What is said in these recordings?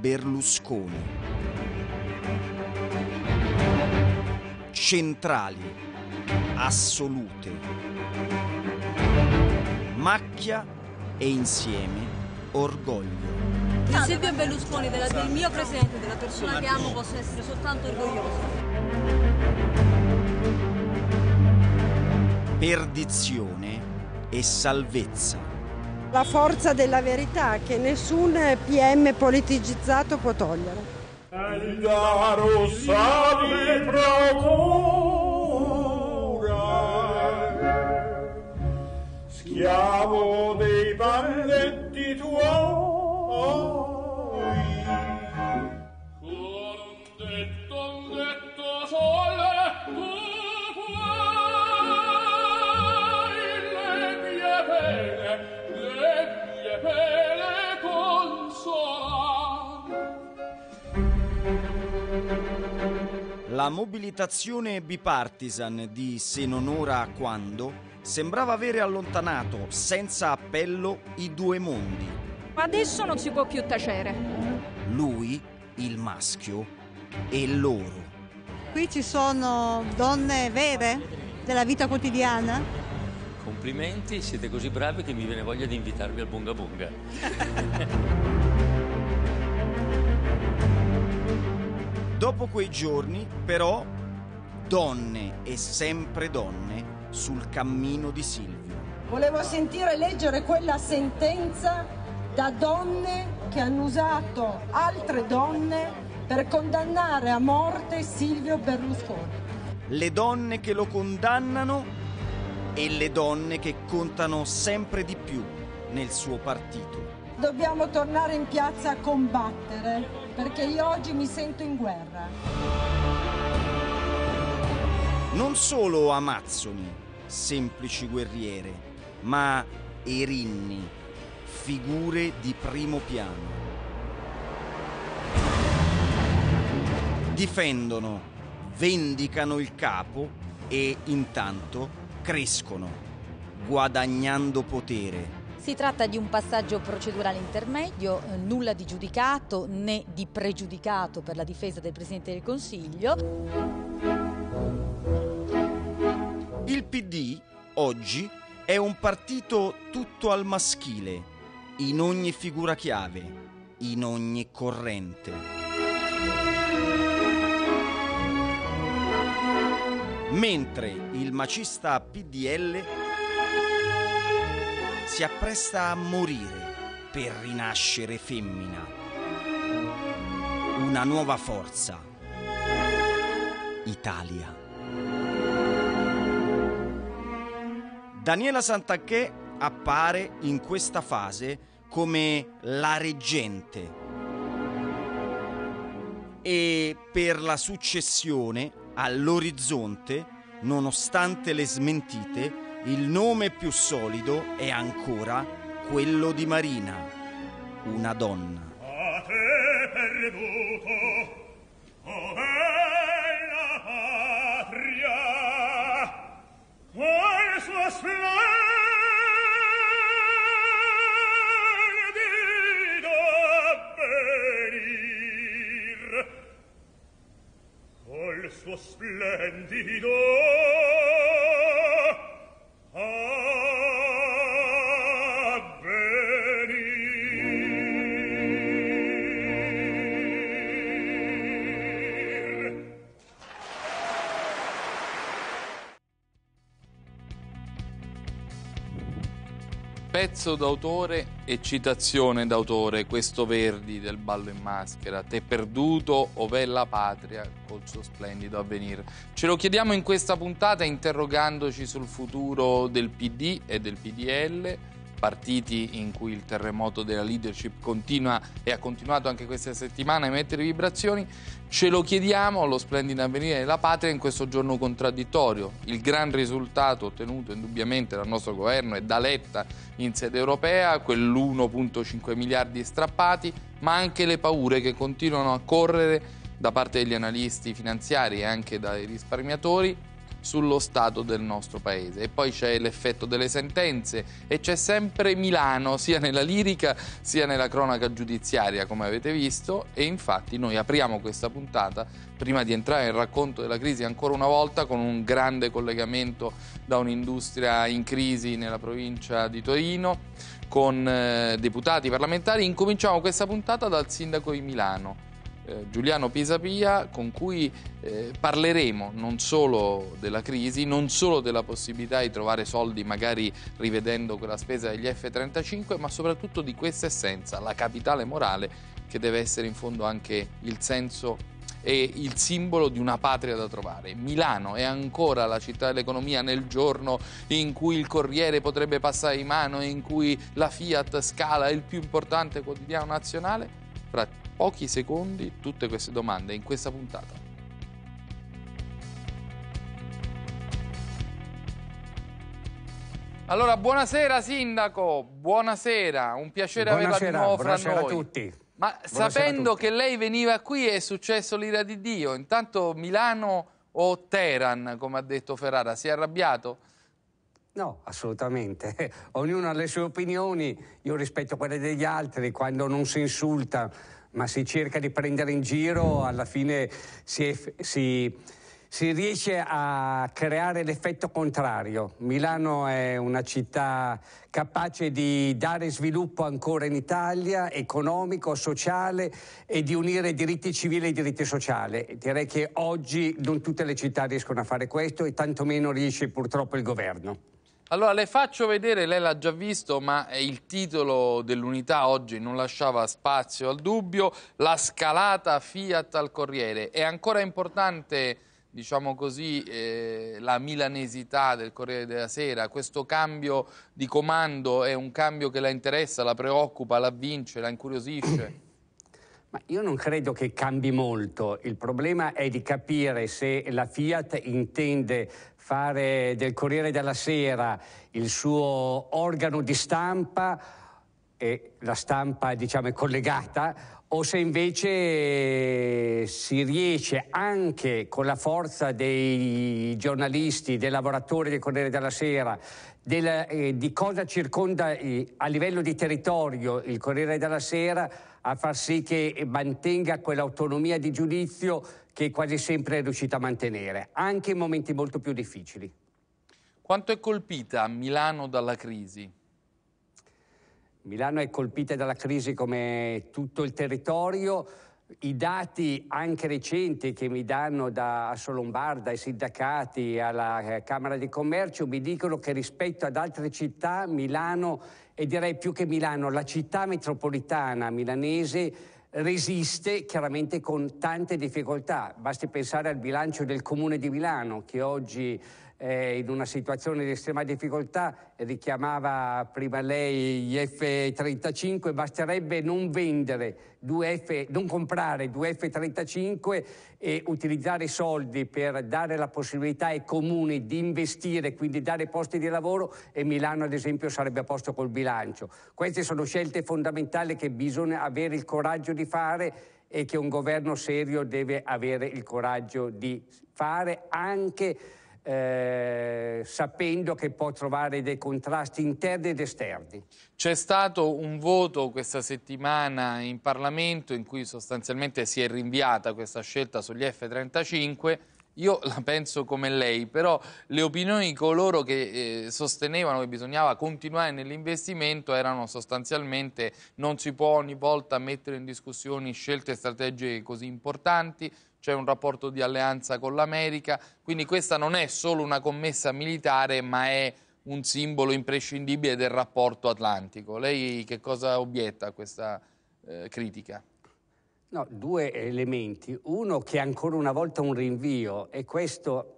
Berlusconi. Centrali, assolute, macchia e insieme orgoglio. Di Silvio Berlusconi, della, del mio presidente, della persona che amo, posso essere soltanto orgogliosa. Perdizione e salvezza. La forza della verità che nessun PM politicizzato può togliere. Schiavo dei bandetti tuoi La mobilitazione bipartisan di Se non ora quando sembrava avere allontanato senza appello i due mondi. Adesso non si può più tacere. Lui, il maschio, e loro. Qui ci sono donne vere della vita quotidiana Complimenti, siete così bravi che mi viene voglia di invitarvi al Bunga Bunga. Dopo quei giorni, però, donne e sempre donne sul cammino di Silvio. Volevo sentire leggere quella sentenza da donne che hanno usato altre donne per condannare a morte Silvio Berlusconi. Le donne che lo condannano e le donne che contano sempre di più nel suo partito. Dobbiamo tornare in piazza a combattere perché io oggi mi sento in guerra. Non solo amazzoni, semplici guerriere, ma erinni, figure di primo piano. Difendono, vendicano il capo e intanto crescono, guadagnando potere. Si tratta di un passaggio procedurale intermedio, eh, nulla di giudicato né di pregiudicato per la difesa del Presidente del Consiglio. Il PD oggi è un partito tutto al maschile, in ogni figura chiave, in ogni corrente. mentre il macista PDL si appresta a morire per rinascere femmina. Una nuova forza. Italia. Daniela Santacchè appare in questa fase come la reggente e per la successione All'orizzonte, nonostante le smentite, il nome più solido è ancora quello di Marina, una donna. A te perduto, oh bella patria, qual sua slava quel suo splendido ah, Pezzo d'autore eccitazione d'autore questo Verdi del ballo in maschera, te perduto ov'è la patria col suo splendido avvenire. Ce lo chiediamo in questa puntata interrogandoci sul futuro del PD e del PDL partiti in cui il terremoto della leadership continua e ha continuato anche questa settimana a emettere vibrazioni, ce lo chiediamo lo splendido avvenire della patria in questo giorno contraddittorio. Il gran risultato ottenuto indubbiamente dal nostro governo e da Letta in sede europea, quell'1.5 miliardi strappati, ma anche le paure che continuano a correre da parte degli analisti finanziari e anche dai risparmiatori sullo stato del nostro paese. E poi c'è l'effetto delle sentenze e c'è sempre Milano, sia nella lirica sia nella cronaca giudiziaria, come avete visto. E infatti noi apriamo questa puntata, prima di entrare nel racconto della crisi ancora una volta, con un grande collegamento da un'industria in crisi nella provincia di Torino, con eh, deputati parlamentari. Incominciamo questa puntata dal sindaco di Milano eh, Giuliano Pisapia con cui eh, parleremo non solo della crisi, non solo della possibilità di trovare soldi magari rivedendo quella spesa degli F-35, ma soprattutto di questa essenza, la capitale morale che deve essere in fondo anche il senso e il simbolo di una patria da trovare. Milano è ancora la città dell'economia nel giorno in cui il Corriere potrebbe passare in mano, in cui la Fiat scala il più importante quotidiano nazionale? Fra pochi secondi tutte queste domande in questa puntata. Allora, buonasera Sindaco, buonasera, un piacere buonasera, averla di nuovo fra noi. Buonasera a tutti. Ma buonasera sapendo tutti. che lei veniva qui è successo l'ira di Dio, intanto Milano o Teheran, come ha detto Ferrara, si è arrabbiato? No, assolutamente. Ognuno ha le sue opinioni, io rispetto quelle degli altri, quando non si insulta ma si cerca di prendere in giro, alla fine si, si, si riesce a creare l'effetto contrario. Milano è una città capace di dare sviluppo ancora in Italia, economico, sociale e di unire diritti civili e diritti sociali. Direi che oggi non tutte le città riescono a fare questo e tantomeno riesce purtroppo il governo. Allora le faccio vedere, lei l'ha già visto, ma eh, il titolo dell'unità oggi non lasciava spazio al dubbio, la scalata Fiat al Corriere. È ancora importante, diciamo così, eh, la milanesità del Corriere della Sera, questo cambio di comando è un cambio che la interessa, la preoccupa, la vince, la incuriosisce? Ma io non credo che cambi molto, il problema è di capire se la Fiat intende fare del Corriere della Sera il suo organo di stampa e la stampa diciamo, è collegata o se invece si riesce anche con la forza dei giornalisti, dei lavoratori del Corriere della Sera, del, eh, di cosa circonda eh, a livello di territorio il Corriere della Sera, a far sì che mantenga quell'autonomia di giudizio che quasi sempre è riuscita a mantenere, anche in momenti molto più difficili. Quanto è colpita Milano dalla crisi? Milano è colpita dalla crisi come tutto il territorio. I dati anche recenti che mi danno da Lombarda, ai sindacati, alla eh, Camera di Commercio mi dicono che rispetto ad altre città Milano e direi più che Milano, la città metropolitana milanese resiste chiaramente con tante difficoltà. Basti pensare al bilancio del Comune di Milano che oggi eh, in una situazione di estrema difficoltà, richiamava prima lei gli F-35, basterebbe non vendere due F, non comprare due F-35 e utilizzare i soldi per dare la possibilità ai comuni di investire, quindi dare posti di lavoro e Milano ad esempio sarebbe a posto col bilancio. Queste sono scelte fondamentali che bisogna avere il coraggio di fare e che un governo serio deve avere il coraggio di fare anche eh, sapendo che può trovare dei contrasti interni ed esterni. C'è stato un voto questa settimana in Parlamento in cui sostanzialmente si è rinviata questa scelta sugli F-35. Io la penso come lei, però le opinioni di coloro che eh, sostenevano che bisognava continuare nell'investimento erano sostanzialmente non si può ogni volta mettere in discussione scelte strategiche così importanti, c'è un rapporto di alleanza con l'America, quindi questa non è solo una commessa militare ma è un simbolo imprescindibile del rapporto atlantico. Lei che cosa obietta a questa eh, critica? No, due elementi. Uno che è ancora una volta un rinvio e questo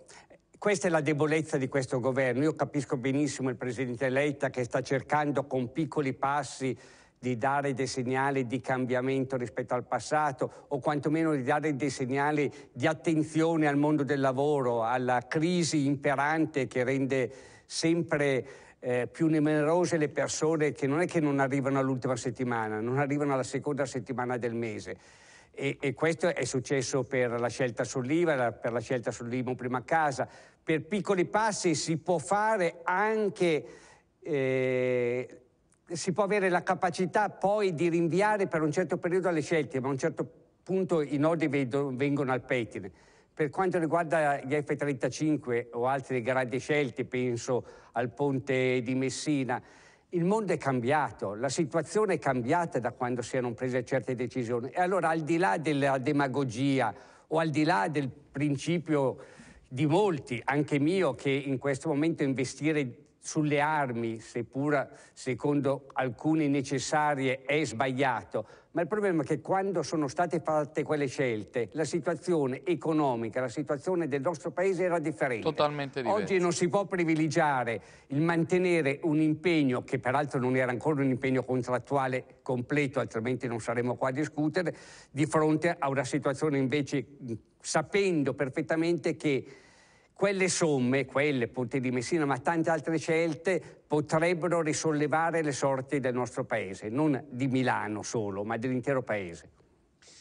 questa è la debolezza di questo governo. Io capisco benissimo il presidente Letta che sta cercando con piccoli passi di dare dei segnali di cambiamento rispetto al passato o quantomeno di dare dei segnali di attenzione al mondo del lavoro, alla crisi imperante che rende sempre eh, più numerose le persone che non è che non arrivano all'ultima settimana, non arrivano alla seconda settimana del mese. E, e, questo è successo per la scelta sull'IVA, per la scelta sull'IMU prima casa. Per piccoli passi si può fare anche eh, si può avere la capacità poi di rinviare per un certo periodo le scelte, ma a un certo punto i nodi vengono al pettine. Per quanto riguarda gli F-35 o altre grandi scelte, penso al ponte di Messina, il mondo è cambiato, la situazione è cambiata da quando si erano prese certe decisioni. E allora al di là della demagogia o al di là del principio di molti, anche mio, che in questo momento investire sulle armi, seppur secondo alcune necessarie, è sbagliato, ma il problema è che quando sono state fatte quelle scelte, la situazione economica, la situazione del nostro paese era differente. Totalmente diversa. Oggi non si può privilegiare il mantenere un impegno, che peraltro non era ancora un impegno contrattuale completo, altrimenti non saremmo qua a discutere, di fronte a una situazione invece sapendo perfettamente che quelle somme, quelle, Ponte di Messina, ma tante altre scelte, potrebbero risollevare le sorti del nostro paese, non di Milano solo, ma dell'intero paese.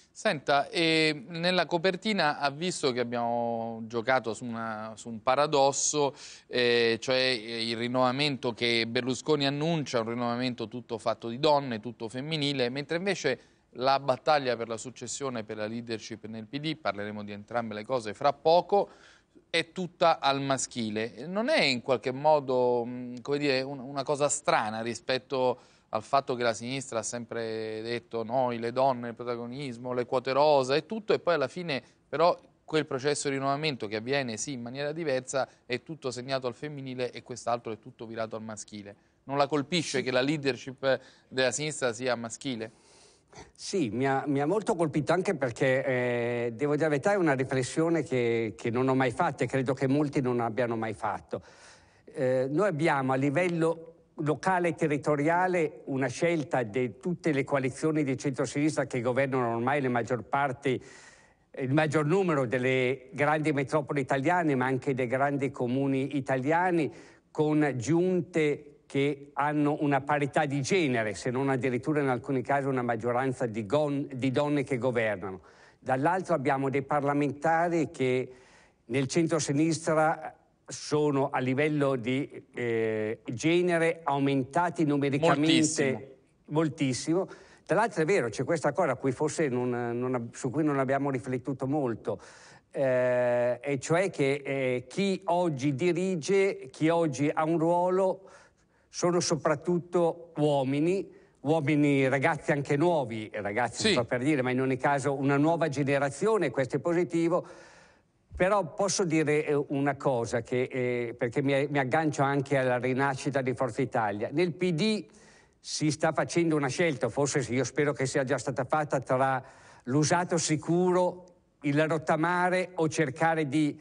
Senta, nella copertina ha visto che abbiamo giocato su, una, su un paradosso, eh, cioè il rinnovamento che Berlusconi annuncia, un rinnovamento tutto fatto di donne, tutto femminile, mentre invece la battaglia per la successione, per la leadership nel PD, parleremo di entrambe le cose fra poco, è tutta al maschile. Non è in qualche modo mm, dire, una cosa strana rispetto al fatto che la sinistra ha sempre detto noi, le donne, il protagonismo, le quote rosa e tutto, e poi alla fine però quel processo di rinnovamento che avviene sì in maniera diversa è tutto segnato al femminile e quest'altro è tutto virato al maschile. Non la colpisce che la leadership della sinistra sia maschile? Sì, mi ha, mi ha, molto colpito anche perché, eh, devo dire la verità, è una riflessione che, che, non ho mai fatto e credo che molti non abbiano mai fatto. Eh, noi abbiamo a livello locale e territoriale una scelta di tutte le coalizioni di centrosinistra che governano ormai la maggior parte, il maggior numero delle grandi metropoli italiane, ma anche dei grandi comuni italiani, con giunte che hanno una parità di genere, se non addirittura in alcuni casi una maggioranza di, gon- di donne che governano. Dall'altro abbiamo dei parlamentari che nel centro-sinistra sono a livello di eh, genere aumentati numericamente moltissimo. moltissimo. Tra l'altro è vero, c'è questa cosa cui non, non, su cui non abbiamo riflettuto molto, eh, e cioè che eh, chi oggi dirige, chi oggi ha un ruolo, sono soprattutto uomini, uomini, ragazzi anche nuovi, ragazzi sì. per dire, ma in ogni caso una nuova generazione, questo è positivo. Però posso dire eh, una cosa, che, eh, perché mi, mi aggancio anche alla rinascita di Forza Italia. Nel PD si sta facendo una scelta, forse io spero che sia già stata fatta, tra l'usato sicuro, il rottamare o cercare di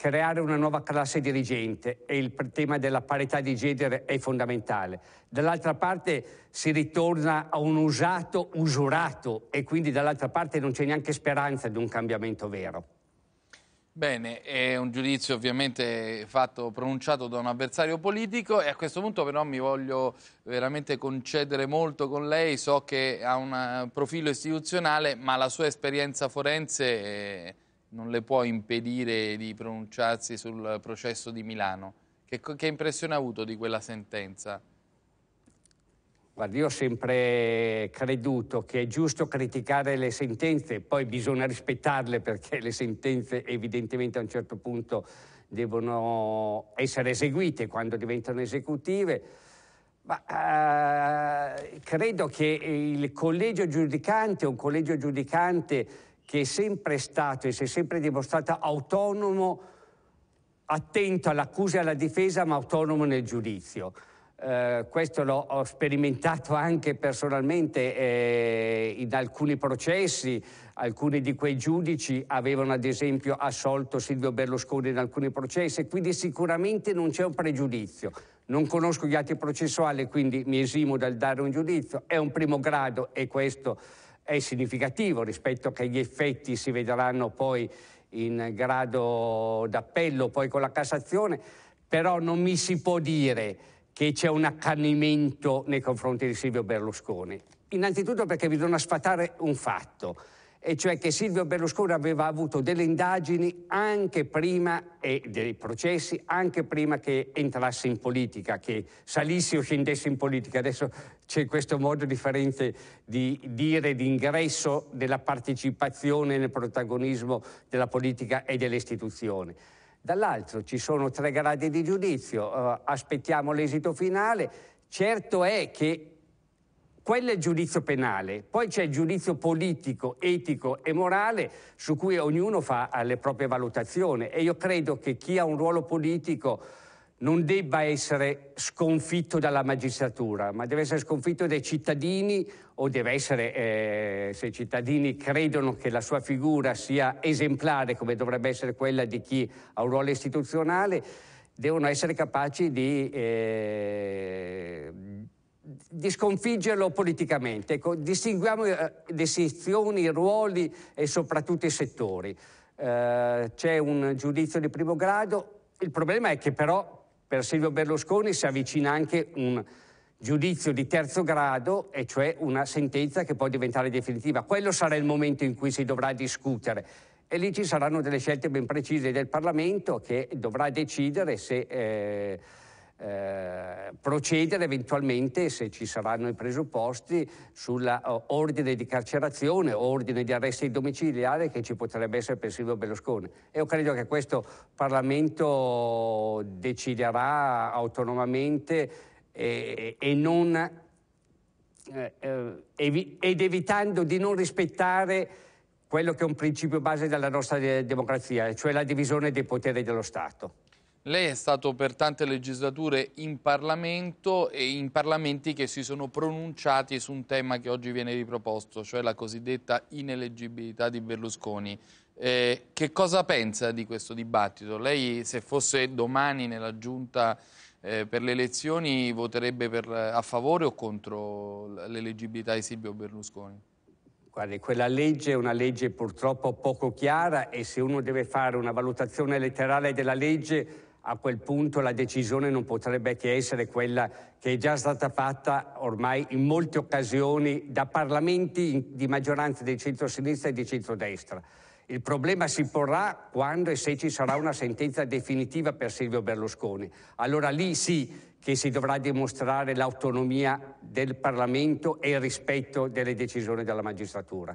Creare una nuova classe dirigente e il tema della parità di genere è fondamentale. Dall'altra parte si ritorna a un usato usurato e quindi dall'altra parte non c'è neanche speranza di un cambiamento vero. Bene, è un giudizio ovviamente fatto, pronunciato da un avversario politico e a questo punto però mi voglio veramente concedere molto con lei, so che ha un eh, profilo istituzionale ma la sua esperienza forense... È non le può impedire di pronunciarsi sul processo di Milano. Che, che impressione ha avuto di quella sentenza? Guardi, io ho sempre creduto che è giusto criticare le sentenze, poi bisogna rispettarle perché le sentenze evidentemente a un certo punto devono essere eseguite quando diventano esecutive. Ma eh, credo che il collegio giudicante, un collegio giudicante che è sempre stato e si è sempre dimostrato autonomo, attento all'accusa e alla difesa, ma autonomo nel giudizio. Eh, questo l'ho sperimentato anche personalmente eh, in alcuni processi, alcuni di quei giudici avevano ad esempio assolto Silvio Berlusconi in alcuni processi, quindi sicuramente non c'è un pregiudizio. Non conosco gli atti processuali, quindi mi esimo dal dare un giudizio, è un primo grado e questo è significativo rispetto che gli effetti si vedranno poi in grado d'appello, poi con la Cassazione, però non mi si può dire che c'è un accanimento nei confronti di Silvio Berlusconi. Innanzitutto perché bisogna sfatare un fatto e cioè che Silvio Berlusconi aveva avuto delle indagini anche prima e dei processi anche prima che entrasse in politica, che salisse o scendesse in politica. Adesso c'è questo modo differente di dire l'ingresso della partecipazione nel protagonismo della politica e delle istituzioni. Dall'altro ci sono tre gradi di giudizio, eh, aspettiamo l'esito finale. Certo è che quello è il giudizio penale, poi c'è il giudizio politico, etico e morale su cui ognuno fa le proprie valutazioni e io credo che chi ha un ruolo politico non debba essere sconfitto dalla magistratura, ma deve essere sconfitto dai cittadini o deve essere, eh, se i cittadini credono che la sua figura sia esemplare come dovrebbe essere quella di chi ha un ruolo istituzionale, devono essere capaci di... Eh, di sconfiggerlo politicamente. Ecco, distinguiamo eh, le sezioni, i ruoli e soprattutto i settori. Eh, c'è un giudizio di primo grado, il problema è che però per Silvio Berlusconi si avvicina anche un giudizio di terzo grado, e cioè una sentenza che può diventare definitiva. Quello sarà il momento in cui si dovrà discutere. E lì ci saranno delle scelte ben precise del Parlamento che dovrà decidere se... Eh, eh, procedere eventualmente, se ci saranno i presupposti, sull'ordine di carcerazione, ordine di arresto domiciliare che ci potrebbe essere per Silvio Berlusconi. Io credo che questo Parlamento deciderà autonomamente e, eh, e non eh, ed evitando di non rispettare quello che è un principio base della nostra democrazia, cioè la divisione dei poteri dello Stato. Lei è stato per tante legislature in Parlamento e in parlamenti che si sono pronunciati su un tema che oggi viene riproposto, cioè la cosiddetta ineleggibilità di Berlusconi. Eh, che cosa pensa di questo dibattito? Lei se fosse domani nella giunta eh, per le elezioni voterebbe per, a favore o contro l'eleggibilità di Silvio Berlusconi? Guardi, quella legge è una legge purtroppo poco chiara e se uno deve fare una valutazione letterale della legge a quel punto la decisione non potrebbe che essere quella che è già stata fatta ormai in molte occasioni da parlamenti di maggioranza di centrosinistra e di centrodestra. Il problema si porrà quando e se ci sarà una sentenza definitiva per Silvio Berlusconi. Allora lì sì che si dovrà dimostrare l'autonomia del Parlamento e il rispetto delle decisioni della magistratura.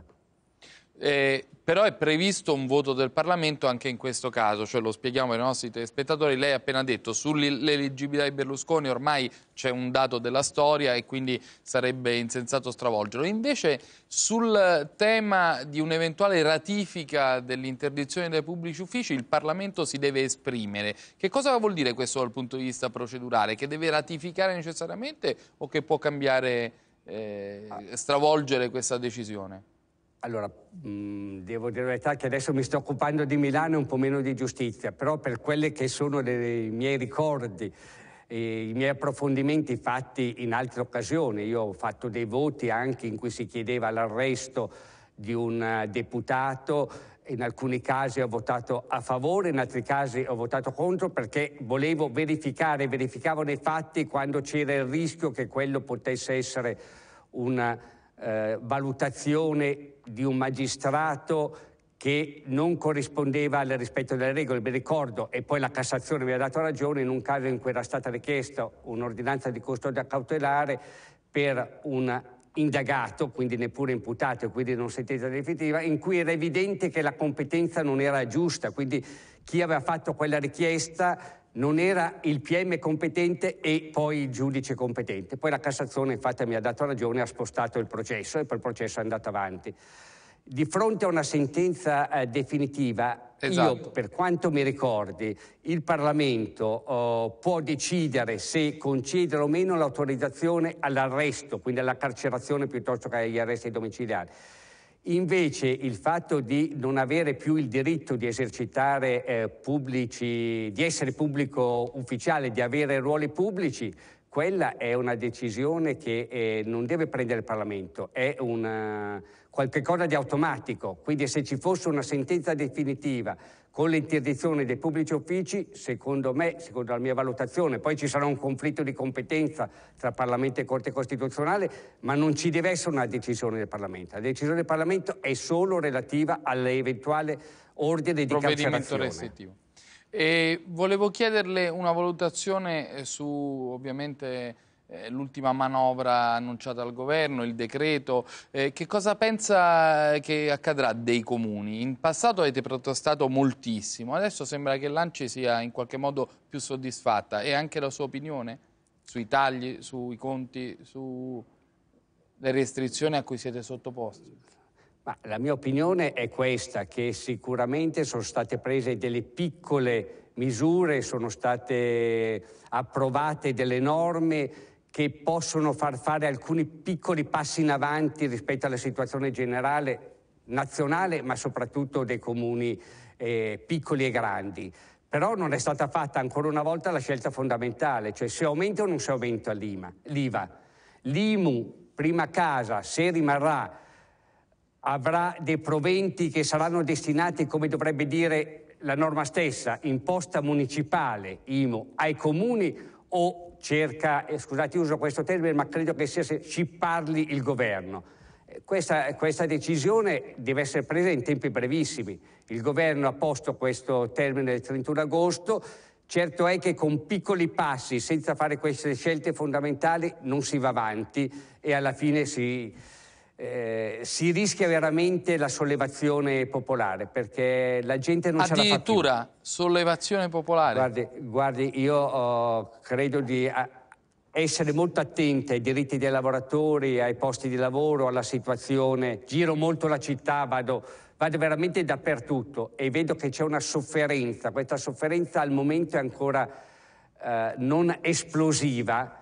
Eh, però è previsto un voto del Parlamento anche in questo caso, cioè lo spieghiamo ai nostri telespettatori, lei ha appena detto sull'eleggibilità di Berlusconi ormai c'è un dato della storia e quindi sarebbe insensato stravolgerlo. Invece sul tema di un'eventuale ratifica dell'interdizione dei pubblici uffici il Parlamento si deve esprimere. Che cosa vuol dire questo dal punto di vista procedurale? Che deve ratificare necessariamente o che può cambiare, eh, stravolgere questa decisione? Allora, mh, devo dire la verità che adesso mi sto occupando di Milano e un po' meno di giustizia, però per quelli che sono dei miei ricordi, eh, i miei approfondimenti fatti in altre occasioni, io ho fatto dei voti anche in cui si chiedeva l'arresto di un eh, deputato, in alcuni casi ho votato a favore, in altri casi ho votato contro perché volevo verificare, verificavo nei fatti quando c'era il rischio che quello potesse essere una eh, valutazione di un magistrato che non corrispondeva al rispetto delle regole, mi ricordo, e poi la Cassazione mi ha dato ragione in un caso in cui era stata richiesta un'ordinanza di custodia cautelare per un indagato, quindi neppure imputato, e quindi non sentenza definitiva, in cui era evidente che la competenza non era giusta, quindi chi aveva fatto quella richiesta non era il PM competente e poi il giudice competente. Poi la Cassazione infatti mi ha dato ragione, ha spostato il processo e quel processo è andato avanti. Di fronte a una sentenza eh, definitiva, esatto. io per quanto mi ricordi, il Parlamento oh, può decidere se concedere o meno l'autorizzazione all'arresto, quindi alla carcerazione piuttosto che agli arresti domiciliari. Invece il fatto di non avere più il diritto di esercitare eh, pubblici, di essere pubblico ufficiale, di avere ruoli pubblici, quella è una decisione che eh, non deve prendere il Parlamento, è una, eh, qualcosa di automatico. Quindi se ci fosse una sentenza definitiva con l'interdizione dei pubblici uffici, secondo me, secondo la mia valutazione, poi ci sarà un conflitto di competenza tra Parlamento e Corte Costituzionale, ma non ci deve essere una decisione del Parlamento. La decisione del Parlamento è solo relativa all'eventuale ordine di carcerazione. restrittivo. E volevo chiederle una valutazione eh, su ovviamente eh, l'ultima manovra annunciata al governo, il decreto. Eh, che cosa pensa che accadrà dei comuni? In passato avete protestato moltissimo, adesso sembra che l'Anci sia in qualche modo più soddisfatta. E anche la sua opinione sui tagli, sui conti, sulle restrizioni a cui siete sottoposti? Ma la mia opinione è questa, che sicuramente sono state prese delle piccole misure, sono state approvate delle norme che possono far fare alcuni piccoli passi in avanti rispetto alla situazione generale nazionale, ma soprattutto dei comuni eh, piccoli e grandi. Però non è stata fatta ancora una volta la scelta fondamentale, cioè se aumenta o non si aumenta l'IVA. L'IMU, prima casa, se rimarrà, avrà dei proventi che saranno destinati, come dovrebbe dire la norma stessa, imposta municipale, IMU, ai comuni o cerca, eh, scusate uso questo termine, ma credo che sia se ci parli il governo. Eh, questa, questa, decisione deve essere presa in tempi brevissimi. Il governo ha posto questo termine del 31 agosto. Certo è che con piccoli passi, senza fare queste scelte fondamentali, non si va avanti e alla fine si, eh, si rischia veramente la sollevazione popolare perché la gente non ce la fa Addirittura sollevazione popolare. Guardi, guardi io oh, credo di essere molto attenti ai diritti dei lavoratori, ai posti di lavoro, alla situazione. Giro molto la città, vado, vado veramente dappertutto e vedo che c'è una sofferenza. Questa sofferenza al momento è ancora eh, non esplosiva,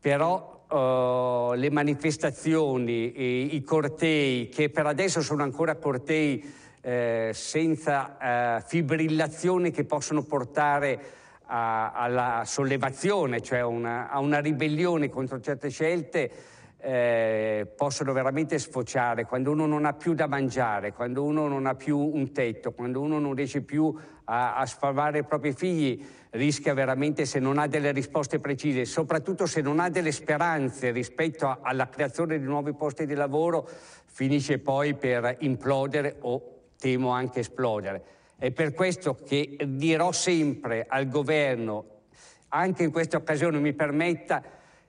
però eh, le manifestazioni, i, i, cortei, che per adesso sono ancora cortei eh, senza eh, fibrillazione che possono portare a, alla sollevazione, cioè una, a una ribellione contro certe scelte, eh, possono veramente sfociare quando uno non ha più da mangiare, quando uno non ha più un tetto, quando uno non riesce più a, a sfavare i propri figli rischia veramente se non ha delle risposte precise, soprattutto se non ha delle speranze rispetto a, alla creazione di nuovi posti di lavoro, finisce poi per implodere o temo anche esplodere. È per questo che dirò sempre al governo, anche in questa occasione mi permetta,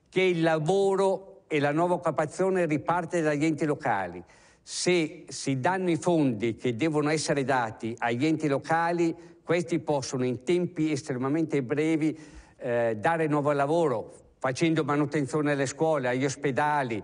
che il lavoro e la nuova occupazione riparte dagli enti locali. Se si danno i fondi che devono essere dati agli enti locali, questi possono in tempi estremamente brevi eh, dare nuovo lavoro facendo manutenzione alle scuole, agli ospedali,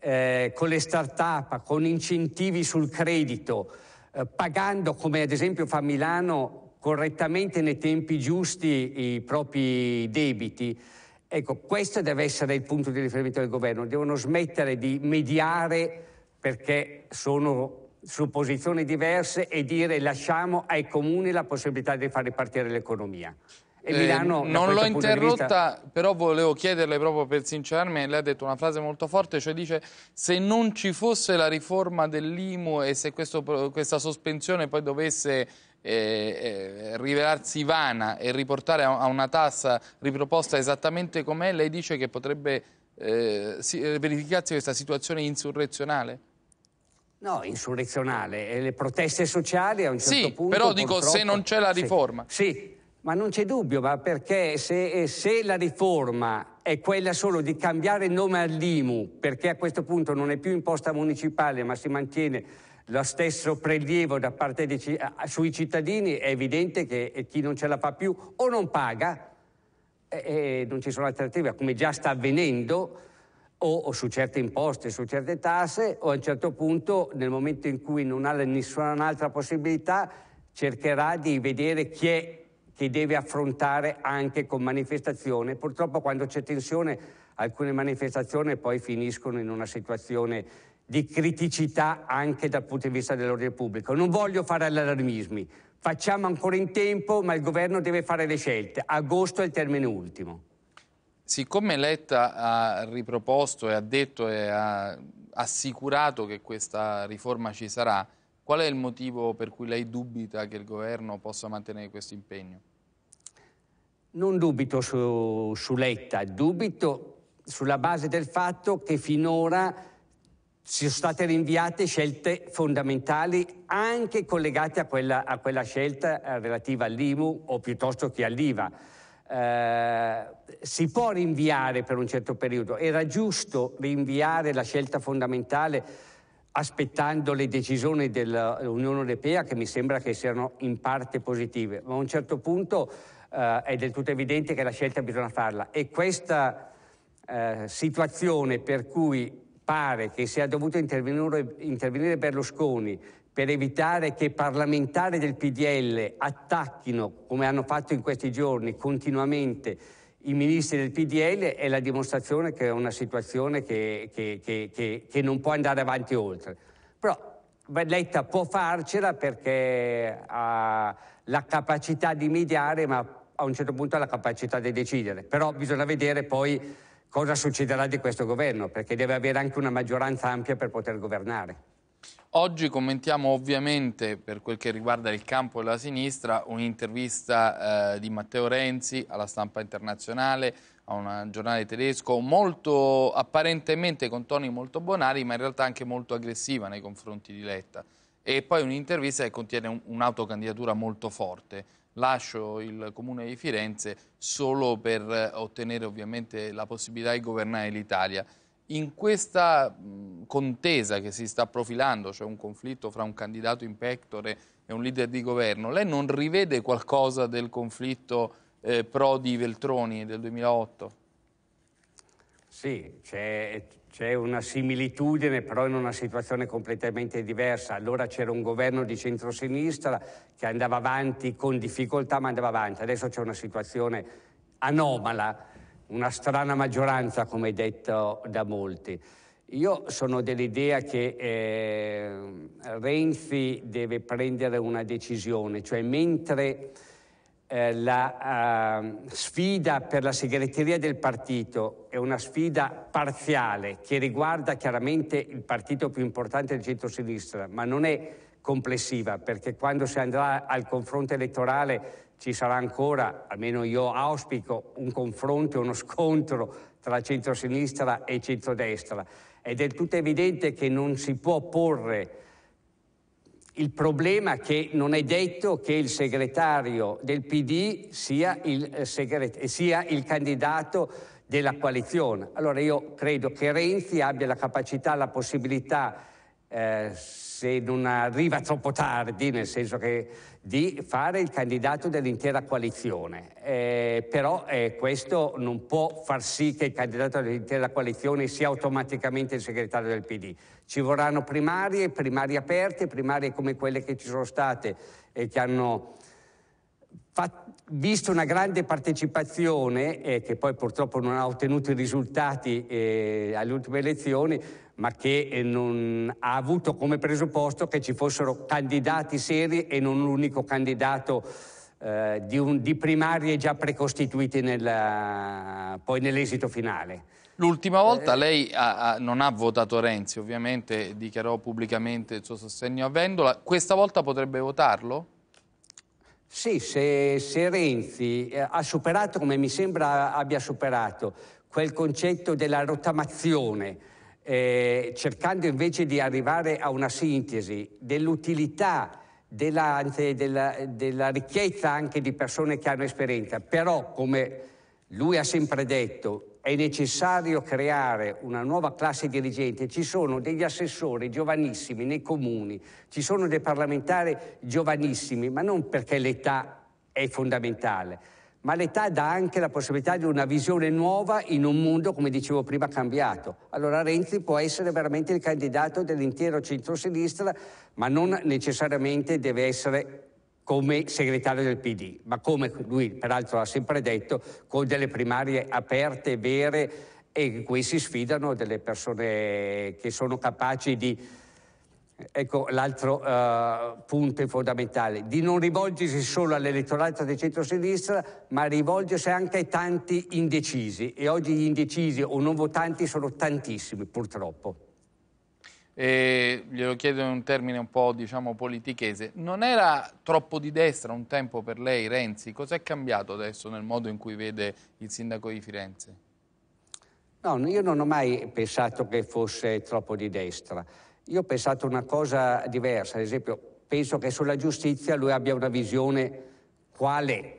eh, con le start-up, con incentivi sul credito, eh, pagando, come ad esempio fa Milano, correttamente nei tempi giusti i propri debiti. Ecco, questo deve essere il punto di riferimento del governo. Devono smettere di mediare perché sono su posizioni diverse e dire lasciamo ai comuni la possibilità di far ripartire l'economia. Eh, Milano, non l'ho interrotta, vista... però volevo chiederle proprio per sincerarmi, lei ha detto una frase molto forte, cioè dice se non ci fosse la riforma dell'IMU e se questo, questa sospensione poi dovesse eh, eh, rivelarsi vana e riportare a, a una tassa riproposta esattamente com'è, lei dice che potrebbe eh, si, eh, verificarsi questa situazione insurrezionale? No, insurrezionale, le proteste sociali a un certo sì, punto... Sì, però dico se non c'è la riforma. Sì, sì ma non c'è dubbio, ma perché se, eh, se, la riforma è quella solo di cambiare nome all'IMU, perché a questo punto non è più imposta municipale ma si mantiene lo stesso prelievo da parte di, sui cittadini, è evidente che eh, chi non ce la fa più o non paga, e, eh, e non ci sono alternative, come già sta avvenendo, o su certe imposte, su certe tasse, o a un certo punto, nel momento in cui non ha nessun'altra possibilità, cercherà di vedere chi è che deve affrontare anche con manifestazione. Purtroppo quando c'è tensione alcune manifestazioni poi finiscono in una situazione di criticità anche dal punto di vista dell'ordine pubblico. Non voglio fare allarmismi, facciamo ancora in tempo, ma il governo deve fare le scelte. Agosto è il termine ultimo. Siccome Letta ha riproposto e ha detto e ha assicurato che questa riforma ci sarà, qual è il motivo per cui lei dubita che il governo possa mantenere questo impegno? Non dubito su, su Letta, dubito sulla base del fatto che finora ci sono state rinviate scelte fondamentali anche collegate a quella, a quella scelta eh, relativa all'IMU o piuttosto che all'IVA eh, si può rinviare per un certo periodo. Era giusto rinviare la scelta fondamentale aspettando le decisioni dell'Unione Europea che mi sembra che siano in parte positive, ma a un certo punto eh, è del tutto evidente che la scelta bisogna farla e questa eh, situazione per cui pare che sia dovuto intervenire, intervenire Berlusconi per evitare che parlamentari del PDL attacchino, come hanno fatto in questi giorni, continuamente i ministri del PDL è la dimostrazione che è una situazione che, che, che, che non può andare avanti oltre. Però Letta può farcela perché ha la capacità di mediare, ma a un certo punto ha la capacità di decidere. Però bisogna vedere poi cosa succederà di questo governo, perché deve avere anche una maggioranza ampia per poter governare. Oggi commentiamo ovviamente per quel che riguarda il campo della sinistra un'intervista eh, di Matteo Renzi alla stampa internazionale, a un giornale tedesco, molto apparentemente con toni molto bonari ma in realtà anche molto aggressiva nei confronti di Letta e poi un'intervista che contiene un'autocandidatura molto forte. Lascio il comune di Firenze solo per eh, ottenere ovviamente la possibilità di governare l'Italia in questa contesa che si sta profilando, cioè un conflitto fra un candidato in pectore e un leader di governo, lei non rivede qualcosa del conflitto eh, Prodi-Veltroni del 2008? Sì, c'è, una similitudine, però in una situazione completamente diversa. Allora c'era un governo di centrosinistra che andava avanti con difficoltà, ma andava avanti. Adesso c'è una situazione anomala una strana maggioranza, come detto da molti. Io sono dell'idea che eh, Renzi deve prendere una decisione, cioè mentre eh, la eh, sfida per la segreteria del partito è una sfida parziale che riguarda chiaramente il partito più importante del centro-sinistra, ma non è complessiva, perché quando si andrà al confronto elettorale ci sarà ancora, almeno io auspico, un confronto, uno scontro tra centrosinistra e centrodestra. È del tutto evidente che non si può porre il problema che non è detto che il segretario del PD sia il, eh, segret- sia il candidato della coalizione. Allora io credo che Renzi abbia la capacità, la possibilità eh, se non arriva troppo tardi, nel senso che di fare il candidato dell'intera coalizione. Eh, però eh, questo non può far sì che il candidato dell'intera coalizione sia automaticamente il segretario del PD. Ci vorranno primarie, primarie aperte, primarie come quelle che ci sono state e che hanno visto una grande partecipazione eh, che poi purtroppo non ha ottenuto i risultati eh, alle ultime elezioni, ma che eh, non ha avuto come presupposto che ci fossero candidati seri e non l'unico candidato eh, di, un, di, primarie già precostituite nella, poi nell'esito finale. L'ultima eh. volta lei ha, ha, non ha votato Renzi, ovviamente dichiarò pubblicamente il suo sostegno a Vendola, questa volta potrebbe votarlo? Sì, se, se Renzi eh, ha superato, come mi sembra abbia superato, quel concetto della rottamazione, eh, cercando invece di arrivare a una sintesi dell'utilità, della, della, della ricchezza anche di persone che hanno esperienza, però come lui ha sempre detto, è necessario creare una nuova classe dirigente, ci sono degli assessori giovanissimi nei comuni, ci sono dei parlamentari giovanissimi, ma non perché l'età è fondamentale, ma l'età dà anche la possibilità di una visione nuova in un mondo, come dicevo prima, cambiato. Allora Renzi può essere veramente il candidato dell'intero centrosinistra, ma non necessariamente deve essere come segretario del PD, ma come lui peraltro ha sempre detto, con delle primarie aperte, vere e in cui si sfidano delle persone che sono capaci di... Ecco l'altro eh, punto fondamentale, di non rivolgersi solo all'elettorato del centrosinistra, ma rivolgersi anche ai tanti indecisi. E oggi gli indecisi o non votanti sono tantissimi, purtroppo e glielo chiedo in un termine un po' diciamo politichese, non era troppo di destra un tempo per lei Renzi? Cos'è cambiato adesso nel modo in cui vede il sindaco di Firenze? No, io non ho mai pensato che fosse troppo di destra. Io ho pensato una cosa diversa, ad esempio penso che sulla giustizia lui abbia una visione quale,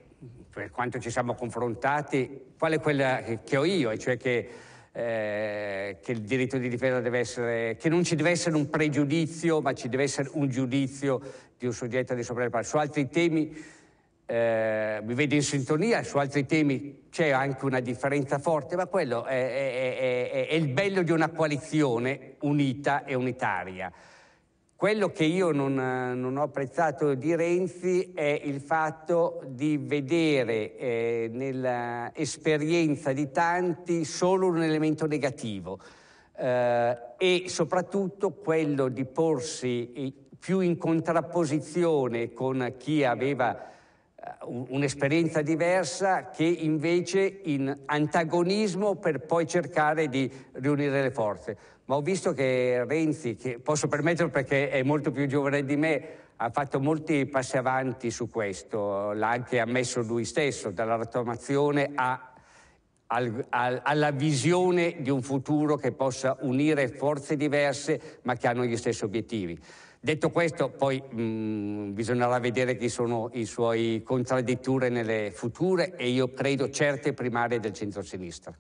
per quanto ci siamo confrontati, quale quella che ho io, e cioè che eh, che il diritto di difesa deve essere, che non ci deve essere un pregiudizio, ma ci deve essere un giudizio di un soggetto di sopravvivenza. Su altri temi eh, mi vedo in sintonia, su altri temi c'è anche una differenza forte, ma quello è, è, è, è il bello di una coalizione unita e unitaria. Quello che io non, eh, non, ho apprezzato di Renzi è il fatto di vedere eh, nell'esperienza di tanti solo un elemento negativo eh, e soprattutto quello di porsi più in contrapposizione con chi aveva eh, un'esperienza diversa che invece in antagonismo per poi cercare di riunire le forze ma ho visto che Renzi, che posso permetterlo perché è molto più giovane di me, ha fatto molti passi avanti su questo, l'ha anche ammesso lui stesso, dalla rottamazione a, al, al, alla visione di un futuro che possa unire forze diverse ma che hanno gli stessi obiettivi. Detto questo, poi mh, mm, bisognerà vedere chi sono i suoi contraddittori nelle future e io credo certe primarie del centro-sinistra.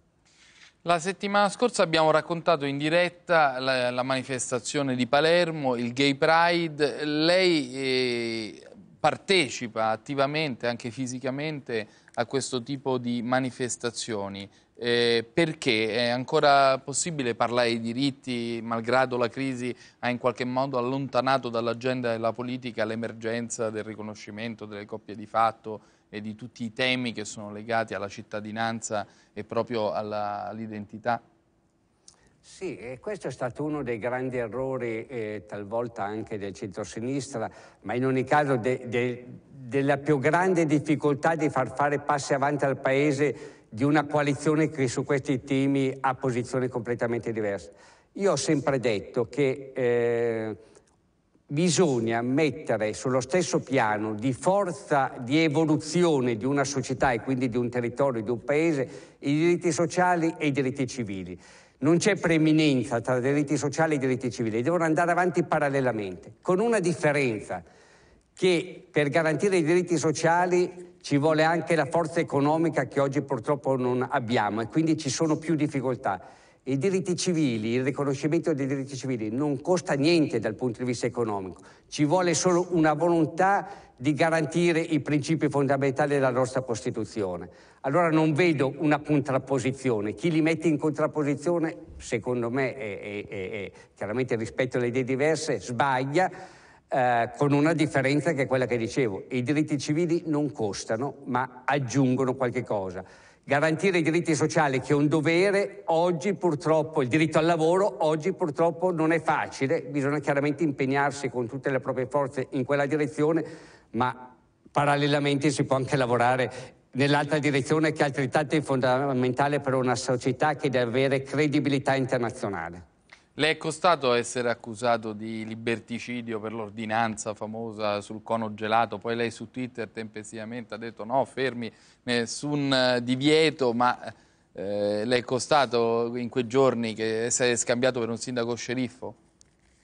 La settimana scorsa abbiamo raccontato in diretta la, la manifestazione di Palermo, il Gay Pride. Lei eh, partecipa attivamente, anche fisicamente, a questo tipo di manifestazioni. Eh, perché è ancora possibile parlare di diritti, malgrado la crisi ha in qualche modo allontanato dall'agenda della politica l'emergenza del riconoscimento delle coppie di fatto? e di tutti i temi che sono legati alla cittadinanza e proprio all'identità? sì, e questo è stato uno dei grandi errori eh, talvolta anche del centrosinistra, ma in ogni caso de, de, della più grande difficoltà di far fare passi avanti al Paese di una coalizione che su questi temi ha posizioni completamente diverse. Io ho sempre detto che eh, bisogna mettere sullo stesso piano di forza di evoluzione di una società e quindi di un territorio, di un paese, i diritti sociali e i diritti civili. Non c'è preeminenza tra diritti sociali e diritti civili, devono andare avanti parallelamente, con una differenza che per garantire i diritti sociali ci vuole anche la forza economica che oggi purtroppo non abbiamo e quindi ci sono più difficoltà. I diritti civili, il riconoscimento dei diritti civili non costa niente dal punto di vista economico, ci vuole solo una volontà di garantire i principi fondamentali della nostra Costituzione. Allora non vedo una contrapposizione. Chi li mette in contrapposizione, secondo me, è, è, è, chiaramente rispetto alle idee diverse, sbaglia. Eh, con una differenza che è quella che dicevo, i diritti civili non costano ma aggiungono qualche cosa. Garantire i diritti sociali che è un dovere, oggi purtroppo, il diritto al lavoro, oggi purtroppo non è facile, bisogna chiaramente impegnarsi con tutte le proprie forze in quella direzione, ma parallelamente si può anche lavorare nell'altra direzione che altrettanto è fondamentale per una società che deve avere credibilità internazionale. Le è costato essere accusato di liberticidio per l'ordinanza famosa sul cono gelato, poi lei su Twitter tempestivamente ha detto no, fermi, nessun eh, divieto, ma eh, le è costato in quei giorni che essere scambiato per un sindaco sceriffo?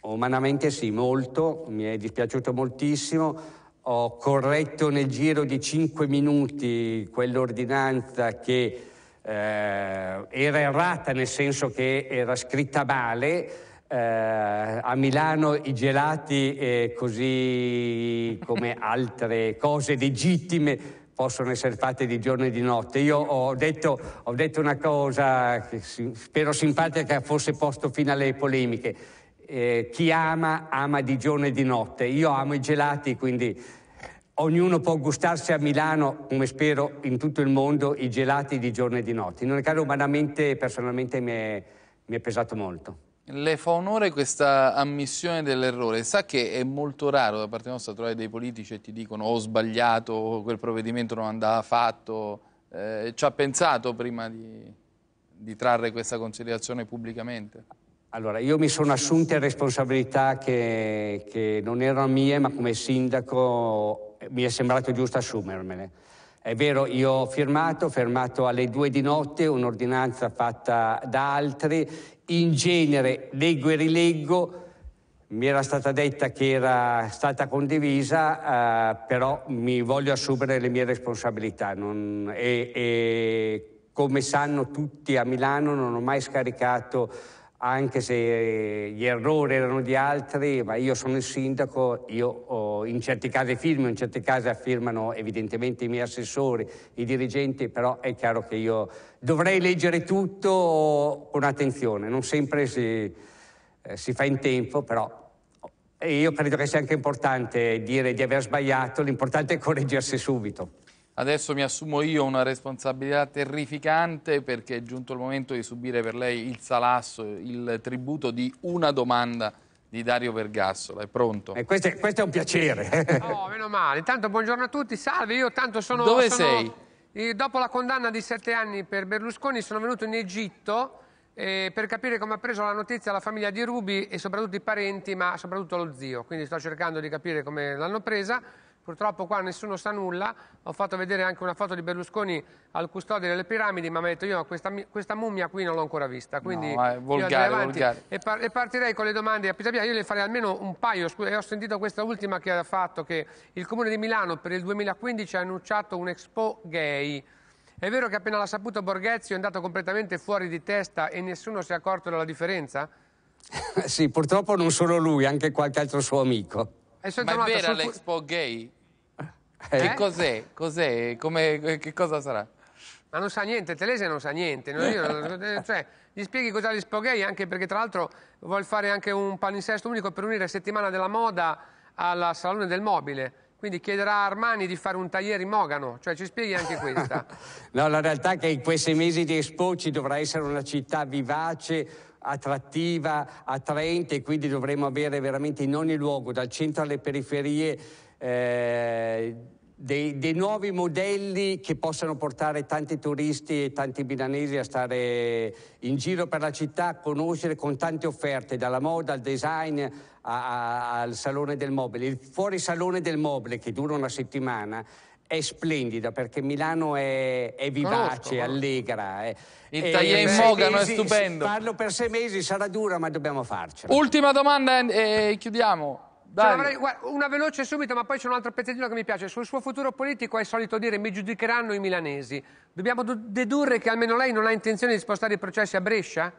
Umanamente sì, molto, mi è dispiaciuto moltissimo. Ho corretto nel giro di cinque minuti quell'ordinanza che eh, era errata nel senso che era scritta male, eh, a Milano i gelati, eh, così come altre cose legittime, possono essere fatte di giorno e di notte. Io ho detto, ho detto una cosa che si, spero simpatica fosse posto fino alle polemiche. Eh, chi ama, ama di giorno e di notte. Io amo i gelati, quindi Ognuno può gustarsi a Milano, come spero in tutto il mondo, i gelati di giorno e di notte. In ogni caso, umanamente e personalmente mi è, mi è pesato molto. Le fa onore questa ammissione dell'errore. Sa che è molto raro da parte nostra trovare dei politici che ti dicono oh, ho sbagliato, quel provvedimento non andava fatto. Eh, ci ha pensato prima di, di trarre questa considerazione pubblicamente? Allora, io mi sono assunte responsabilità che, che non erano mie, ma come sindaco mi è sembrato giusto assumermene. È vero, io ho firmato, ho firmato alle due di notte un'ordinanza fatta da altri, in genere leggo e rileggo, mi era stata detta che era stata condivisa, eh, però mi voglio assumere le mie responsabilità non, e, e come sanno tutti a Milano non ho mai scaricato anche se eh, gli errori erano di altri, ma io sono il sindaco, io oh, in certi casi firmo, in certi casi affirmano evidentemente i miei assessori, i dirigenti, però è chiaro che io dovrei leggere tutto con attenzione, non sempre si, eh, si fa in tempo, però io credo che sia anche importante dire di aver sbagliato, l'importante è correggersi subito. Adesso mi assumo io una responsabilità terrificante perché è giunto il momento di subire per lei il salasso, il tributo di una domanda di Dario Vergassola. È pronto? Eh, questo, è, questo, è, un piacere. oh, meno male. Intanto buongiorno a tutti, salve, io tanto sono... Dove sono, sei? dopo la condanna di sette anni per Berlusconi sono venuto in Egitto eh, per capire come ha preso la notizia la famiglia di Rubi e soprattutto i parenti, ma soprattutto lo zio. Quindi sto cercando di capire come l'hanno presa Purtroppo qua nessuno sa nulla, ho fatto vedere anche una foto di Berlusconi al custode delle piramidi, ma mi ha detto io questa, questa, mummia qui non l'ho ancora vista, quindi no, volgare, volgare. E, par e, partirei con le domande a Pisapia, io le farei almeno un paio, e ho sentito questa ultima che ha fatto, che il Comune di Milano per il 2015 ha annunciato un Expo gay, è vero che appena l'ha saputo Borghezio è andato completamente fuori di testa e nessuno si è accorto della differenza? sì, purtroppo non solo lui, anche qualche altro suo amico. Ma è vera l'Expo gay? Eh, eh? Cos'è? Cos'è? Come, che cosa sarà? Ma non sa niente, Telese non sa niente. Non io, eh, cioè, gli spieghi cos'è l'Expo anche perché tra l'altro vuol fare anche un palinsesto unico per unire settimana della moda al Salone del Mobile. Quindi chiederà a Armani di fare un tagliere in Mogano, cioè ci spieghi anche questa. no, la realtà è che in questi mesi di Expo ci dovrà essere una città vivace, attrattiva, attraente, quindi dovremo avere veramente in ogni luogo, dal centro alle periferie, eh, dei, dei, nuovi modelli che possano portare tanti turisti e tanti milanesi a stare in giro per la città, a conoscere con tante offerte, dalla moda al design a, a, al salone del mobile. Il fuori salone del mobile che dura una settimana è splendida perché Milano è, è vivace, Conosco, allegra. È, eh. il tagliere eh, in Mogano è stupendo. Parlo per sei mesi, sarà dura ma dobbiamo farcela. Ultima domanda e eh, chiudiamo. Cioè, una veloce subito, ma poi c'è un altro pezzettino che mi piace. Sul suo futuro politico è solito dire mi giudicheranno i milanesi. Dobbiamo dedurre che almeno lei non ha intenzione di spostare i processi a Brescia?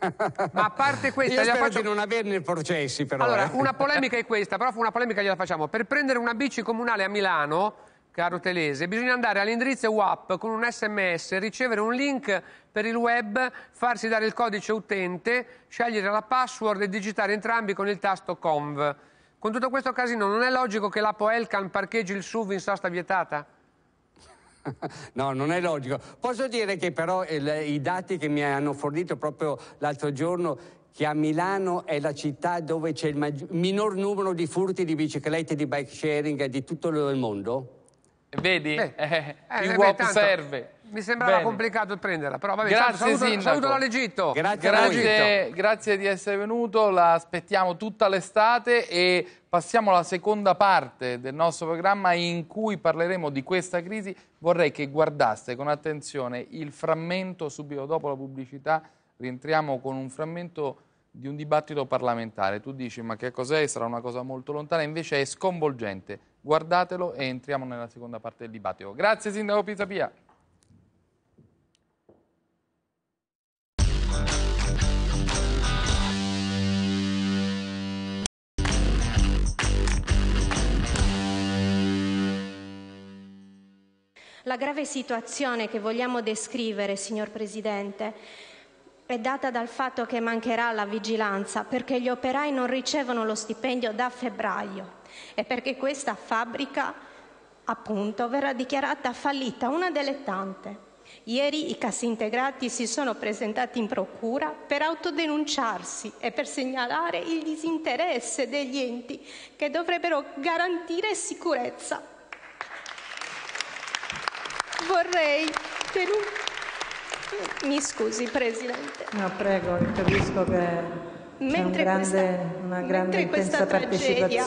ma a parte questa... Io spero faccio... di non averne processi però. Allora, eh. una polemica è questa, però una polemica gliela facciamo. Per prendere una bici comunale a Milano caro Telese, bisogna andare all'indirizzo WAP con un sms, ricevere un link per il web, farsi dare il codice utente, scegliere la password e digitare entrambi con il tasto conv. Con tutto questo casino, non è logico che l'Apo Elkan parcheggi il SUV in sosta vietata? No, non è logico. Posso dire che però il, eh, i dati che mi hanno fornito proprio l'altro giorno che a Milano è la città dove c'è il maggior, minor numero di furti di biciclette, di bike sharing di tutto il mondo? Vedi? Beh, eh, il eh, WOP eh, serve. Mi sembrava Bene. complicato prenderla, però vabbè, grazie tanto, saluto, saluto dall'Egitto. Grazie, grazie, grazie di essere venuto, la aspettiamo tutta l'estate e passiamo alla seconda parte del nostro programma in cui parleremo di questa crisi. Vorrei che guardaste con attenzione il frammento subito dopo la pubblicità, rientriamo con un frammento di un dibattito parlamentare. Tu dici ma che cos'è? Sarà una cosa molto lontana, invece è sconvolgente guardatelo e entriamo nella seconda parte del dibattito. Grazie Sindaco Pisapia. La grave situazione che vogliamo descrivere, signor Presidente, è data dal fatto che mancherà la vigilanza perché gli operai non ricevono lo stipendio da febbraio e perché questa fabbrica, appunto, verrà dichiarata fallita, una delle tante. Ieri i cassintegrati si sono presentati in procura per autodenunciarsi e per segnalare il disinteresse degli enti che dovrebbero garantire sicurezza. Vorrei per un... Mi scusi, Presidente. No, prego, capisco che c'è un grande, questa, una grande intensa tragedia,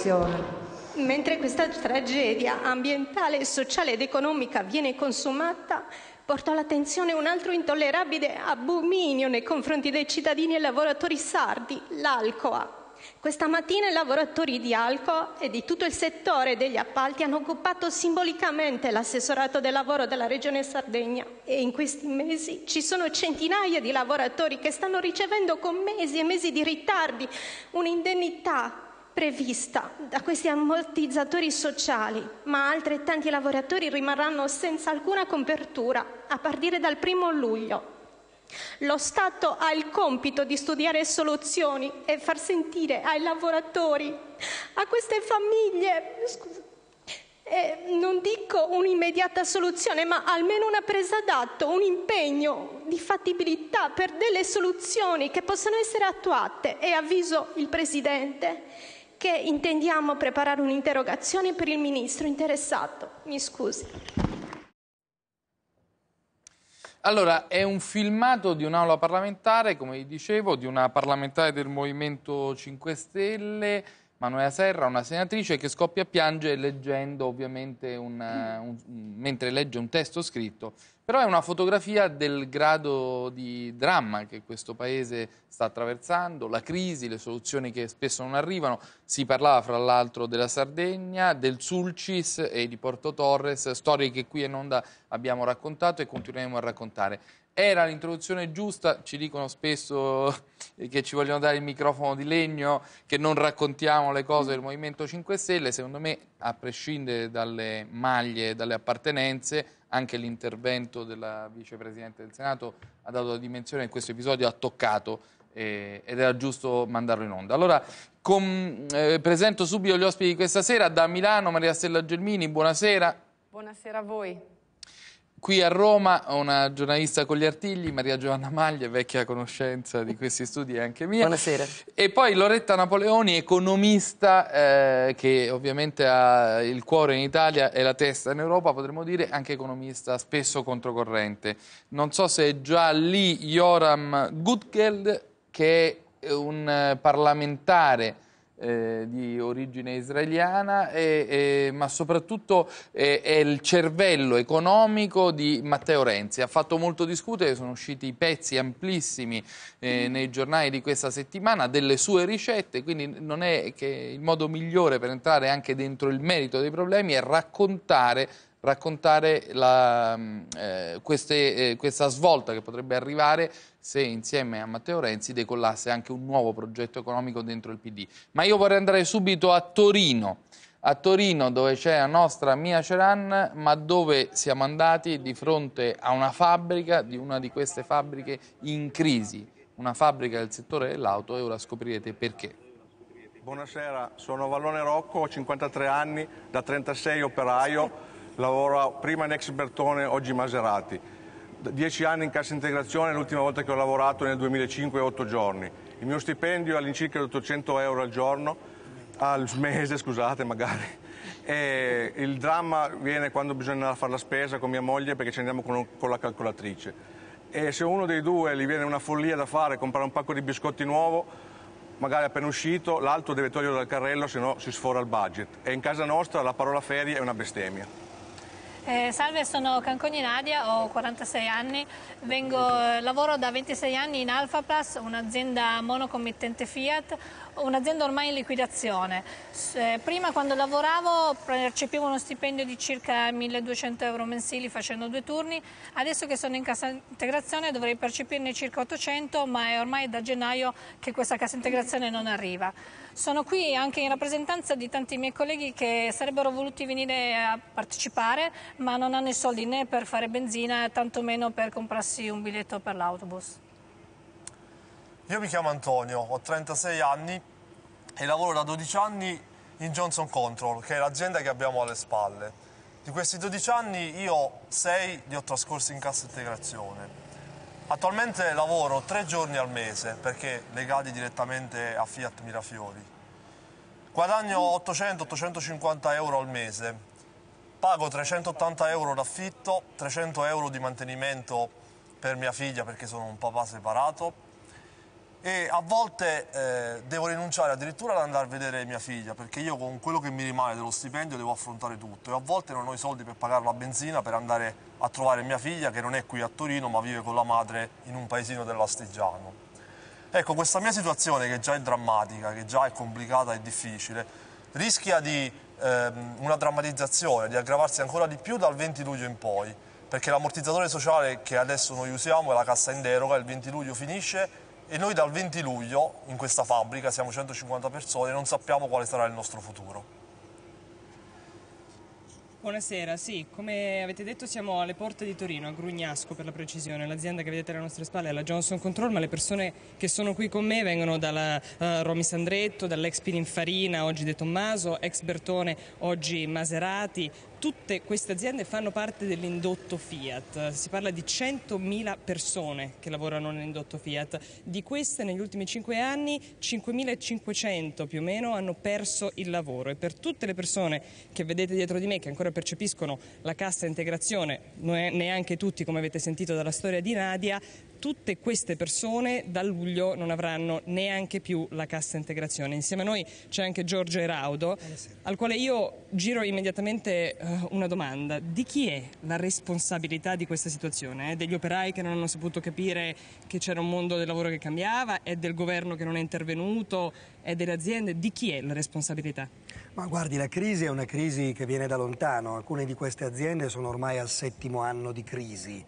Mentre questa tragedia ambientale, sociale ed economica viene consumata, porto all'attenzione un altro intollerabile abominio nei confronti dei cittadini e lavoratori sardi, l'Alcoa. Questa mattina i lavoratori di Alcoa e di tutto il settore degli appalti hanno occupato simbolicamente l'assessorato del lavoro della Regione Sardegna e in questi mesi ci sono centinaia di lavoratori che stanno ricevendo con mesi e mesi di ritardi un'indennità prevista da questi ammortizzatori sociali, ma altrettanti lavoratori rimarranno senza alcuna copertura a partire dal primo luglio. Lo Stato ha il compito di studiare soluzioni e far sentire ai lavoratori, a queste famiglie, non dico un'immediata soluzione, ma almeno una presa d'atto, un impegno di fattibilità per delle soluzioni che possano essere attuate. E avviso il Presidente che intendiamo preparare un'interrogazione per il Ministro interessato. Mi scusi. Allora, è un filmato di un'aula parlamentare, come dicevo, di una parlamentare del Movimento 5 Stelle, Manuela Serra, una senatrice che scoppia a piangere leggendo ovviamente una, eh, un, mentre legge un testo scritto però è una fotografia del grado di dramma che questo paese sta attraversando, la crisi, le soluzioni che spesso non arrivano. Si parlava fra l'altro della Sardegna, del Sulcis e di Porto Torres, storie che qui e non da abbiamo raccontato e continueremo a raccontare era l'introduzione giusta, ci dicono spesso che ci vogliono dare il microfono di legno, che non raccontiamo le cose del Movimento 5 Stelle, secondo me a prescindere dalle maglie, e dalle appartenenze, anche l'intervento della vicepresidente del Senato ha dato la dimensione che questo episodio ha toccato eh, ed era giusto mandarlo in onda. Allora com, eh, presento subito gli ospiti di questa sera da Milano Maria Stella Gelmini, buonasera. Buonasera a voi. Qui a Roma una giornalista con gli artigli, Maria Giovanna Maglia, vecchia conoscenza di questi studi anche mia. Buonasera. E poi Loretta Napoleoni, economista eh, che ovviamente ha il cuore in Italia e la testa in Europa, potremmo dire anche economista spesso controcorrente. Non so se è già lì Joram Gutgeld che è un eh, parlamentare eh, di origine israeliana, e, e, ma soprattutto eh, è il cervello economico di Matteo Renzi. Ha fatto molto discutere, sono usciti pezzi amplissimi eh, nei giornali di questa settimana delle sue ricette, quindi non è che il modo migliore per entrare anche dentro il merito dei problemi è raccontare raccontare la, mm, eh, queste, eh, questa svolta che potrebbe arrivare se insieme a Matteo Renzi decollasse anche un nuovo progetto economico dentro il PD. Ma io vorrei andare subito a Torino, a Torino dove c'è la nostra Mia Ceran, ma dove siamo andati di fronte a una fabbrica, di una di queste fabbriche in crisi, una fabbrica del settore dell'auto e ora scoprirete perché. Buonasera, sono Vallone Rocco, ho 53 anni, da 36 operaio, lavoro prima in ex Bertone, oggi Maserati dieci anni in cassa integrazione, l'ultima volta che ho lavorato nel 2005 8 giorni. Il mio stipendio è all'incirca 800 euro al giorno, al mese scusate magari. E il dramma viene quando bisogna fare la spesa con mia moglie perché ci andiamo con, con la calcolatrice. E se uno dei due gli viene una follia da fare, comprare un pacco di biscotti nuovo, magari appena uscito, l'altro deve toglierlo dal carrello, se no si sfora il budget. E in casa nostra la parola ferie è una bestemmia. Eh, salve, sono Canconi Nadia, ho 46 anni, Vengo, eh, lavoro da 26 anni in Alphaplas, un'azienda monocommittente Fiat, un'azienda ormai in liquidazione. Eh, prima quando lavoravo percepivo uno stipendio di circa 1200 euro mensili facendo due turni, adesso che sono in cassa integrazione dovrei percepirne circa 800 ma è ormai da gennaio che questa cassa integrazione non arriva. Sono qui anche in rappresentanza di tanti miei colleghi che sarebbero voluti venire a partecipare ma non hanno i soldi né per fare benzina tantomeno per comprarsi un biglietto per l'autobus. Io mi chiamo Antonio, ho 36 anni e lavoro da 12 anni in Johnson Control, che è l'azienda che abbiamo alle spalle. Di questi 12 anni io 6 li ho trascorsi in cassa integrazione. Attualmente lavoro 3 giorni al mese perché legati direttamente a Fiat Mirafiori. Guadagno 800-850 euro al mese, pago 380 euro d'affitto, 300 euro di mantenimento per mia figlia perché sono un papà separato e a volte eh, devo rinunciare addirittura ad andare a vedere mia figlia perché io con quello che mi rimane dello stipendio devo affrontare tutto e a volte non ho i soldi per pagare la benzina per andare a trovare mia figlia che non è qui a Torino ma vive con la madre in un paesino dell'Astigiano. Ecco, questa mia situazione che già è drammatica, che già è complicata e difficile, rischia di ehm, una drammatizzazione, di aggravarsi ancora di più dal 20 luglio in poi perché l'ammortizzatore sociale che adesso noi usiamo è la cassa in deroga, il 20 luglio finisce e noi dal 20 luglio in questa fabbrica siamo 150 persone e non sappiamo quale sarà il nostro futuro. Buonasera, sì, come avete detto siamo alle porte di Torino, a Grugnasco per la precisione, l'azienda che vedete alle nostre spalle è la Johnson Control, ma le persone che sono qui con me vengono dalla uh, Romy Sandretto, dall'ex Pininfarina, oggi De Tommaso, ex Bertone, oggi Maserati, Tutte queste aziende fanno parte dell'indotto Fiat, si parla di 100.000 persone che lavorano nell'indotto Fiat, di queste negli ultimi 5 anni 5.500 più o meno hanno perso il lavoro e per tutte le persone che vedete dietro di me che ancora percepiscono la cassa integrazione, neanche tutti come avete sentito dalla storia di Nadia, tutte queste persone da luglio non avranno neanche più la cassa integrazione. Insieme a noi c'è anche Giorgio Eraudo, eh, al quale io giro immediatamente eh, una domanda. Di chi è la responsabilità di questa situazione? È degli operai che non hanno saputo capire che c'era un mondo del lavoro che cambiava? È del governo che non è intervenuto? È delle aziende? Di chi è la responsabilità? Ma guardi, la crisi è una crisi che viene da lontano. Alcune di queste aziende sono ormai al settimo anno di crisi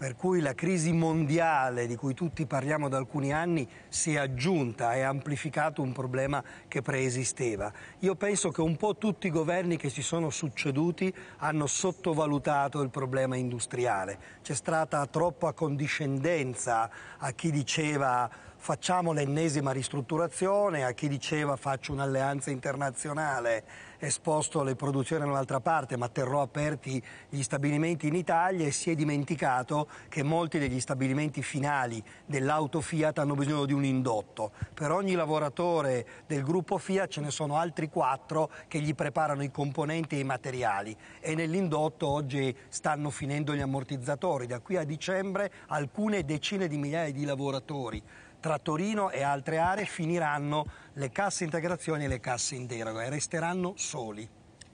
per cui la crisi mondiale di cui tutti parliamo da alcuni anni si è aggiunta e ha amplificato un problema che preesisteva. Io penso che un po' tutti i governi che si sono succeduti hanno sottovalutato il problema industriale. C'è stata troppa condiscendenza a chi diceva facciamo l'ennesima ristrutturazione, a chi diceva faccio un'alleanza internazionale esposto le produzioni da un'altra parte, ma terrò aperti gli stabilimenti in Italia e si è dimenticato che molti degli stabilimenti finali dell'auto Fiat hanno bisogno di un indotto. Per ogni lavoratore del gruppo Fiat ce ne sono altri quattro che gli preparano i componenti e i materiali e nell'indotto oggi stanno finendo gli ammortizzatori. Da qui a dicembre alcune decine di migliaia di lavoratori tra Torino e altre aree finiranno le casse integrazioni e le casse in deroga e resteranno soli.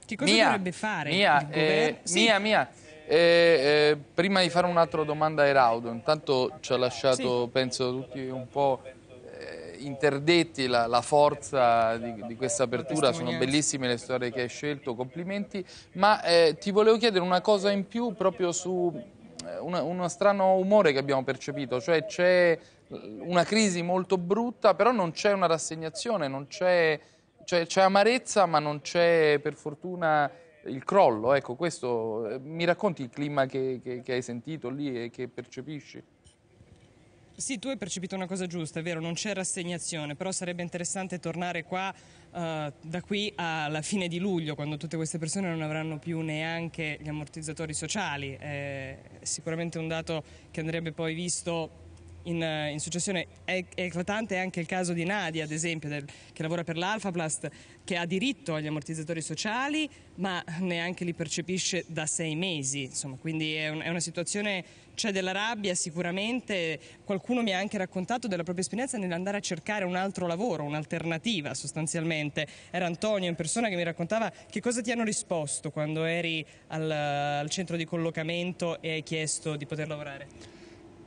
Che cosa mia, dovrebbe fare? Mia, eh, sì. mia, mia. Eh, eh, prima di fare un'altra domanda a Eraudo, intanto ci ha lasciato, sì. penso, tutti un po' eh, interdetti la, la forza di, di, questa apertura, sono bellissime le storie che hai scelto, complimenti, ma eh, ti volevo chiedere una cosa in più proprio su eh, una, uno strano umore che abbiamo percepito, cioè c'è una crisi molto brutta, però non c'è una rassegnazione, cioè, c'è, amarezza ma non c'è per fortuna il crollo. Ecco, questo, eh, mi racconti il clima che, che, che hai sentito lì e che percepisci? Sì, tu hai percepito una cosa giusta, è vero, non c'è rassegnazione, però sarebbe interessante tornare qua uh, da qui alla fine di luglio, quando tutte queste persone non avranno più neanche gli ammortizzatori sociali. È sicuramente un dato che andrebbe poi visto in, eh, in successione. È, è, eclatante anche il caso di Nadia, ad esempio, del, che lavora per l'Alfaplast, che ha diritto agli ammortizzatori sociali, ma neanche li percepisce da sei mesi. Insomma, quindi è, un, è una situazione, c'è della rabbia sicuramente. Qualcuno mi ha anche raccontato della propria esperienza nell'andare a cercare un altro lavoro, un'alternativa sostanzialmente. Era Antonio in persona che mi raccontava che cosa ti hanno risposto quando eri al, al centro di collocamento e hai chiesto di poter lavorare.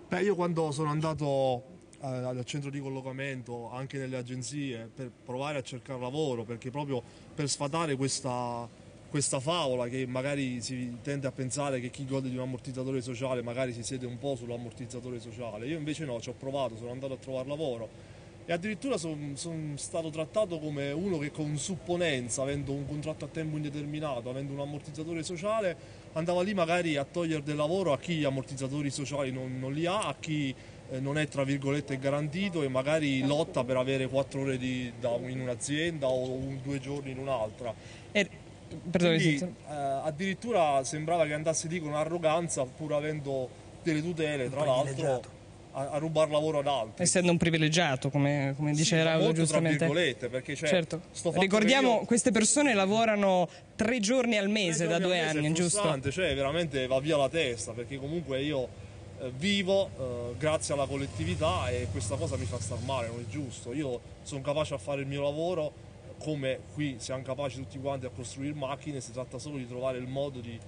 Beh, io quando sono andato eh, al centro di collocamento, anche nelle agenzie, per provare a cercare lavoro, perché proprio per sfatare questa, questa favola che magari si tende a pensare che chi gode di un ammortizzatore sociale magari si siede un po' sull'ammortizzatore sociale. Io invece no, ci ho provato, sono andato a trovare lavoro e addirittura sono son stato trattato come uno che con supponenza, avendo un contratto a tempo indeterminato, avendo un ammortizzatore sociale, andava lì magari a togliere del lavoro a chi gli ammortizzatori sociali non, non li ha, a chi eh, non è tra virgolette garantito e magari lotta per avere quattro ore di, da, in un'azienda o un, due giorni in un'altra. E... Quindi, eh, addirittura sembrava che andasse lì con arroganza pur avendo delle tutele, tra l'altro a, a rubare lavoro ad altri. Essendo un privilegiato, come, come dice sì, Raul giustamente. Perché, cioè, certo. Ricordiamo, io... queste persone lavorano tre giorni al mese da due mese, anni, giusto? È Cioè, veramente va via la testa, perché comunque io eh, vivo eh, grazie alla collettività e questa cosa mi fa star male, non è giusto. Io sono capace a fare il mio lavoro come qui siamo capaci tutti quanti a costruire macchine, si tratta solo di trovare il modo di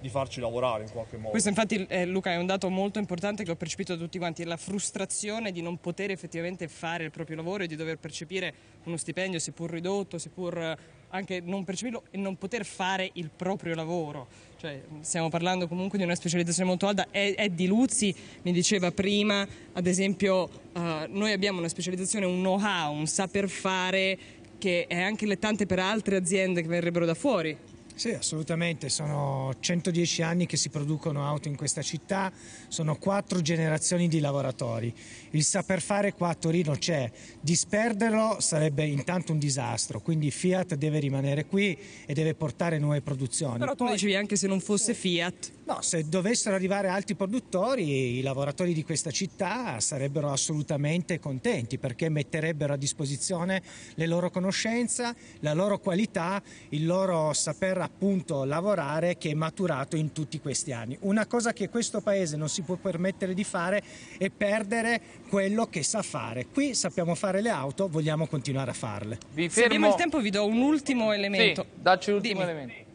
di farci lavorare in qualche modo. Questo infatti eh, Luca è un dato molto importante che ho percepito da tutti quanti, la frustrazione di non poter effettivamente fare il proprio lavoro e di dover percepire uno stipendio seppur ridotto, seppur eh, anche non percepirlo e non poter fare il proprio lavoro. Cioè, stiamo parlando comunque di una specializzazione molto alta. Eddie Luzzi mi diceva prima, ad esempio, eh, noi abbiamo una specializzazione, un know-how, un saper fare che è anche lettante per altre aziende che verrebbero da fuori. Sì, assolutamente, sono 110 anni che si producono auto in questa città, sono quattro generazioni di lavoratori. Il saper fare qua a Torino c'è, disperderlo sarebbe intanto un disastro, quindi Fiat deve rimanere qui e deve portare nuove produzioni. Però tu Poi... dicevi anche se non fosse Fiat. No, se dovessero arrivare altri produttori, i lavoratori di questa città sarebbero assolutamente contenti perché metterebbero a disposizione le loro conoscenze, la loro qualità, il loro saper appunto lavorare che è maturato in tutti questi anni. Una cosa che questo paese non si può permettere di fare è perdere quello che sa fare. Qui sappiamo fare le auto, vogliamo continuare a farle. Vi fermo. Se abbiamo il tempo vi do un ultimo elemento. Sì, dacci ultimo elemento.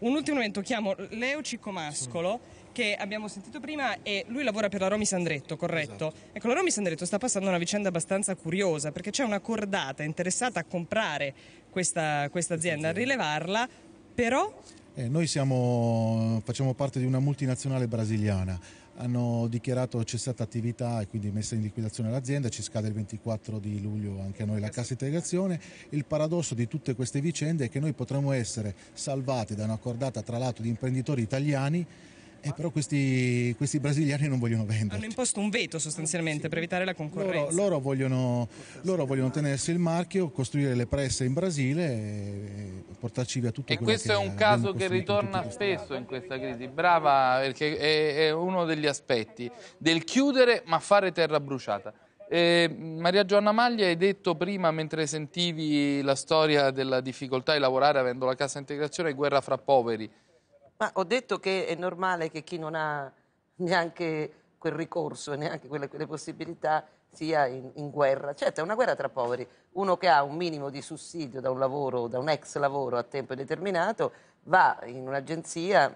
Un ultimo elemento, chiamo Leo Ciccomascolo. che abbiamo sentito prima e lui lavora per la Romi Sandretto, corretto? Esatto. Ecco, la Romi Sandretto sta passando una vicenda abbastanza curiosa perché c'è una cordata interessata a comprare questa, questa azienda, a rilevarla, però? Eh, noi siamo, facciamo parte di una multinazionale brasiliana, hanno dichiarato cessata attività e quindi messa in liquidazione l'azienda, ci scade il 24 di luglio anche a noi la cassa integrazione. Il paradosso di tutte queste vicende è che noi potremmo essere salvati da una cordata tra l'altro di imprenditori italiani eh, però questi, questi, brasiliani non vogliono vendere. Hanno imposto un veto sostanzialmente per evitare la concorrenza. Loro, loro, vogliono, loro vogliono, tenersi il marchio, costruire le presse in Brasile e portarci via tutto. il E questo è un caso che ritorna spesso in questa crisi. Brava, perché è, è uno degli aspetti del chiudere ma fare terra bruciata. Eh, Maria Giovanna Maglia, hai detto prima, mentre sentivi la storia della difficoltà di lavorare avendo la cassa integrazione, guerra fra poveri. Ma ho detto che è normale che chi non ha neanche quel ricorso e neanche quelle, quelle, possibilità sia in, in, guerra. Certo, è una guerra tra poveri. Uno che ha un minimo di sussidio da un lavoro, da un ex lavoro a tempo determinato, va in un'agenzia.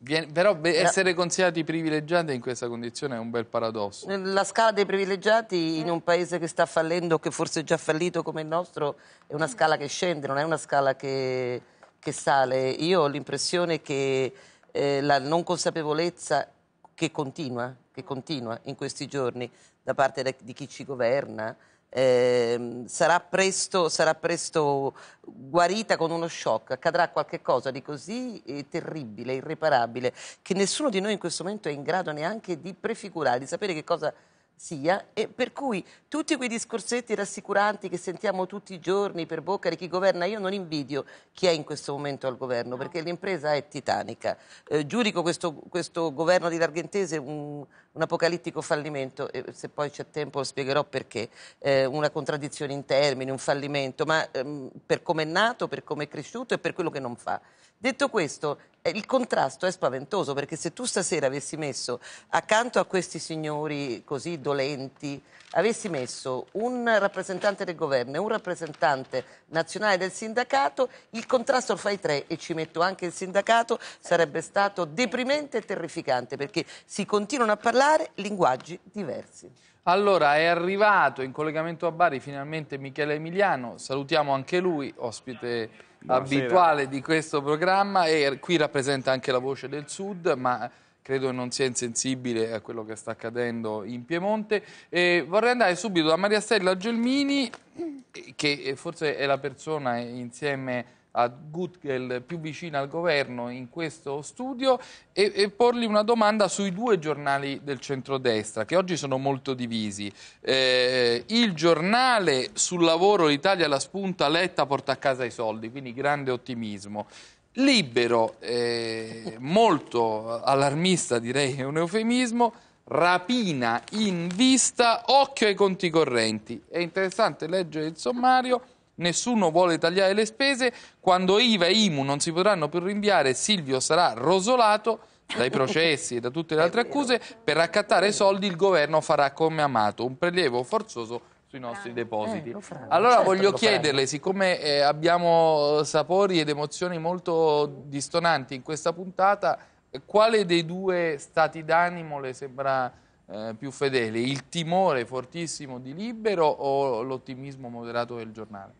Viene, però essere considerati privilegiati in questa condizione è un bel paradosso. La scala dei privilegiati in un paese che sta fallendo, che forse è già fallito come il nostro, è una scala che scende, non è una scala che che sale. Io ho l'impressione che eh, la non consapevolezza che continua, che continua in questi giorni da parte de- di chi ci governa, eh, sarà, presto, sarà, presto, guarita con uno shock, accadrà qualcosa di così eh, terribile, irreparabile, che nessuno di noi in questo momento è in grado neanche di prefigurare, di sapere che cosa sia, e per cui tutti quei discorsetti rassicuranti che sentiamo tutti i giorni per bocca di chi governa, io non invidio chi è in questo momento al governo, no. perché l'impresa è titanica. Eh, giudico questo, questo, governo di Larghentese un, un apocalittico fallimento, e se poi c'è tempo lo spiegherò perché, eh, una contraddizione in termini, un fallimento, ma ehm, per come è nato, per come è cresciuto e per quello che non fa. Detto questo, eh, il contrasto è spaventoso perché se tu stasera avessi messo accanto a questi signori così dolenti, avessi messo un rappresentante del governo e un rappresentante nazionale del sindacato, il contrasto fra i tre e ci metto anche il sindacato, sarebbe stato deprimente e terrificante perché si continuano a parlare linguaggi diversi. Allora è arrivato in collegamento a Bari finalmente Michele Emiliano, salutiamo anche lui, ospite Buonasera. abituale di questo programma e qui rappresenta anche la voce del Sud, ma credo non sia insensibile a quello che sta accadendo in Piemonte. E vorrei andare subito da Maria Stella Gelmini, che forse è la persona insieme a a Gutgel più vicina al governo in questo studio e, e, porgli una domanda sui due giornali del centrodestra che oggi sono molto divisi. Eh, il giornale sul lavoro l'Italia la spunta, Letta porta a casa i soldi, quindi grande ottimismo. Libero, eh, molto allarmista direi è un eufemismo, rapina in vista, occhio ai conti correnti. È interessante leggere il sommario nessuno vuole tagliare le spese, quando IVA e IMU non si potranno più rinviare Silvio sarà rosolato dai processi e da tutte le altre accuse, per raccattare soldi il governo farà come amato, un prelievo forzoso sui nostri eh, depositi. Eh, allora certo, voglio chiederle, siccome eh, abbiamo sapori ed emozioni molto distonanti in questa puntata, quale dei due stati d'animo le sembra eh, più fedele? Il timore fortissimo di Libero o l'ottimismo moderato del giornale?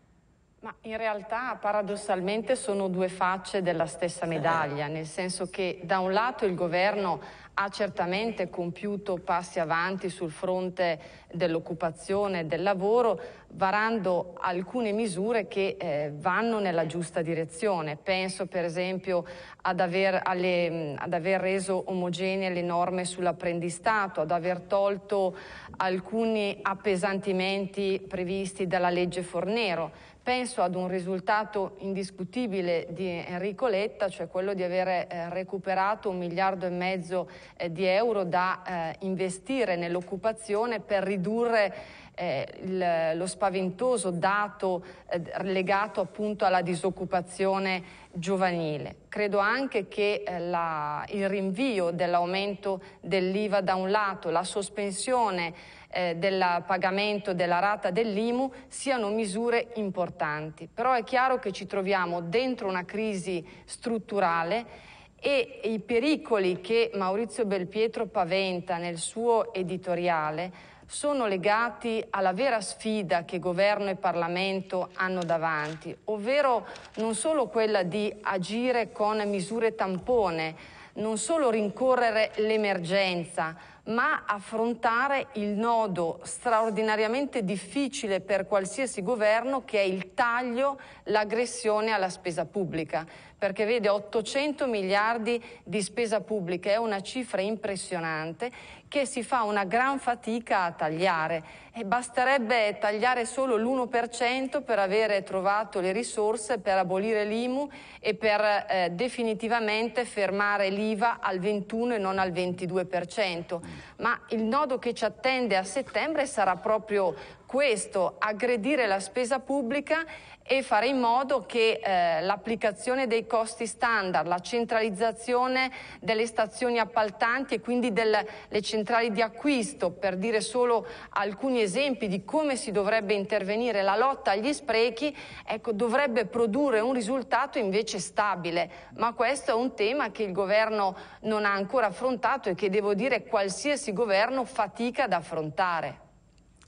Ma in realtà paradossalmente sono due facce della stessa medaglia, nel senso che da un lato il governo ha certamente compiuto passi avanti sul fronte dell'occupazione e del lavoro, varando alcune misure che eh, vanno nella giusta direzione. Penso per esempio ad aver, alle, ad aver reso omogenee le norme sull'apprendistato, ad aver tolto alcuni appesantimenti previsti dalla legge Fornero Penso ad un risultato indiscutibile di Enrico Letta, cioè quello di aver eh, recuperato un miliardo e mezzo eh, di euro da eh, investire nell'occupazione per ridurre eh, il, lo spaventoso dato eh, legato appunto alla disoccupazione giovanile. Credo anche che eh, la, il rinvio dell'aumento dell'IVA da un lato, la sospensione eh, del pagamento della rata dell'IMU siano misure importanti. Però è chiaro che ci troviamo dentro una crisi strutturale e i pericoli che Maurizio Belpietro paventa nel suo editoriale sono legati alla vera sfida che governo e Parlamento hanno davanti, ovvero non solo quella di agire con misure tampone, non solo rincorrere l'emergenza, ma affrontare il nodo straordinariamente difficile per qualsiasi governo che è il taglio, l'aggressione alla spesa pubblica, perché vede 800 miliardi di spesa pubblica, è una cifra impressionante che si fa una gran fatica a tagliare e basterebbe tagliare solo l'1% per avere trovato le risorse per abolire l'IMU e per eh, definitivamente fermare l'IVA al 21 e non al 22%. Ma il nodo che ci attende a settembre sarà proprio questo, aggredire la spesa pubblica e fare in modo che eh, l'applicazione dei costi standard, la centralizzazione delle stazioni appaltanti e quindi delle centrali di acquisto, per dire solo alcuni esempi di come si dovrebbe intervenire la lotta agli sprechi, ecco, dovrebbe produrre un risultato invece stabile. Ma questo è un tema che il governo non ha ancora affrontato e che devo dire qualsiasi governo fatica ad affrontare.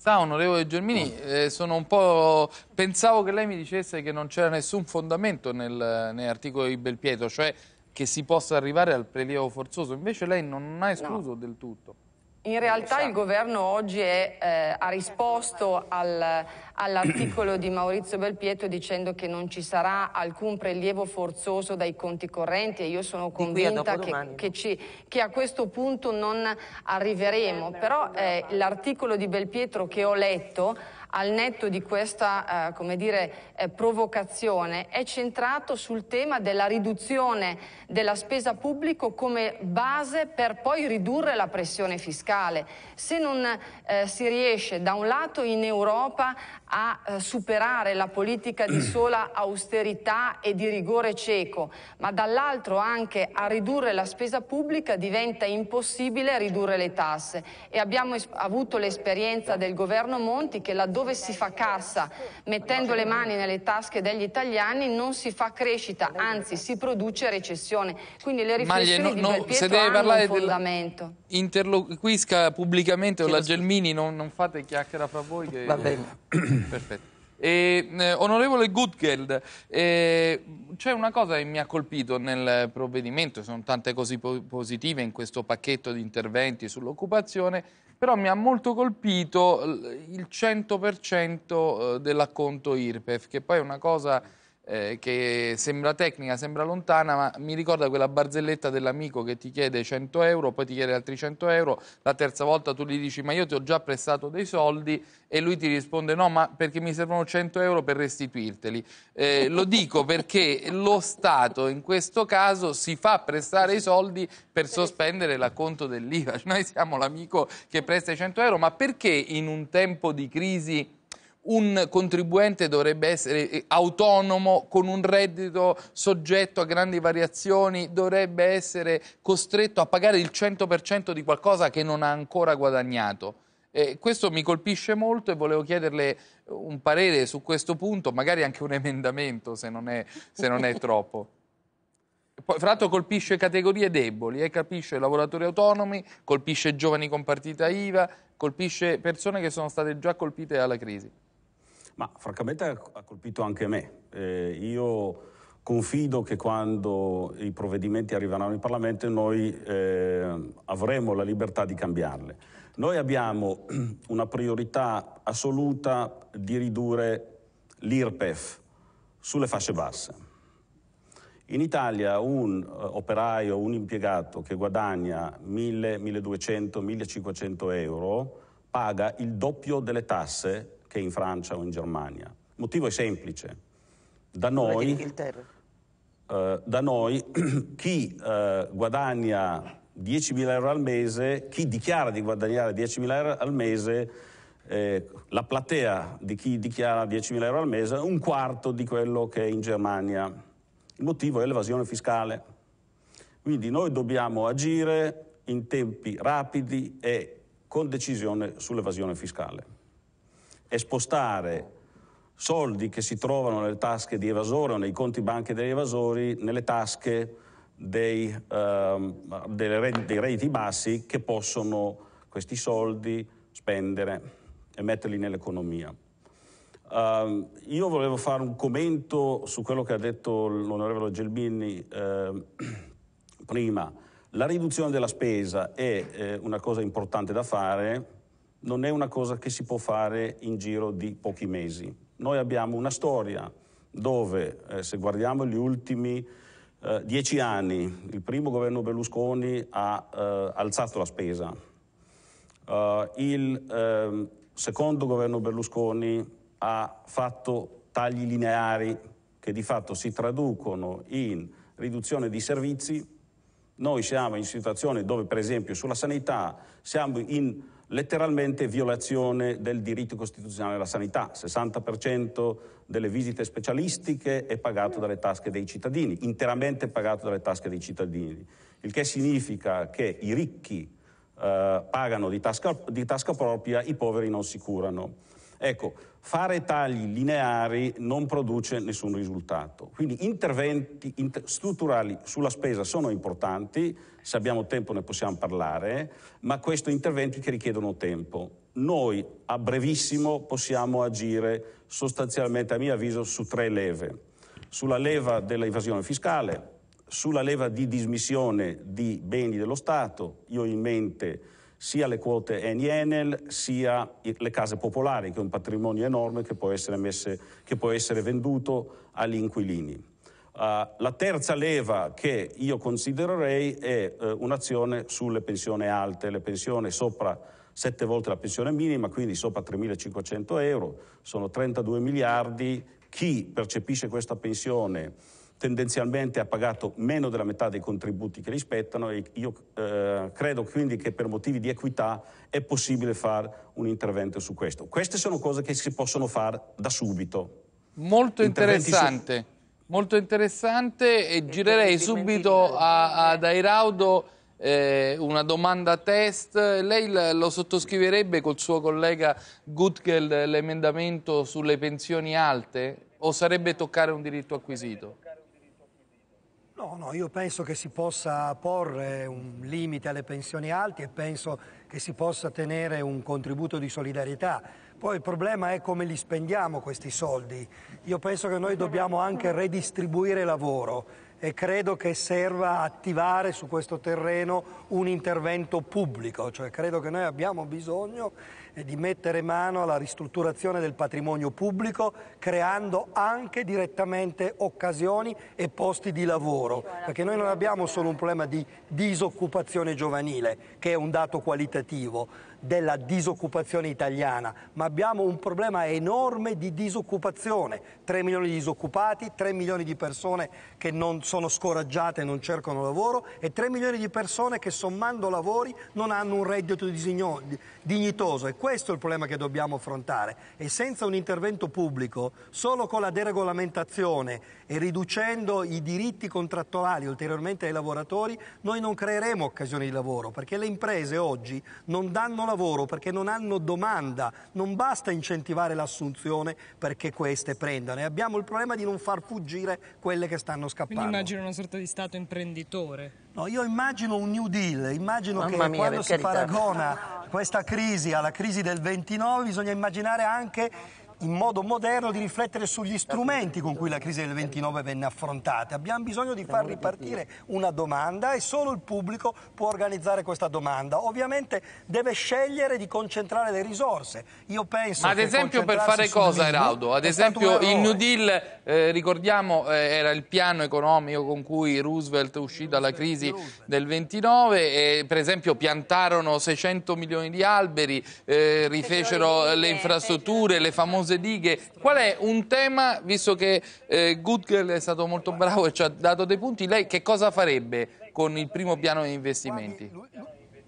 Sa, onorevole Germini, mm. eh, sono un po'... pensavo che lei mi dicesse che non c'era nessun fondamento nel, nell'articolo di Belpietro, cioè che si possa arrivare al prelievo forzoso, invece lei non ha escluso no. del tutto. In realtà il esatto. governo oggi è, eh, ha risposto al, all'articolo di Maurizio Belpietro dicendo che non ci sarà alcun prelievo forzoso dai conti correnti e io sono convinta che, che, ci, che, a questo punto non arriveremo. Però eh, l'articolo di Belpietro che ho letto al netto di questa eh, come dire, eh, provocazione, è centrato sul tema della riduzione della spesa pubblica come base per poi ridurre la pressione fiscale. Se non eh, si riesce da un lato in Europa a eh, superare la politica di sola austerità e di rigore cieco, ma dall'altro anche a ridurre la spesa pubblica diventa impossibile ridurre le tasse e abbiamo avuto l'esperienza del governo Monti che laddove si fa cassa mettendo le mani nelle tasche degli italiani non si fa crescita, anzi si produce recessione. Quindi le riflessioni Maglie, no, no, di Belpietro hanno un fondamento. Del interloquisca pubblicamente con la Gelmini, non, non, fate chiacchiera fra voi. Che... Va bene. Perfetto. E, eh, onorevole Gutgeld, eh, c'è una cosa che mi ha colpito nel provvedimento, sono tante cose po positive in questo pacchetto di interventi sull'occupazione, però mi ha molto colpito il 100% eh, dell'acconto IRPEF, che poi è una cosa eh, che sembra tecnica, sembra lontana, ma mi ricorda quella barzelletta dell'amico che ti chiede 100 euro, poi ti chiede altri 100 euro, la terza volta tu gli dici ma io ti ho già prestato dei soldi e lui ti risponde no ma perché mi servono 100 euro per restituirteli. Eh, lo dico perché lo Stato in questo caso si fa prestare i soldi per sospendere l'acconto dell'IVA, noi siamo l'amico che presta i 100 euro, ma perché in un tempo di crisi un contribuente dovrebbe essere eh, autonomo con un reddito soggetto a grandi variazioni, dovrebbe essere costretto a pagare il 100% di qualcosa che non ha ancora guadagnato. Eh, questo mi colpisce molto e volevo chiederle eh, un parere su questo punto, magari anche un emendamento se non è, se non è troppo. Poi, fra l'altro colpisce categorie deboli, eh, capisce lavoratori autonomi, colpisce giovani con partita IVA, colpisce persone che sono state già colpite dalla crisi. Ma francamente ha colpito anche me. Eh, io confido che quando i provvedimenti arriveranno in Parlamento noi eh, avremo la libertà di cambiarle. Noi abbiamo una priorità assoluta di ridurre l'IRPEF sulle fasce basse. In Italia un eh, operaio, un impiegato che guadagna 1000, 1200, 1500 euro paga il doppio delle tasse che in Francia o in Germania. Il motivo è semplice. Da noi, eh, da noi chi eh, guadagna 10.000 euro al mese, chi dichiara di guadagnare 10.000 euro al mese, eh, la platea di chi dichiara 10.000 euro al mese è un quarto di quello che è in Germania. Il motivo è l'evasione fiscale. Quindi noi dobbiamo agire in tempi rapidi e con decisione sull'evasione fiscale e spostare soldi che si trovano nelle tasche di evasori o nei conti banche degli evasori nelle tasche dei, eh, dei, dei redditi bassi che possono questi soldi spendere e metterli nell'economia. Uh, io volevo fare un commento su quello che ha detto l'onorevole Gelbini eh, prima. La riduzione della spesa è eh, una cosa importante da fare, non è una cosa che si può fare in giro di pochi mesi. Noi abbiamo una storia dove, eh, se guardiamo gli ultimi eh, dieci anni, il primo governo Berlusconi ha eh, alzato la spesa, eh, il ehm, secondo governo Berlusconi ha fatto tagli lineari che di fatto si traducono in riduzione di servizi. Noi siamo in situazione dove, per esempio, sulla sanità siamo in letteralmente violazione del diritto costituzionale alla sanità. 60% delle visite specialistiche è pagato dalle tasche dei cittadini, interamente pagato dalle tasche dei cittadini, il che significa che i ricchi eh, pagano di tasca, di tasca propria, i poveri non si curano. Ecco, fare tagli lineari non produce nessun risultato. Quindi interventi inter strutturali sulla spesa sono importanti, se abbiamo tempo ne possiamo parlare, ma questi interventi che richiedono tempo. Noi a brevissimo possiamo agire sostanzialmente, a mio avviso, su tre leve. Sulla leva dell'evasione fiscale, sulla leva di dismissione di beni dello Stato, io ho in mente sia le quote Eni Enel, sia le case popolari, che è un patrimonio enorme che può essere, messe, che può essere venduto agli inquilini. Uh, la terza leva che io considererei è uh, un'azione sulle pensioni alte, le pensioni sopra sette volte la pensione minima, quindi sopra 3.500 euro, sono 32 miliardi. Chi percepisce questa pensione tendenzialmente ha pagato meno della metà dei contributi che rispettano e io eh, credo quindi che per motivi di equità è possibile fare un intervento su questo. Queste sono cose che si possono fare da subito. Molto interessante, su... molto interessante e girerei subito ad Airaudo eh, una domanda test. Lei lo sottoscriverebbe col suo collega Gutkel l'emendamento sulle pensioni alte o sarebbe toccare un diritto acquisito? No, no, io penso che si possa porre un limite alle pensioni alte e penso che si possa tenere un contributo di solidarietà. Poi il problema è come li spendiamo questi soldi. Io penso che noi dobbiamo anche redistribuire lavoro e credo che serva attivare su questo terreno un intervento pubblico, cioè credo che noi abbiamo bisogno è eh, di mettere mano alla ristrutturazione del patrimonio pubblico creando anche direttamente occasioni e posti di lavoro, perché noi non abbiamo solo un problema di disoccupazione giovanile, che è un dato qualitativo, della disoccupazione italiana, ma abbiamo un problema enorme di disoccupazione, 3 milioni di disoccupati, 3 milioni di persone che non sono scoraggiate e non cercano lavoro e 3 milioni di persone che sommando lavori non hanno un reddito dignitoso e questo è il problema che dobbiamo affrontare e senza un intervento pubblico, solo con la deregolamentazione e riducendo i diritti contrattuali ulteriormente ai lavoratori, noi non creeremo occasioni di lavoro perché le imprese oggi non danno lavoro lavoro perché non hanno domanda, non basta incentivare l'assunzione perché queste prendano e abbiamo il problema di non far fuggire quelle che stanno scappando. Quindi immagino una sorta di Stato imprenditore. No, io immagino un New Deal, immagino Mamma che mia, quando si carità. paragona questa crisi alla crisi del 29 bisogna immaginare anche in modo moderno di riflettere sugli strumenti con cui la crisi del 29 venne affrontata. Abbiamo bisogno di far ripartire una domanda e solo il pubblico può organizzare questa domanda. Ovviamente deve scegliere di concentrare le risorse. Io penso Ma ad esempio per fare cosa, Eraudo? Ad esempio il New Deal, eh, ricordiamo, eh, era il piano economico con cui Roosevelt uscì dalla crisi del 29 e per esempio piantarono 600 milioni di alberi, eh, rifecero le infrastrutture, le famose famose dighe. Qual è un tema, visto che eh, Gutgel è stato molto bravo e ci ha dato dei punti, lei che cosa farebbe con il primo piano di investimenti?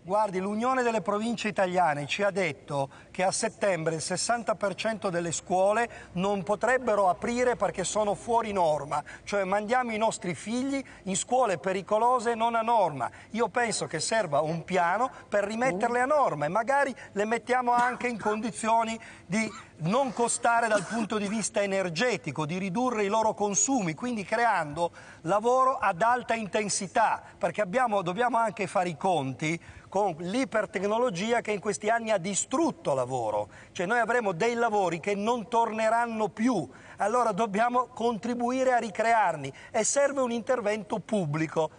Guardi, l'Unione delle Province Italiane ci ha detto che a settembre il 60% delle scuole non potrebbero aprire perché sono fuori norma, cioè mandiamo i nostri figli in scuole pericolose non a norma. Io penso che serva un piano per rimetterle a norma e magari le mettiamo anche in condizioni di non costare dal punto di vista energetico, di ridurre i loro consumi, quindi creando lavoro ad alta intensità, perché abbiamo, dobbiamo anche fare i conti con l'ipertecnologia che in questi anni ha distrutto lavoro, cioè noi avremo dei lavori che non torneranno più, allora dobbiamo contribuire a ricrearli e serve un intervento pubblico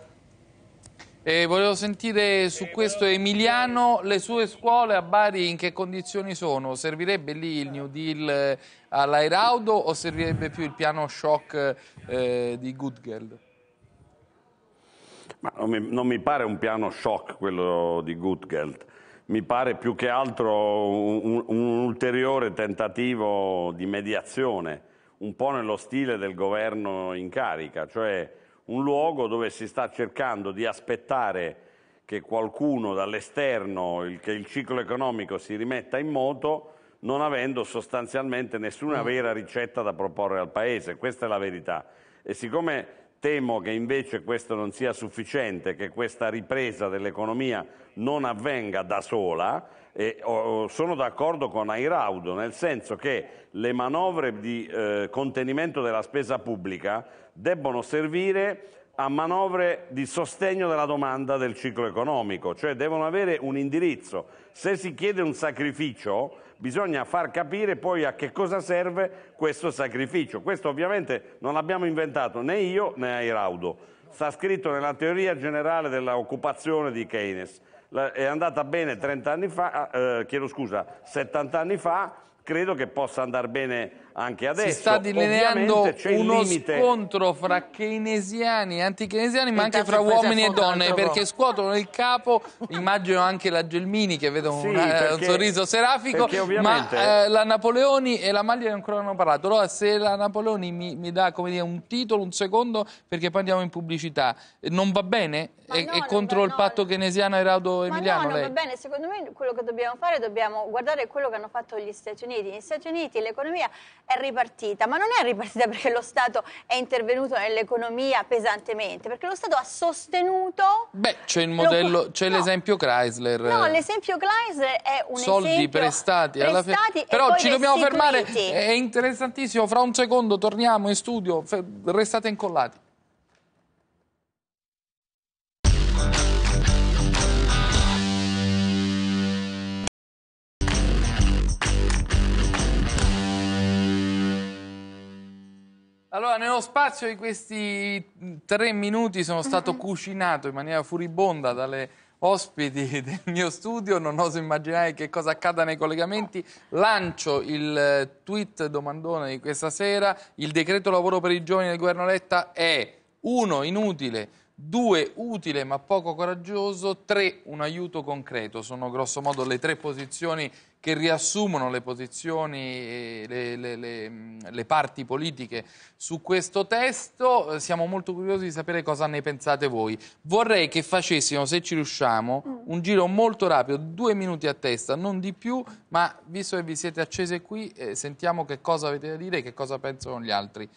e volevo sentire su questo Emiliano, le sue scuole a Bari in che condizioni sono? Servirebbe lì il New Deal eh, all'Airaudo o servirebbe più il piano shock eh, di Gutgeld? Non mi, non, mi, pare un piano shock quello di Gutgeld, mi pare più che altro un, un ulteriore tentativo di mediazione, un po' nello stile del governo in carica, cioè un luogo dove si sta cercando di aspettare che qualcuno dall'esterno, il, che il ciclo economico si rimetta in moto, non avendo sostanzialmente nessuna mm. vera ricetta da proporre al Paese. Questa è la verità. E siccome temo che invece questo non sia sufficiente, che questa ripresa dell'economia non avvenga da sola, e, o, sono d'accordo con Airaudo, nel senso che le manovre di eh, contenimento della spesa pubblica debbono servire a manovre di sostegno della domanda del ciclo economico, cioè devono avere un indirizzo. Se si chiede un sacrificio bisogna far capire poi a che cosa serve questo sacrificio. Questo ovviamente non l'abbiamo inventato né io né Airaudo, sta scritto nella teoria generale dell'occupazione di Keynes. È andata bene 30 anni fa, eh, chiedo scusa, 70 anni fa, credo che possa andare bene anche adesso. Si sta delineando uno limite... scontro fra keynesiani e antichinesiani, ma anche fra uomini e donne, perché scuotono il capo, immagino anche la Gelmini che vedo sì, eh, un, perché, un, sorriso serafico, ovviamente... ma eh, la Napoleoni e la Maglia non ancora hanno parlato. Allora se la Napoleoni mi, mi dà dire, un titolo, un secondo, perché poi andiamo in pubblicità, non va bene? È, no, e contro il no. patto keynesiano Eraudo Emiliano? Ma no, non va bene, secondo me quello che dobbiamo fare, dobbiamo guardare quello che hanno fatto gli Stati Uniti. Gli Stati Uniti l'economia è ripartita, ma non è ripartita perché lo Stato è intervenuto nell'economia pesantemente, perché lo Stato ha sostenuto... Beh, c'è il modello, c'è no. l'esempio Chrysler. No, l'esempio Chrysler è un Soldi prestati, alla fine. Però ci dobbiamo fermare, è interessantissimo, fra un secondo torniamo in studio, restate incollati. Allora, nello spazio di questi tre minuti sono stato mhm. cucinato in maniera furibonda dalle ospiti del mio studio, non oso immaginare che cosa accada nei collegamenti. Lancio il eh, tweet domandone di questa sera. Il decreto lavoro per i giovani del governo Letta è uno inutile 2 utile ma poco coraggioso, 3 un aiuto concreto, sono grosso modo le tre posizioni che riassumono le posizioni, eh, le, le, le, le, parti politiche su questo testo, eh, siamo molto curiosi di sapere cosa ne pensate voi. Vorrei che facessimo, se ci riusciamo, mm. un giro molto rapido, due minuti a testa, non di più, ma visto che vi siete accese qui, eh, sentiamo che cosa avete da dire e che cosa pensano gli altri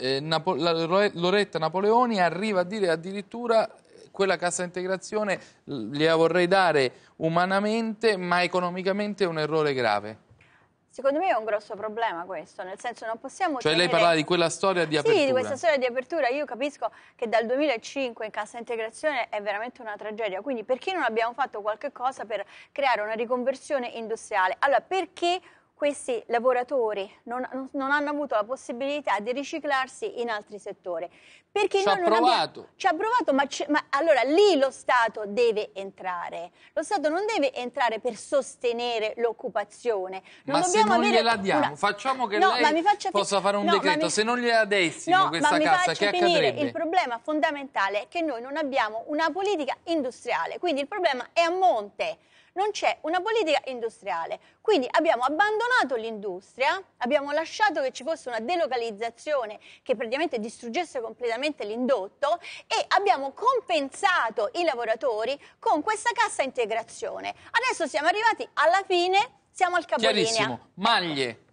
eh, Napo- Loretta Napoleoni arriva a dire addirittura eh, quella cassa integrazione gliela vorrei dare umanamente, ma economicamente è un errore grave. Secondo me è un grosso problema questo, nel senso non possiamo... Cioè tenere... lei parlava di quella storia di apertura. Sì, di questa storia di apertura. Io capisco che dal 2005 in cassa integrazione è veramente una tragedia, quindi perché non abbiamo fatto qualche cosa per creare una riconversione industriale? Allora, perché questi lavoratori non, non, hanno avuto la possibilità di riciclarsi in altri settori. Perché ci ha provato. Abbiamo, ci ha provato, ma, ci, ma, allora lì lo Stato deve entrare. Lo Stato non deve entrare per sostenere l'occupazione. ma se non gliela diamo, una... facciamo che no, lei possa fare un no, decreto. Mi... Se non gliela dessimo no, questa cassa, che finire. accadrebbe? Il problema fondamentale è che noi non abbiamo una politica industriale, quindi il problema è a monte non c'è una politica industriale. Quindi abbiamo abbandonato l'industria, abbiamo lasciato che ci fosse una delocalizzazione che praticamente distruggesse completamente l'indotto e abbiamo compensato i lavoratori con questa cassa integrazione. Adesso siamo arrivati alla fine, siamo al capolinea. Chiarissimo, maglie.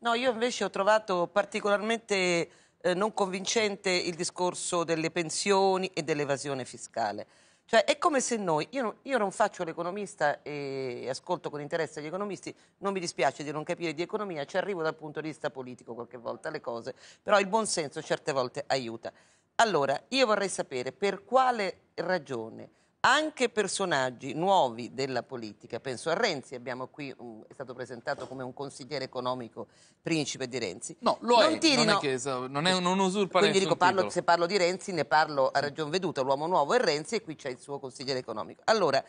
No, io invece ho trovato particolarmente eh, non convincente il discorso delle pensioni e dell'evasione fiscale cioè, è come se noi, io, io non faccio l'economista e ascolto con interesse gli economisti, non mi dispiace di non capire di economia, ci arrivo dal punto di vista politico qualche volta le cose, però il buonsenso certe volte aiuta. Allora, io vorrei sapere per quale ragione anche personaggi nuovi della politica, penso a Renzi, abbiamo qui, um, è stato presentato come un consigliere economico principe di Renzi. No, lo non è, tirino... non è, che, non è un usurpa Quindi dico, parlo, se parlo di Renzi ne parlo a ragion veduta, l'uomo nuovo è Renzi e qui c'è il suo consigliere economico. Allora,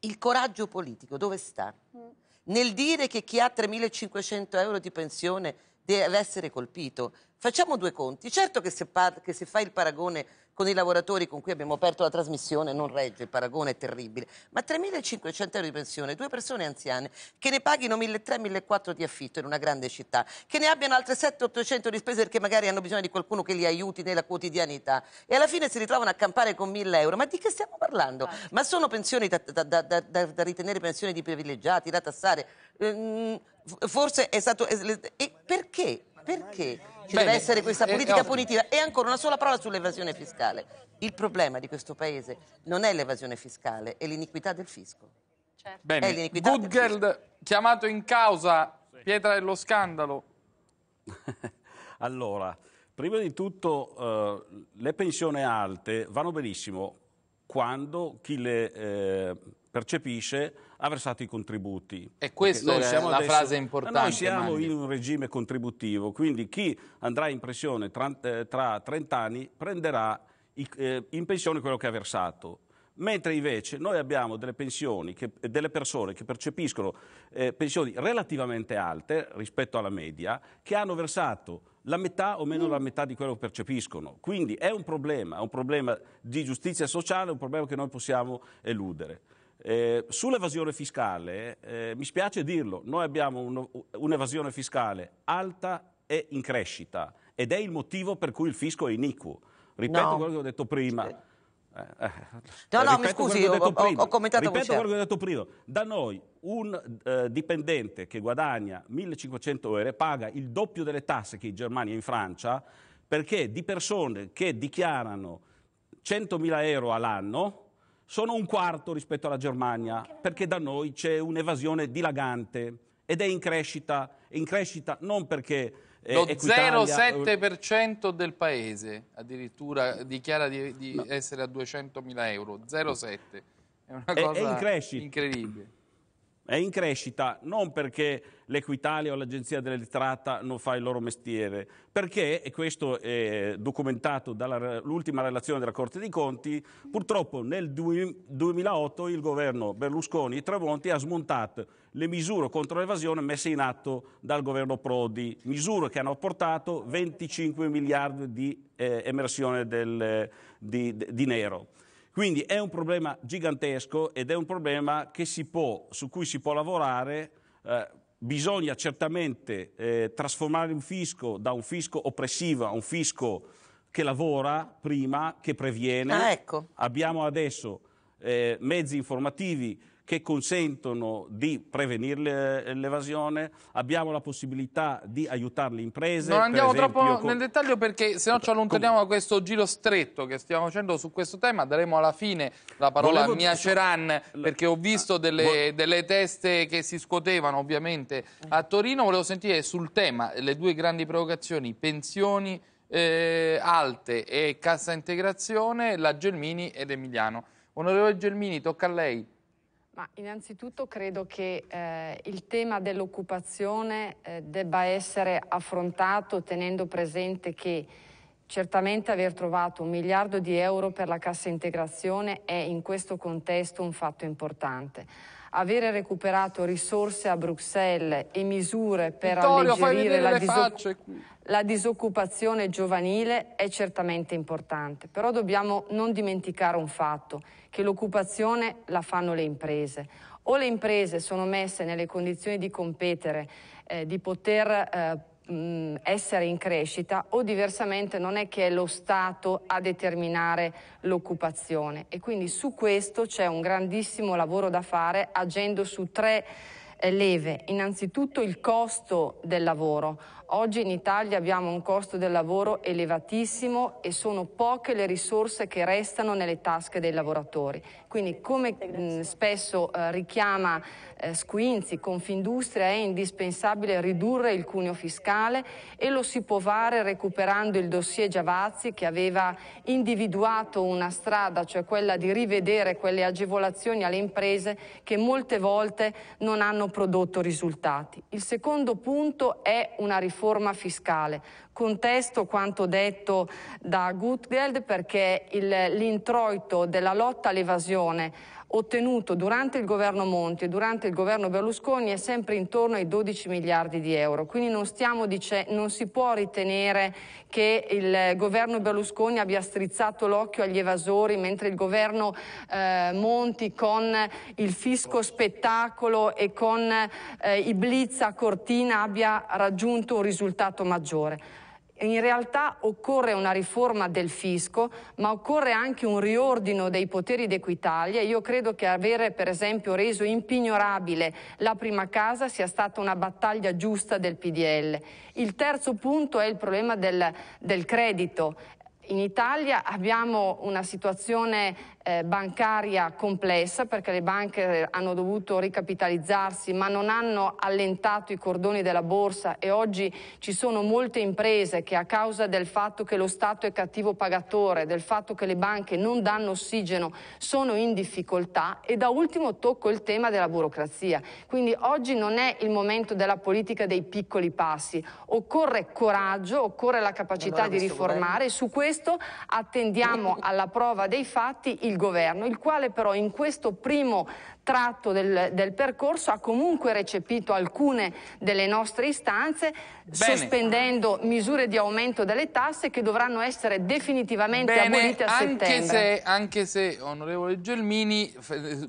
il coraggio politico dove sta? Mm. Nel dire che chi ha 3.500 euro di pensione deve essere colpito. Facciamo due conti. Certo che se, che se fa il paragone con i lavoratori con cui abbiamo aperto la trasmissione non regge, il paragone è terribile, ma 3.500 euro di pensione, due persone anziane che ne paghino 1.300-1.400 di affitto in una grande città, che ne abbiano altre 700-800 di spese perché magari hanno bisogno di qualcuno che li aiuti nella quotidianità e alla fine si ritrovano a campare con 1.000 euro, ma di che stiamo parlando? Ma sono pensioni da, da, da, da ritenere pensioni di privilegiati, da tassare? Ehm, forse è stato... È, perché? Perché? Ci Bene. deve essere questa eh, politica punitiva. E ancora una sola parola sull'evasione fiscale. Il problema di questo paese non è l'evasione fiscale, è l'iniquità del fisco. Certo. Bene. Goodgeld chiamato in causa, pietra dello scandalo. allora, prima di tutto eh, le pensioni alte vanno benissimo quando chi le eh, percepisce ha versato i contributi. E questa è la adesso, frase importante. Noi siamo Manni. in un regime contributivo, quindi chi andrà in pensione tra, eh, tra 30 anni prenderà eh, in pensione quello che ha versato mentre invece noi abbiamo delle, che, eh, delle persone che percepiscono eh, pensioni relativamente alte rispetto alla media, che hanno versato la metà o meno mm. la metà di quello che percepiscono. Quindi è un problema, è un problema di giustizia sociale, è un problema che noi possiamo eludere. Eh, sull'evasione fiscale, eh, mi spiace dirlo, noi abbiamo uno, un'evasione fiscale alta e in crescita ed è il motivo per cui il fisco è iniquo. Ripeto no. quello che ho detto prima. Eh, eh, eh, no, no, mi scusi, ho, ho, prima. ho commentato Ripeto quello che ho detto prima. Da noi un eh, dipendente che guadagna 1500 euro paga il doppio delle tasse che in Germania e in Francia perché di persone che dichiarano 100.000 euro all'anno sono un quarto rispetto alla Germania, perché da noi c'è un'evasione dilagante ed è in crescita, in crescita non perché... Eh, Lo 0,7% del paese addirittura dichiara di, di no. essere a 200 mila euro, 0,7%. È una cosa è, è in incredibile è in crescita non perché l'Equitalia o l'Agenzia delle Ritratta non fa il loro mestiere, perché, e questo è documentato dall'ultima relazione della Corte dei Conti, purtroppo nel 2008 il governo Berlusconi e Tremonti ha smontato le misure contro l'evasione messe in atto dal governo Prodi, misure che hanno portato 25 miliardi di eh, emersione del, di, di nero. Quindi è un problema gigantesco ed è un problema può, su cui si può lavorare. Eh, bisogna certamente eh, trasformare un fisco da un fisco oppressivo a un fisco che lavora prima, che previene. Ah, ecco. Abbiamo adesso eh, mezzi informativi che consentono di prevenire l'evasione, abbiamo la possibilità di aiutare le imprese. Non andiamo esempio, troppo nel dettaglio perché se no ci allontaniamo da questo giro stretto che stiamo facendo su questo tema, daremo alla fine la parola Volevo... a Mia Ceran perché ho visto ah, delle, delle teste che si scuotevano ovviamente a Torino, volevo sentire sul tema le due grandi provocazioni, pensioni eh, alte e cassa integrazione, la Gelmini ed Emiliano. Onorevole Gelmini, tocca a lei. Ma innanzitutto credo che eh, il tema dell'occupazione eh, debba essere affrontato tenendo presente che certamente aver trovato un miliardo di euro per la cassa integrazione è in questo contesto un fatto importante. Avere recuperato risorse a Bruxelles e misure per Vittorio, alleggerire la, disoc- la disoccupazione giovanile è certamente importante, però dobbiamo non dimenticare un fatto che l'occupazione la fanno le imprese. O le imprese sono messe nelle condizioni di competere, eh, di poter eh, essere in crescita o diversamente non è che è lo Stato a determinare l'occupazione e quindi su questo c'è un grandissimo lavoro da fare agendo su tre eh, leve, innanzitutto il costo del lavoro. Oggi in Italia abbiamo un costo del lavoro elevatissimo e sono poche le risorse che restano nelle tasche dei lavoratori. Quindi come mh, spesso eh, richiama eh, Squinzi, Confindustria, è indispensabile ridurre il cuneo fiscale e lo si può fare recuperando il dossier Giavazzi che aveva individuato una strada, cioè quella di rivedere quelle agevolazioni alle imprese che molte volte non hanno prodotto risultati. Il secondo punto è una riforma riforma fiscale. Contesto quanto detto da Gutgeld perché l'introito della lotta all'evasione ottenuto durante il governo Monti e durante il governo Berlusconi è sempre intorno ai 12 miliardi di euro. Quindi non, dice, non si può ritenere che il governo Berlusconi abbia strizzato l'occhio agli evasori mentre il governo eh, Monti con il fisco spettacolo e con eh, i blitz a cortina abbia raggiunto un risultato maggiore. In realtà occorre una riforma del fisco, ma occorre anche un riordino dei poteri d'Equitalia. Io credo che avere, per esempio, reso impignorabile la prima casa sia stata una battaglia giusta del PDL. Il terzo punto è il problema del, del credito. In Italia abbiamo una situazione eh, bancaria complessa perché le banche eh, hanno dovuto ricapitalizzarsi ma non hanno allentato i cordoni della borsa e oggi ci sono molte imprese che a causa del fatto che lo Stato è cattivo pagatore, del fatto che le banche non danno ossigeno sono in difficoltà e da ultimo tocco il tema della burocrazia. Quindi oggi non è il momento della politica dei piccoli passi, occorre coraggio, occorre la capacità allora, di riformare e su questo attendiamo alla prova dei fatti il governo, il quale però in questo primo tratto del, del, percorso ha comunque recepito alcune delle nostre istanze, Bene. sospendendo misure di aumento delle tasse che dovranno essere definitivamente Bene, abolite a anche settembre. Se, anche se, onorevole Gelmini,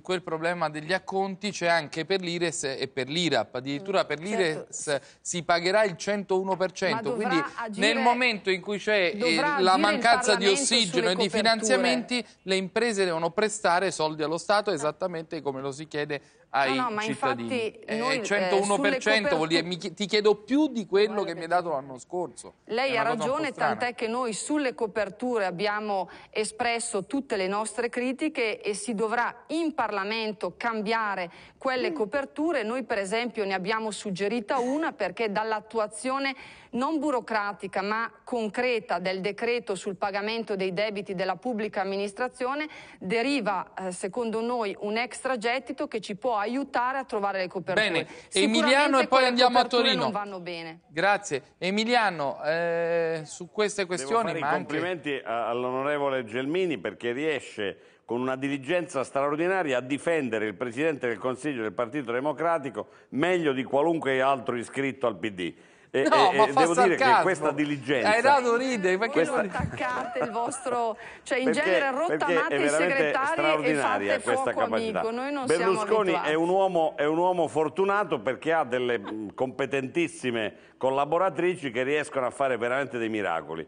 quel problema degli acconti c'è anche per l'IRES e per l'IRAP. Addirittura per certo. l'IRES certo. si pagherà il 101%. Quindi agire, nel momento in cui c'è eh, la mancanza di ossigeno e di finanziamenti, le imprese devono prestare soldi allo Stato esatto. esattamente come lo lo si chiede ai no, no, cittadini. Infatti, eh, noi, 101% eh, vuol dire mi, ti chiedo più di quello che mi hai dato l'anno scorso. Lei ha ragione, tant'è che noi sulle coperture abbiamo espresso tutte le nostre critiche e si dovrà in Parlamento cambiare quelle mm. coperture. Noi per esempio ne abbiamo suggerita una perché dall'attuazione non burocratica ma concreta del decreto sul pagamento dei debiti della pubblica amministrazione deriva eh, secondo noi un extragettito che ci può aiutare a trovare le coperture. Bene, Emiliano e poi andiamo a Torino. Non vanno bene. Grazie. Emiliano, eh, su queste questioni... Devo fare complimenti anche... Eh, all'onorevole Gelmini perché riesce con una diligenza straordinaria a difendere il Presidente del Consiglio del Partito Democratico meglio di qualunque altro iscritto al PD. E, no, e, ma devo sarcasmo. dire che questa diligenza. Eh, dato ride, perché questa... non attaccate il vostro. cioè, in perché, genere rottamate i segretari e fate questa fuoco capacità. amico. Noi non Berlusconi è un, uomo, è un uomo fortunato perché ha delle mm, competentissime collaboratrici che riescono a fare veramente dei miracoli.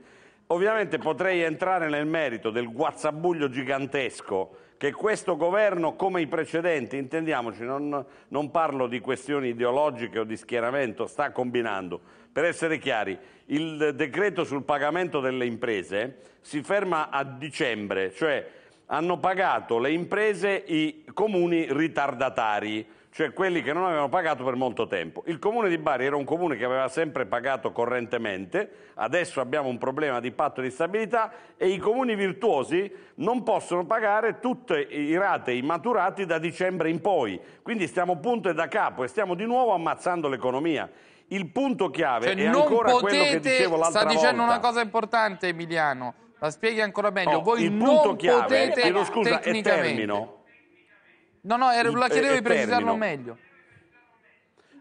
Ovviamente potrei entrare nel merito del guazzabuglio gigantesco che questo governo, come i precedenti, intendiamoci, non, non, parlo di questioni ideologiche o di schieramento, sta combinando. Per essere chiari, il decreto sul pagamento delle imprese si ferma a dicembre, cioè hanno pagato le imprese i comuni ritardatari cioè quelli che non avevano pagato per molto tempo. Il comune di Bari era un comune che aveva sempre pagato correntemente, adesso abbiamo un problema di patto di stabilità e i comuni virtuosi non possono pagare tutte i rate immaturati da dicembre in poi. Quindi stiamo punto e da capo e stiamo di nuovo ammazzando l'economia. Il punto chiave cioè, è ancora potete, quello che dicevo l'altra volta. Sta dicendo volta. una cosa importante Emiliano, la spieghi ancora meglio. No, Voi il punto non chiave, potete scusa, tecnicamente... E termino No, no, era, la chiedevo di precisarlo meglio.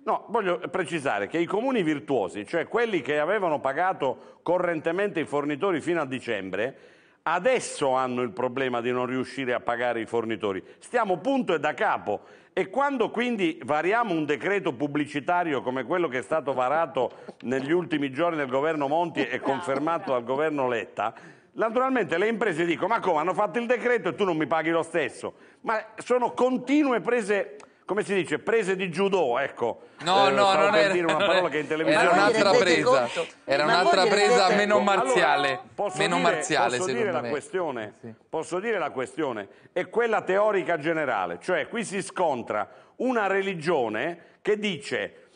No, voglio precisare che i comuni virtuosi, cioè quelli che avevano pagato correntemente i fornitori fino a dicembre, adesso hanno il problema di non riuscire a pagare i fornitori. Stiamo punto e da capo. E quando quindi variamo un decreto pubblicitario come quello che è stato varato negli ultimi giorni dal governo Monti e esatto. confermato dal governo Letta, Naturalmente le imprese dicono, ma come, hanno fatto il decreto e tu non mi paghi lo stesso? Ma sono continue prese come si dice, prese di judo, ecco. No, eh, no, non era, dire una parola che in televisione era un'altra presa. Era un'altra presa meno marziale, allora, posso meno dire, marziale posso dire la questione, sì. posso dire la questione è quella teorica generale, cioè qui si scontra una religione che dice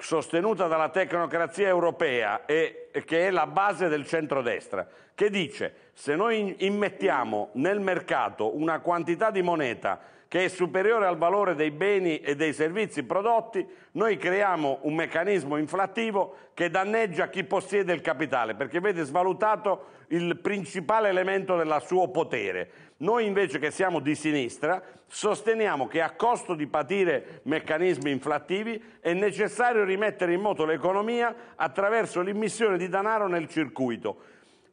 sostenuta dalla tecnocrazia europea e che è la base del centrodestra, che dice se noi immettiamo nel mercato una quantità di moneta che è superiore al valore dei beni e dei servizi prodotti, noi creiamo un meccanismo inflattivo che danneggia chi possiede il capitale, perché vede svalutato il principale elemento del suo potere. Noi invece che siamo di sinistra sosteniamo che a costo di patire meccanismi inflattivi è necessario rimettere in moto l'economia attraverso l'immissione di denaro nel circuito.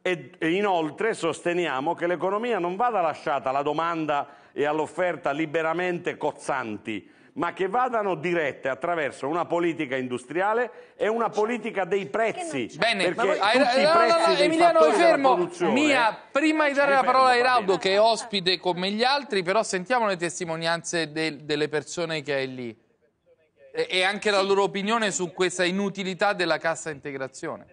E inoltre sosteniamo che l'economia non vada lasciata alla domanda e all'offerta liberamente cozzanti, ma che vadano dirette attraverso una politica industriale e una cioè, politica dei prezzi. Bene, perché voi, tutti i prezzi no, no, Emiliano, mi fermo. Mia, prima di dare la parola a Iraldo, che è ospite come gli altri, però sentiamo le testimonianze de delle persone che hai lì e, e anche la loro opinione su questa inutilità della cassa integrazione.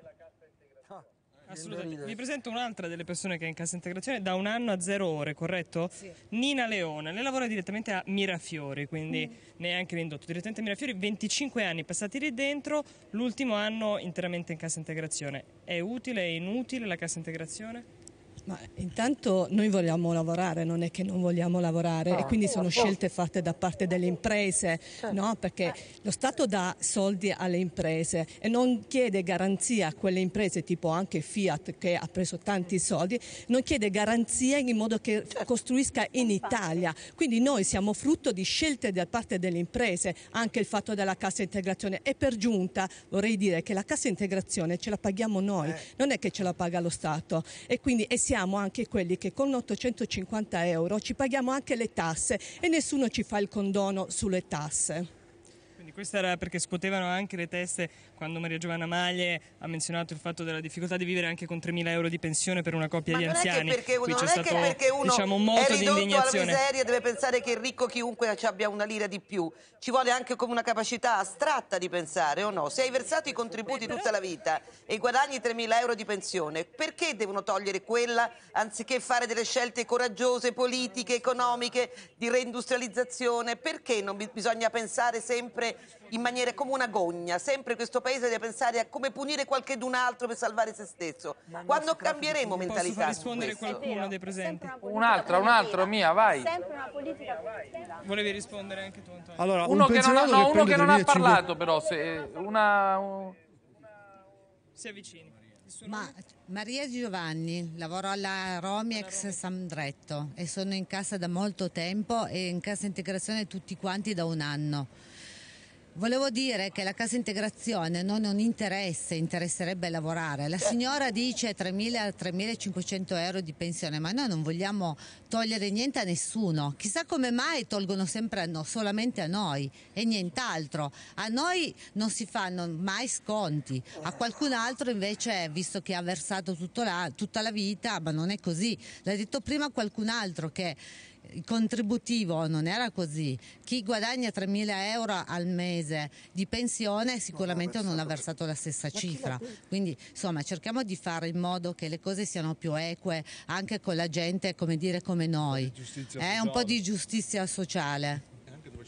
Assolutamente. Vi presento un'altra delle persone che è in cassa integrazione da un anno a zero ore, corretto? Sì. Nina Leone, lei lavora direttamente a Mirafiori, quindi mm. neanche l'indotto, direttamente a Mirafiori, 25 anni passati lì dentro, l'ultimo anno interamente in cassa integrazione. È utile, è inutile la cassa integrazione? Ma intanto noi vogliamo lavorare, non è che non vogliamo lavorare ah, e quindi sono oh, oh. scelte fatte da parte delle imprese, certo. no? perché lo Stato dà soldi alle imprese e non chiede garanzia a quelle imprese tipo anche Fiat che ha preso tanti soldi, non chiede garanzia in modo che certo. costruisca in Italia. Quindi noi siamo frutto di scelte da parte delle imprese, anche il fatto della cassa integrazione e per giunta vorrei dire che la cassa integrazione ce la paghiamo noi, eh. non è che ce la paga lo Stato e quindi e siamo siamo anche quelli che con 850 euro ci paghiamo anche le tasse e nessuno ci fa il condono sulle tasse questo era perché scuotevano anche le teste quando Maria Giovanna Maglie ha menzionato il fatto della difficoltà di vivere anche con 3.000 euro di pensione per una coppia Ma di anziani. È perché, Qui non c'è è stato, perché uno diciamo, un moto di indignazione. alla miseria deve pensare che il ricco chiunque ci abbia una lira di più. Ci vuole anche come una capacità astratta di pensare, o no? Se hai versato i contributi tutta la vita e guadagni 3.000 euro di pensione, perché devono togliere quella anziché fare delle scelte coraggiose, politiche, economiche, di reindustrializzazione? Perché non bisogna pensare sempre in maniera come una gogna. Sempre questo paese deve pensare a come punire qualcun altro per salvare se stesso. Quando cambieremo posso mentalità? Posso rispondere qualcuno dei presenti? Un'altra, un'altra mia, vai. Sempre una politica pulita. Volevi rispondere anche tu, Antonio? Allora, uno un che non ha, no, uno che non ha parlato, però. Se, eh, una, un... Si avvicini. Ma, Maria Giovanni, lavoro alla Romiex Sandretto e sono in cassa da molto tempo e in cassa integrazione tutti quanti da un anno. Volevo dire che la casa integrazione non è un interesse, interesserebbe lavorare. La signora dice 3.000-3.500 euro di pensione, ma noi non vogliamo togliere niente a nessuno. Chissà come mai tolgono sempre a no, solamente a noi e nient'altro. A noi non si fanno mai sconti, a qualcun altro invece, visto che ha versato la, tutta la vita, ma non è così. L'ha detto prima qualcun altro che il contributivo non era così. Chi guadagna 3.000 euro al mese di pensione sicuramente non ha versato, non ha versato la stessa cifra. Quindi insomma cerchiamo di fare in modo che le cose siano più eque anche con la gente come, dire, come noi. È eh, un po' di giustizia sociale.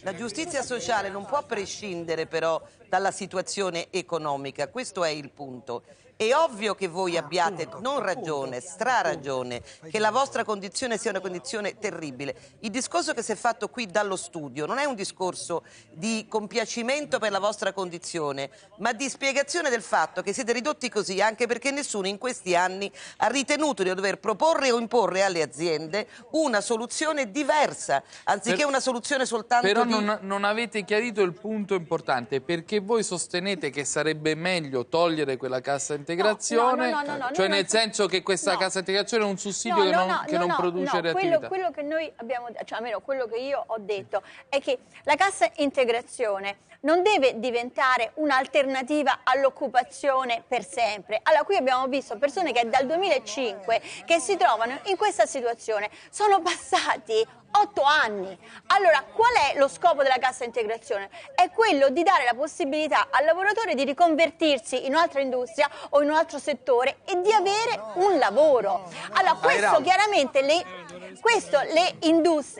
La giustizia sociale non può prescindere però dalla situazione economica, questo è il punto. È ovvio che voi ah, abbiate non ragione, straragione, che la vostra condizione sia una condizione terribile. Il discorso che si è fatto qui dallo studio non è un discorso di compiacimento per la vostra condizione, ma di spiegazione del fatto che siete ridotti così anche perché nessuno in questi anni ha ritenuto di dover proporre o imporre alle aziende una soluzione diversa, anziché per, una soluzione soltanto però di... Però non, non avete chiarito il punto importante, perché voi sostenete che sarebbe meglio togliere quella cassa in integrazione? No, no, no, cioè nel senso che questa cassa integrazione è un sussidio che non, che non produce no, quello, quello, che noi abbiamo cioè almeno quello che io ho detto, è che la cassa integrazione non deve diventare un'alternativa all'occupazione per sempre. Allora qui abbiamo visto persone che dal 2005 che si trovano in questa situazione sono passati 8 anni. Allora, qual è lo scopo della cassa integrazione? È quello di dare la possibilità al lavoratore di riconvertirsi in un'altra industria o in un altro settore e di avere un lavoro. Allora, questo chiaramente le, questo le,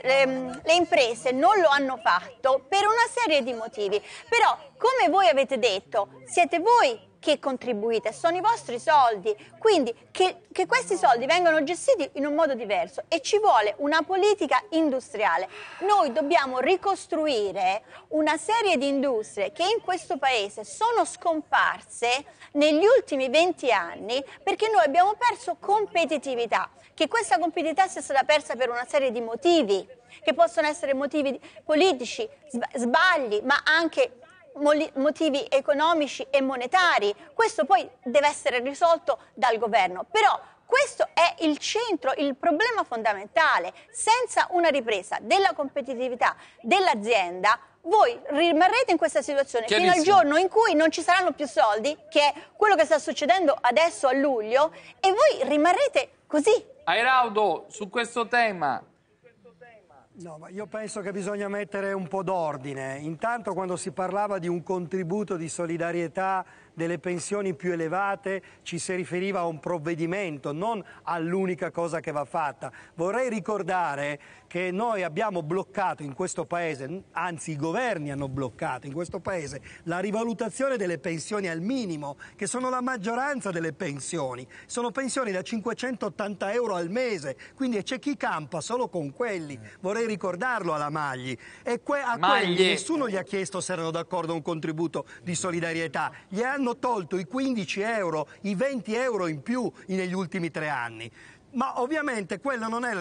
le, mm, le imprese non lo hanno fatto per una serie di motivi. Però, come voi avete detto, siete voi che contribuite, sono i vostri soldi, quindi che, che, questi soldi vengano gestiti in un modo diverso e ci vuole una politica industriale. Noi dobbiamo ricostruire una serie di industrie che in questo paese sono scomparse negli ultimi 20 anni perché noi abbiamo perso competitività, che questa competitività sia stata persa per una serie di motivi che possono essere motivi politici, sbagli, ma anche motivi economici e monetari. Questo poi deve essere risolto dal governo. Però questo è il centro, il problema fondamentale. Senza una ripresa della competitività dell'azienda, voi rimarrete in questa situazione fino al giorno in cui non ci saranno più soldi, che è quello che sta succedendo adesso a luglio, e voi rimarrete così. Airaudo, su questo tema No, ma io penso che bisogna mettere un po' d'ordine. Intanto quando si parlava di un contributo di solidarietà delle pensioni più elevate ci si riferiva a un provvedimento, non all'unica cosa che va fatta. Vorrei ricordare che noi abbiamo bloccato in questo Paese, anzi i governi hanno bloccato in questo Paese, la rivalutazione delle pensioni al minimo, che sono la maggioranza delle pensioni. Sono pensioni da 580 euro al mese, quindi c'è chi campa solo con quelli. Vorrei ricordarlo alla Magli. E que- a Magli. quelli nessuno gli ha chiesto se erano d'accordo a un contributo di solidarietà. Gli hanno hanno tolto i 15 euro, i 20 euro in più negli ultimi tre anni. Ma ovviamente quello non è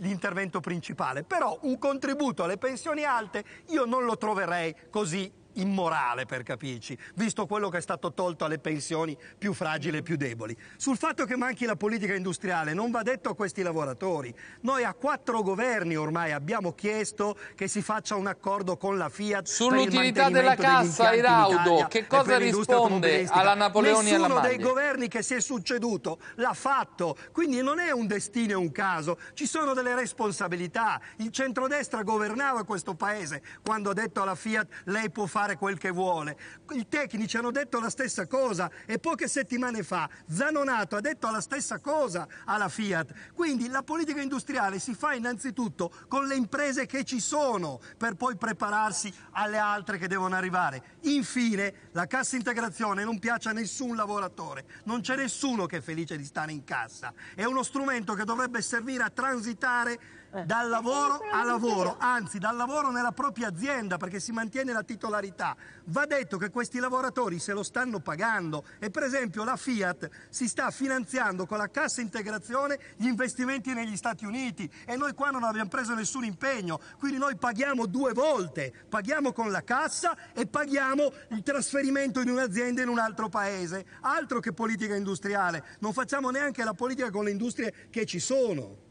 l'intervento principale, però un contributo alle pensioni alte io non lo troverei così immorale per capirci, visto quello che è stato tolto alle pensioni più fragili e più deboli. Sul fatto che manchi la politica industriale non va detto a questi lavoratori. Noi a quattro governi ormai abbiamo chiesto che si faccia un accordo con la Fiat sull'utilità della cassa Iraudo, che cosa risponde alla Napoleoni Nessuno e alla Mandi? dei governi che si è succeduto l'ha fatto, quindi non è un destino e un caso, ci sono delle responsabilità. Il centrodestra governava questo paese quando ha detto alla Fiat lei può fare fare quel che vuole. I tecnici hanno detto la stessa cosa e poche settimane fa Zanonato ha detto la stessa cosa alla Fiat. Quindi la politica industriale si fa innanzitutto con le imprese che ci sono per poi prepararsi alle altre che devono arrivare. Infine, la cassa integrazione non piace a nessun lavoratore, non c'è nessuno che è felice di stare in cassa. È uno strumento che dovrebbe servire a transitare eh. dal lavoro a lavoro, anzi dal lavoro nella propria azienda perché si mantiene la titolarità. Va detto che questi lavoratori se lo stanno pagando e per esempio la Fiat si sta finanziando con la cassa integrazione gli investimenti negli Stati Uniti e noi qua non abbiamo preso nessun impegno, quindi noi paghiamo due volte, paghiamo con la cassa e paghiamo il trasferimento in un'azienda in un altro paese, altro che politica industriale, non facciamo neanche la politica con le industrie che ci sono.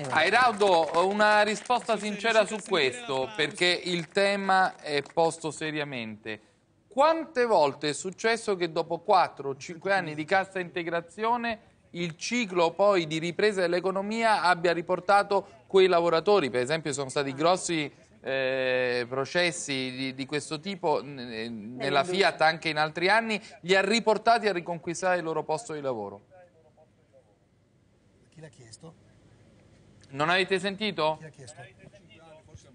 Eh. Airaudo, una risposta sincera su questo, perché il tema è posto seriamente. Quante volte è successo che dopo 4 o 5 anni di cassa integrazione il ciclo poi di ripresa dell'economia abbia riportato quei lavoratori? Per esempio sono stati grossi eh, processi di, di, questo tipo nella Fiat anche in altri anni li ha riportati a riconquistare il loro posto di lavoro. Chi l'ha chiesto? Non avete sentito? Chi ha chiesto?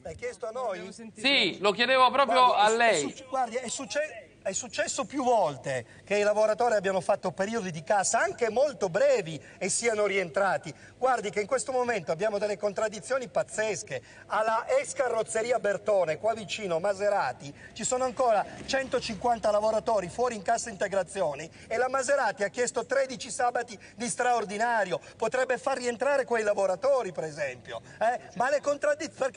Hai chiesto a noi? Sì, lo chiedevo proprio guarda, a lei. Guardi, è successo è successo più volte che i lavoratori abbiano fatto periodi di cassa anche molto brevi e siano rientrati. Guardi che in questo momento abbiamo delle contraddizioni pazzesche. Alla ex carrozzeria Bertone, qua vicino, Maserati, ci sono ancora 150 lavoratori fuori in cassa integrazione e la Maserati ha chiesto 13 sabati di straordinario. Potrebbe far rientrare quei lavoratori, per esempio. Eh? Ma le contraddizioni...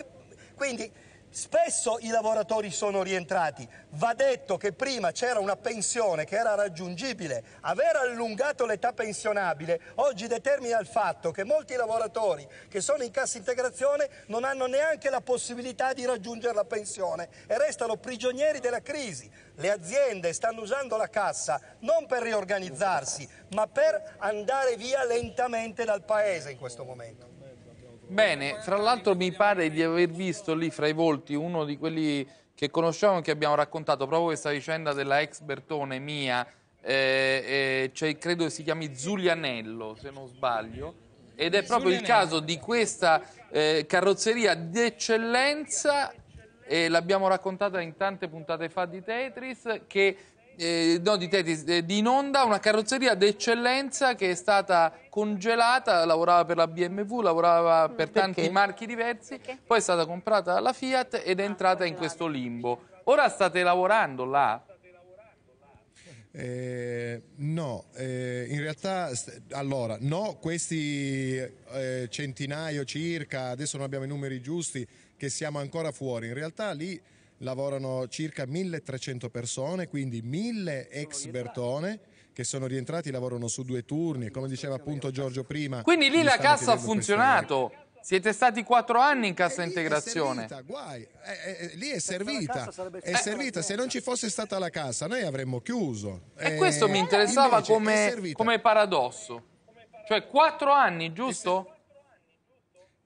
Quindi Spesso i lavoratori sono rientrati, va detto che prima c'era una pensione che era raggiungibile, aver allungato l'età pensionabile oggi determina il fatto che molti lavoratori che sono in cassa integrazione non hanno neanche la possibilità di raggiungere la pensione e restano prigionieri della crisi. Le aziende stanno usando la cassa non per riorganizzarsi ma per andare via lentamente dal Paese in questo momento. Bene, fra l'altro mi pare di aver visto lì fra i volti uno di quelli che conosciamo e che abbiamo raccontato, proprio questa vicenda della ex Bertone mia, eh, eh, cioè, credo si chiami Zulianello se non sbaglio, ed è proprio il caso di questa eh, carrozzeria d'eccellenza, l'abbiamo raccontata in tante puntate fa di Tetris, che eh, no, di, Tetis, eh, di Inonda, una carrozzeria d'eccellenza che è stata congelata, lavorava per la BMW, lavorava mm. per Perché? tanti marchi diversi, Perché? poi è stata comprata dalla Fiat ed è ah, entrata in questo limbo. Ora state lavorando là? Eh, no, eh, in realtà, allora, no, questi eh, centinaio circa, adesso non abbiamo i numeri giusti, che siamo ancora fuori, in realtà lì lavorano circa 1300 persone, quindi 1000 ex Bertone che sono rientrati, lavorano su due turni, come diceva appunto Giorgio prima. Quindi lì la cassa ha funzionato. Siete stati quattro anni in cassa integrazione. È servita, guai, è, è, lì è servita. È servita. Se non ci fosse stata la cassa, noi avremmo chiuso. E questo mi eh, interessava come, come paradosso. Cioè, quattro anni, giusto?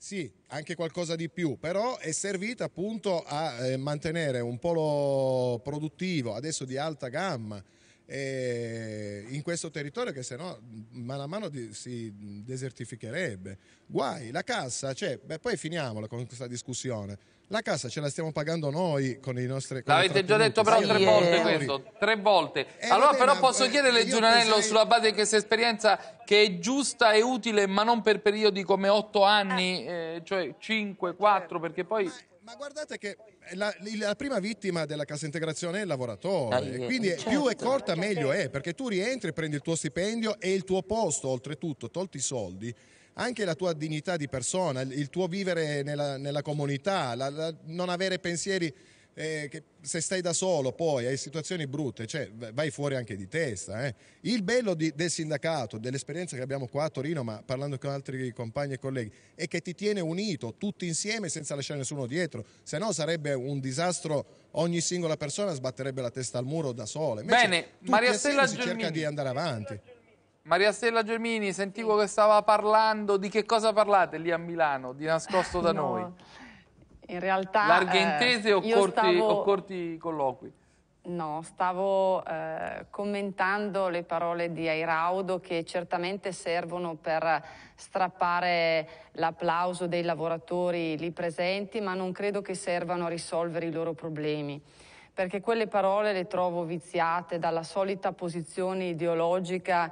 Sì, anche qualcosa di più, però è servita appunto a eh, mantenere un polo produttivo, adesso di alta gamma, eh, in questo territorio che sennò mano a mano di, si desertificherebbe. Guai, la cassa cioè, beh, poi finiamola con questa discussione. La cassa ce la stiamo pagando noi con i nostri... Con L'avete già detto però tre volte eh. questo, tre volte. Eh, allora però posso eh, chiedere, eh, Giunanello, pensai... sulla base di questa esperienza che è giusta e utile, ma non per periodi come otto anni, ah. eh, cioè cinque, quattro, certo. perché poi ma guardate che la, la, prima vittima della cassa integrazione è il lavoratore, ah, quindi certo. più è corta meglio è, perché tu rientri, prendi il tuo stipendio e il tuo posto, oltretutto, tolti i soldi anche la tua dignità di persona, il tuo vivere nella, nella comunità, la, la, non avere pensieri eh, che se stai da solo poi hai situazioni brutte, cioè, vai fuori anche di testa. Eh. Il bello di, del sindacato, dell'esperienza che abbiamo qua a Torino, ma parlando con altri compagni e colleghi, è che ti tiene unito tutti insieme senza lasciare nessuno dietro, se no sarebbe un disastro. Ogni singola persona sbatterebbe la testa al muro da sola. Invece, Bene, Maria Stella si Germini. cerca di andare avanti. Maria Stella Germini, sentivo che stava parlando, di che cosa parlate lì a Milano, di nascosto da no. noi? in realtà... Larghe intese eh, o, corti, stavo... o corti colloqui? No, stavo eh, commentando le parole di Airaudo che certamente servono per strappare l'applauso dei lavoratori lì presenti, ma non credo che servano a risolvere i loro problemi, perché quelle parole le trovo viziate dalla solita posizione ideologica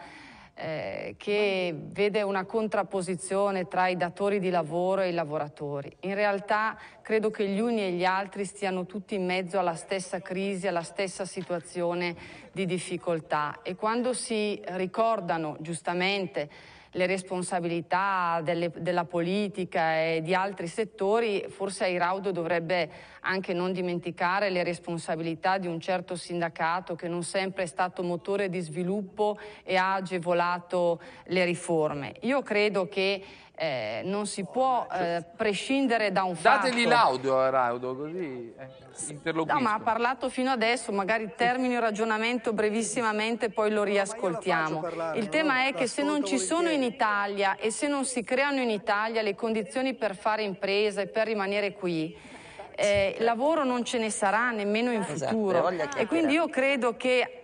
eh, che vede una contrapposizione tra i datori di lavoro e i lavoratori. In realtà credo che gli uni e gli altri stiano tutti in mezzo alla stessa crisi, alla stessa situazione di difficoltà e quando si ricordano giustamente le responsabilità delle, della politica e di altri settori, forse Airaudo dovrebbe anche non dimenticare le responsabilità di un certo sindacato che non sempre è stato motore di sviluppo e ha agevolato le riforme. Io credo che eh, non si può oh, cioè, eh, prescindere da un fatto. Dategli l'audio, eh, Raudo, così eh, No, ma ha parlato fino adesso, magari termini il ragionamento brevissimamente, poi lo riascoltiamo. Parlare, il tema è che se non ci sono in Italia e se non si creano in Italia le condizioni per fare impresa e per rimanere qui, eh, lavoro non ce ne sarà nemmeno in esatto, futuro e quindi io credo che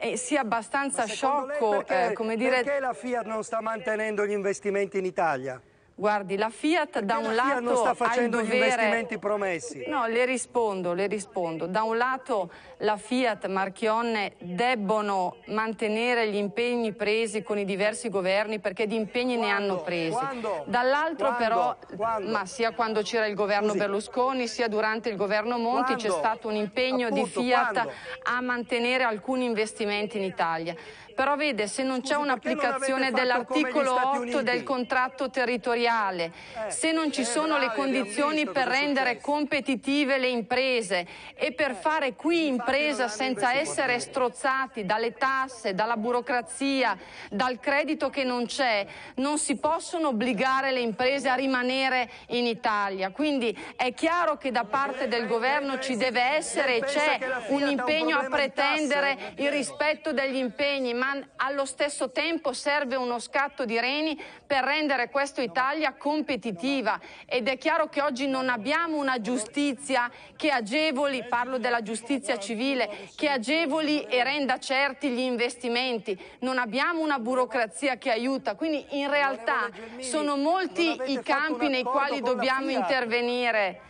eh, sia abbastanza sciocco, perché, eh, come dire... Perché la Fiat non sta mantenendo gli investimenti in Italia? Guardi, la Fiat Perché da un la lato Fiat non sta facendo dovere... gli investimenti promessi. No, le rispondo, le rispondo. Da un lato la Fiat Marchionne debbono mantenere gli impegni presi con i diversi governi perché di impegni quando? ne hanno presi. Quando? Dall'altro quando? però, quando? ma sia quando c'era il governo Così. Berlusconi, sia durante il governo Monti c'è stato un impegno Appunto, di Fiat a mantenere alcuni investimenti in Italia. Però vede, se non c'è un'applicazione dell'articolo 8 del contratto territoriale, eh, se non ci eh, sono le condizioni per rendere competitive le imprese e eh, per eh, fare qui impresa senza essere strozzati dalle tasse, dalla burocrazia, dal credito che non c'è, non si possono obbligare le imprese a rimanere in Italia. Quindi è chiaro che da parte del governo ci deve essere e c'è un impegno a pretendere il rispetto degli impegni, ma ma allo stesso tempo serve uno scatto di reni per rendere questa Italia competitiva ed è chiaro che oggi non abbiamo una giustizia che agevoli, parlo della giustizia civile, che agevoli e renda certi gli investimenti, non abbiamo una burocrazia che aiuta, quindi in realtà sono molti i campi nei quali dobbiamo intervenire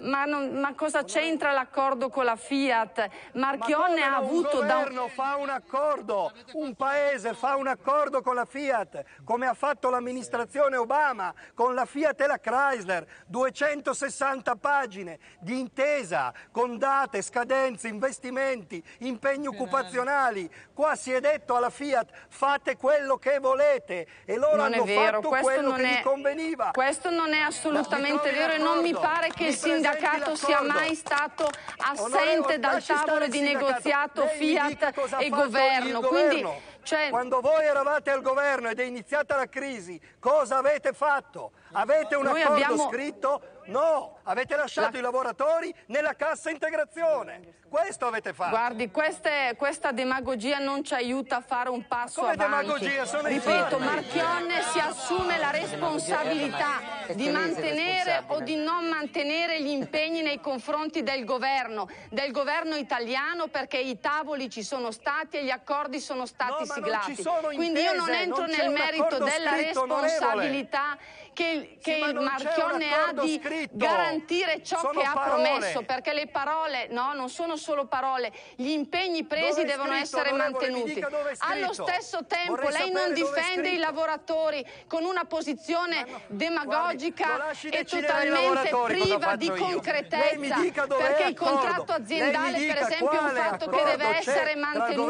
ma, non, ma cosa c'entra l'accordo con la Fiat? Marchionne ha avuto un da fa un accordo, un paese fa un accordo con la Fiat, come ha fatto l'amministrazione Obama con la Fiat e la Chrysler, 260 pagine di intesa con date, scadenze, investimenti, impegni occupazionali. Qua si è detto alla Fiat fate quello che volete e loro non hanno vero, fatto quello che è... gli conveniva. Questo non è assolutamente vero e non mi pare che il sindaco sindacato sia mai stato assente dal tavolo di negoziato Fiat e governo. Quindi, cioè... Quando voi eravate al governo ed è iniziata la crisi, cosa avete fatto? Avete un Noi accordo abbiamo... scritto? No! Avete lasciato la... i lavoratori nella cassa integrazione. Questo avete fatto. Guardi, queste, questa demagogia non ci aiuta a fare un passo Come avanti. demagogia? Sono Ripeto, Marchionne si assume la responsabilità di mantenere o di non mantenere gli impegni nei confronti del governo, del governo italiano, perché i tavoli ci sono stati e gli accordi sono stati no, siglati. Sono Quindi io non entro non nel merito della responsabilità onorevole. che, che sì, il Marchionne ha di garantire garantire ciò sono che ha promesso, perché le parole no, non sono solo parole, gli impegni presi devono scritto, essere mantenuti. Allo stesso tempo Vorrei lei non difende i lavoratori con una posizione no, demagogica guardi, e totalmente priva di concretezza, perché il contratto aziendale per esempio è un fatto che deve essere mantenuto.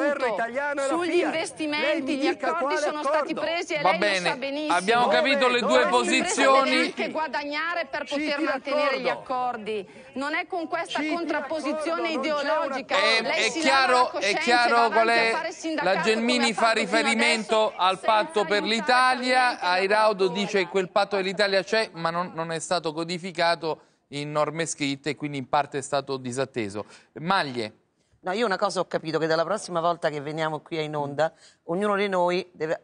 Sugli investimenti gli accordi sono stati presi e Va lei bene. lo sa benissimo. Abbiamo capito le due posizioni. Deve anche guadagnare per poter mantenere degli accordi, non è con questa Citi contrapposizione ideologica. Eh, è, è, chiaro, è chiaro qual è. La Gelmini fa riferimento al patto per l'Italia, Airaudo dice che quel patto per l'Italia c'è ma non, non è stato codificato in norme scritte e quindi in parte è stato disatteso. Maglie. No, io una cosa ho capito, che dalla prossima volta che veniamo qui in onda, ognuno di noi deve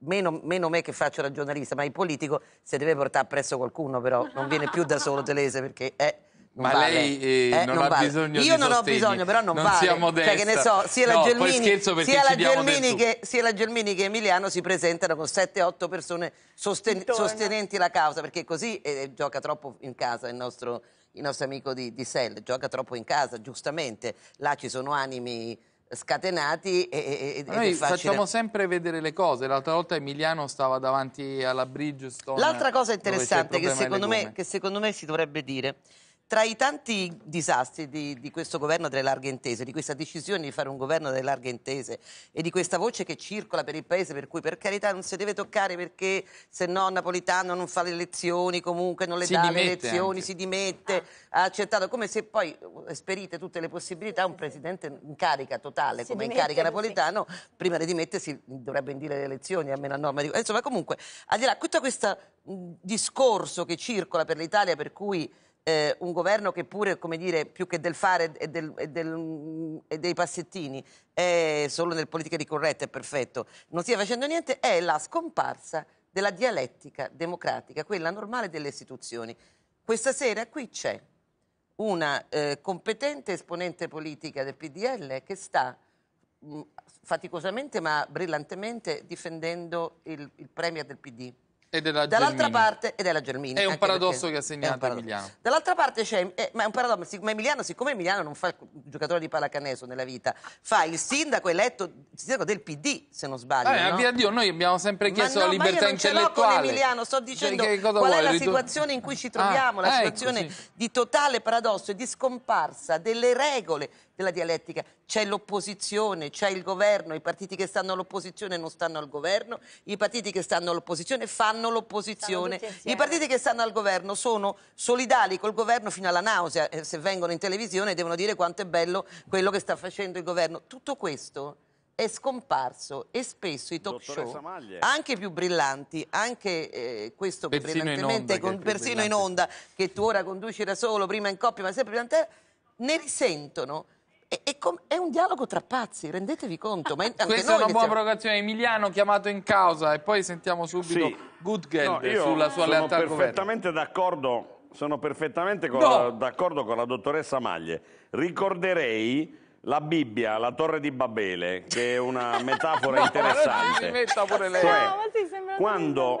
Meno, meno, me che faccio la giornalista, ma il politico se deve portare presso qualcuno, però non viene più da solo Telese perché è. Eh, ma vale. lei eh, eh, non, non vale. ha bisogno Io di Io non sostegni. ho bisogno, però non, non vale. Siamo cioè, che ne so, sia la no, Gelmini, sia la Gelmini che, sia la Gelmini che Emiliano si presentano con 7-8 persone sosten- sostenenti la causa, perché così eh, gioca troppo in casa il nostro, il nostro amico di, di Sell, gioca troppo in casa, giustamente. Là ci sono animi scatenati e, e noi facciamo sempre vedere le cose l'altra volta Emiliano stava davanti alla Bridgestone l'altra cosa interessante che secondo, me, che secondo me si dovrebbe dire tra i tanti disastri di, di, questo governo delle larghe intese, di questa decisione di fare un governo delle larghe intese e di questa voce che circola per il paese per cui per carità non si deve toccare perché se no Napolitano non fa le elezioni, comunque non le si dà le elezioni, anche. si dimette, ha accettato come se poi esperite eh, tutte le possibilità un presidente in carica totale si come in carica Napolitano prima di dimettersi dovrebbe indire le elezioni, almeno a norma di... Insomma comunque, al di là tutto questo discorso che circola per l'Italia per cui eh, un governo che pure, come dire, più che del fare e, del, e, del, mm, e dei passettini, è solo nel politica di corretto, è perfetto, non stia facendo niente, è la scomparsa della dialettica democratica, quella normale delle istituzioni. Questa sera qui c'è una eh, competente esponente politica del PDL che sta mh, mm, faticosamente ma brillantemente difendendo il, il premier del PD e della Dall'altra parte, ed è la Gelmini. È un paradosso che ha segnato Emiliano. Dall'altra parte c'è, eh, ma è un paradosso, ma Emiliano, siccome Emiliano non fa il giocatore di pallacanestro nella vita, fa il sindaco eletto, il sindaco del PD, se non sbaglio. Vabbè, eh, no? via Dio, noi abbiamo sempre chiesto no, la libertà intellettuale. Ma non con Emiliano, sto dicendo cioè, qual vuoi? è la situazione in cui ci troviamo, ah, la ecco, situazione sì. di totale paradosso e di scomparsa delle regole della dialettica. C'è l'opposizione, c'è il governo, i partiti che stanno all'opposizione non stanno al governo, i partiti che stanno all'opposizione fanno l'opposizione, i partiti che stanno al governo sono solidali col governo fino alla nausea, eh, se vengono in televisione devono dire quanto è bello quello che sta facendo il governo. Tutto questo è scomparso e spesso i talk show, anche più brillanti, anche eh, questo persino brillantemente, in con, persino brillante. in onda, che tu ora conduci da solo, prima in coppia, ma sempre brillante, ne risentono è, è, è, un dialogo tra pazzi, rendetevi conto. Ma Questa è una buona provocazione. Emiliano chiamato in causa e poi sentiamo subito sì. Gutgeld no, sulla sua lealtà al perfettamente d'accordo, sono perfettamente con no. la, d'accordo con la dottoressa Maglie. Ricorderei la Bibbia, la torre di Babele, che è una metafora no, interessante. Ma metta pure lei. Cioè, no, ma sì, quando,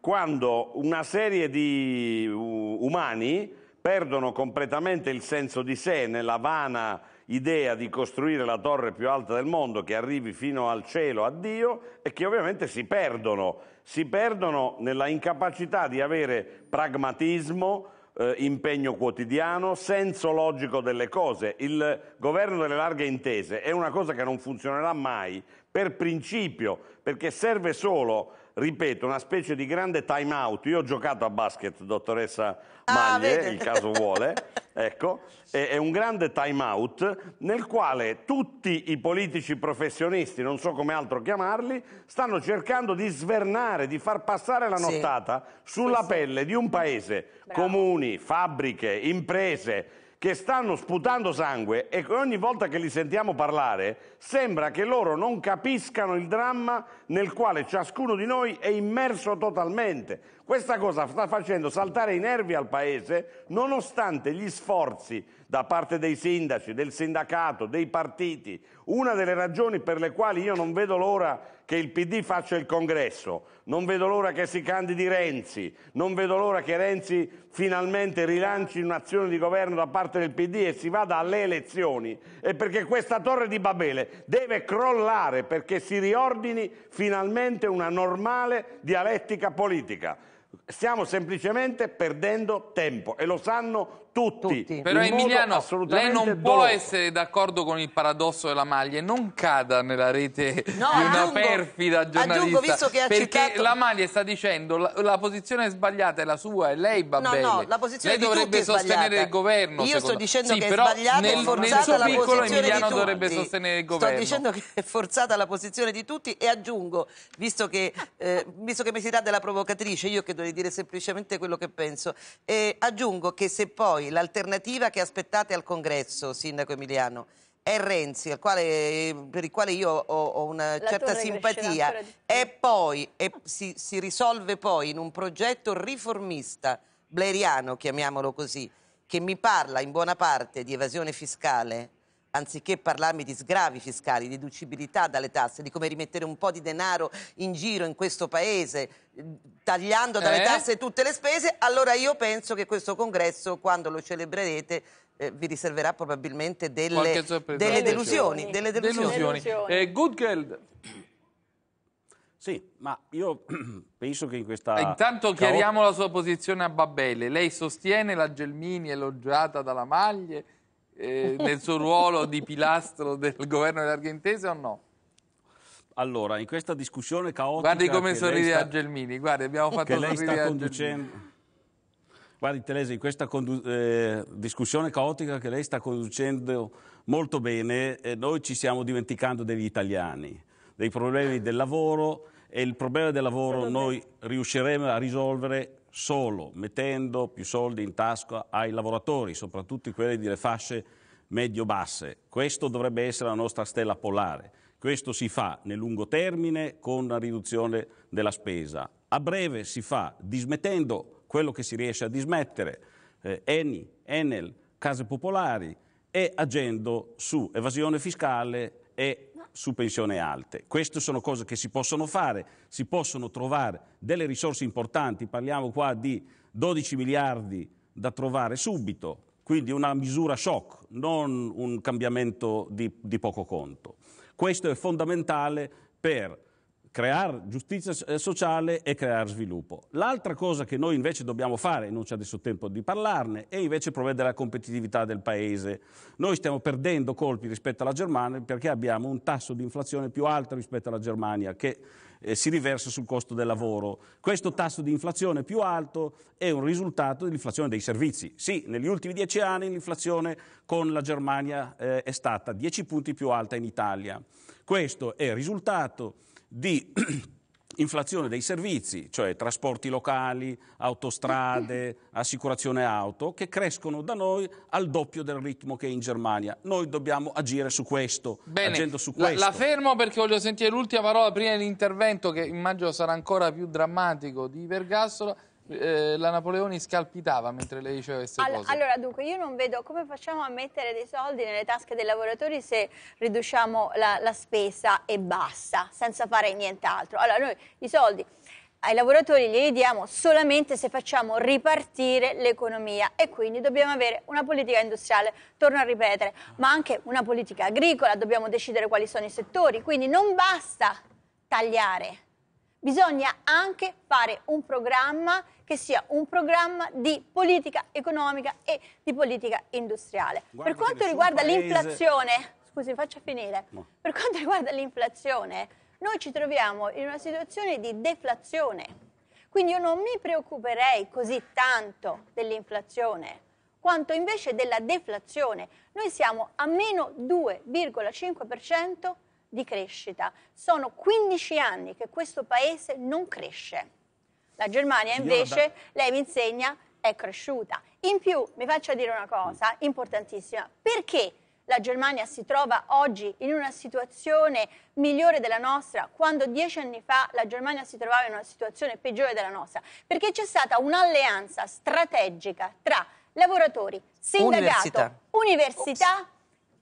quando una serie di umani perdono completamente il senso di sé nella vana idea di costruire la torre più alta del mondo che arrivi fino al cielo, a Dio, e che ovviamente si perdono, si perdono nella incapacità di avere pragmatismo, eh, impegno quotidiano, senso logico delle cose. Il governo delle larghe intese è una cosa che non funzionerà mai per principio, perché serve solo ripeto, una specie di grande time out. Io ho giocato a basket, dottoressa ah, Maglie, ah, il caso vuole, ecco, è, è, un grande time out nel quale tutti i politici professionisti, non so come altro chiamarli, stanno cercando di svernare, di far passare la nottata sì. sulla sì, pelle sì. di un paese, Bravo. comuni, fabbriche, imprese, che stanno sputando sangue e ogni volta che li sentiamo parlare sembra che loro non capiscano il dramma nel quale ciascuno di noi è immerso totalmente. Questa cosa sta facendo saltare i nervi al Paese nonostante gli sforzi da parte dei sindaci, del sindacato, dei partiti. Una delle ragioni per le quali io non vedo l'ora che il PD faccia il congresso, non vedo l'ora che si candidi Renzi, non vedo l'ora che Renzi finalmente rilanci un'azione di governo da parte del PD e si vada alle elezioni, è perché questa torre di Babele deve crollare perché si riordini finalmente una normale dialettica politica. Stiamo semplicemente perdendo tempo e lo sanno tutti. Tutti. Però Emiliano, lei non può essere d'accordo con il paradosso della maglia, e non cada nella rete no, di una aggiungo, perfida giornalista. Aggiungo, perché citato... la maglia sta dicendo la, la posizione sbagliata è la sua, e lei Babbelli. No, no, la posizione lei dovrebbe sostenere il governo. Io sto dicendo sì, che è sbagliata nel, è forzata nel suo piccolo Emiliano dovrebbe sostenere il governo. Sto dicendo che è forzata la posizione di tutti e aggiungo, visto che, eh, visto che mi si dà della provocatrice, io che dovrei dire semplicemente quello che penso, eh, aggiungo che se poi poi l'alternativa che aspettate al congresso, Sindaco Emiliano, è Renzi, quale, per il quale io ho, ho una La certa simpatia, e poi e si, si risolve poi in un progetto riformista, bleriano, chiamiamolo così, che mi parla in buona parte di evasione fiscale, anziché parlarmi di sgravi fiscali, di deducibilità dalle tasse, di come rimettere un po' di denaro in giro in questo paese, eh, tagliando dalle eh? tasse tutte le spese, allora io penso che questo congresso, quando lo celebrerete, eh, vi riserverà probabilmente delle, delle delusioni. Delle delusioni. delusioni. Eh, Goodgeld. Sì, ma io penso che in questa... Eh, intanto chiariamo la sua posizione a Babbele. Lei sostiene la Gelmini elogiata dalla Maglie eh, nel suo ruolo di pilastro del governo dell'Argentese o no? Allora, in questa discussione caotica... Guardi come sorride sta... Angelmini, guardi, abbiamo fatto sorridere Angelmini. Conducendo... Guardi Telesi, in questa condu- eh, discussione caotica che lei sta conducendo molto bene, eh, noi ci stiamo dimenticando degli italiani, dei problemi del lavoro e il problema del lavoro noi riusciremo a risolvere solo mettendo più soldi in tasca ai lavoratori, soprattutto quelli delle fasce medio-basse. Questo dovrebbe essere la nostra stella polare. Questo si fa nel lungo termine con una riduzione della spesa. A breve si fa dismettendo quello che si riesce a dismettere, eh, Eni, Enel, case popolari e agendo su evasione fiscale e su pensione alte. Queste sono cose che si possono fare, si possono trovare delle risorse importanti, parliamo qua di 12 miliardi da trovare subito, quindi una misura shock, non un cambiamento di, di poco conto. Questo è fondamentale per creare giustizia eh, sociale e creare sviluppo. L'altra cosa che noi invece dobbiamo fare, non c'è adesso tempo di parlarne, è invece provvedere alla competitività del paese. Noi stiamo perdendo colpi rispetto alla Germania perché abbiamo un tasso di inflazione più alto rispetto alla Germania che eh, si riversa sul costo del lavoro. Questo tasso di inflazione più alto è un risultato dell'inflazione dei servizi. Sì, negli ultimi dieci anni l'inflazione con la Germania eh, è stata dieci punti più alta in Italia. Questo è il risultato di inflazione dei servizi, cioè trasporti locali, autostrade, assicurazione auto, che crescono da noi al doppio del ritmo che in Germania. Noi dobbiamo agire su questo, Bene, agendo su questo. La, la fermo perché voglio sentire l'ultima parola prima dell'intervento, che immagino sarà ancora più drammatico, di Vergassola. Eh, la Napoleoni scalpitava mentre lei diceva queste All cose. Allora, dunque, io non vedo come facciamo a mettere dei soldi nelle tasche dei lavoratori se riduciamo la, la spesa e basta, senza fare nient'altro. Allora, noi i soldi ai lavoratori li diamo solamente se facciamo ripartire l'economia e quindi dobbiamo avere una politica industriale, torno a ripetere, ma anche una politica agricola, dobbiamo decidere quali sono i settori, quindi non basta tagliare bisogna anche fare un programma che sia un programma di politica economica e di politica industriale. Guarda per quanto riguarda paese... l'inflazione, scusi, faccia finire. No. Per quanto riguarda l'inflazione, noi ci troviamo in una situazione di deflazione. Quindi io non mi preoccuperei così tanto dell'inflazione quanto invece della deflazione. Noi siamo a meno 2,5% di crescita. Sono 15 anni che questo paese non cresce. La Germania invece, lei mi insegna, è cresciuta. In più, mi faccia dire una cosa importantissima. Perché la Germania si trova oggi in una situazione migliore della nostra, quando dieci anni fa la Germania si trovava in una situazione peggiore della nostra? Perché c'è stata un'alleanza strategica tra lavoratori, sindacato, università, università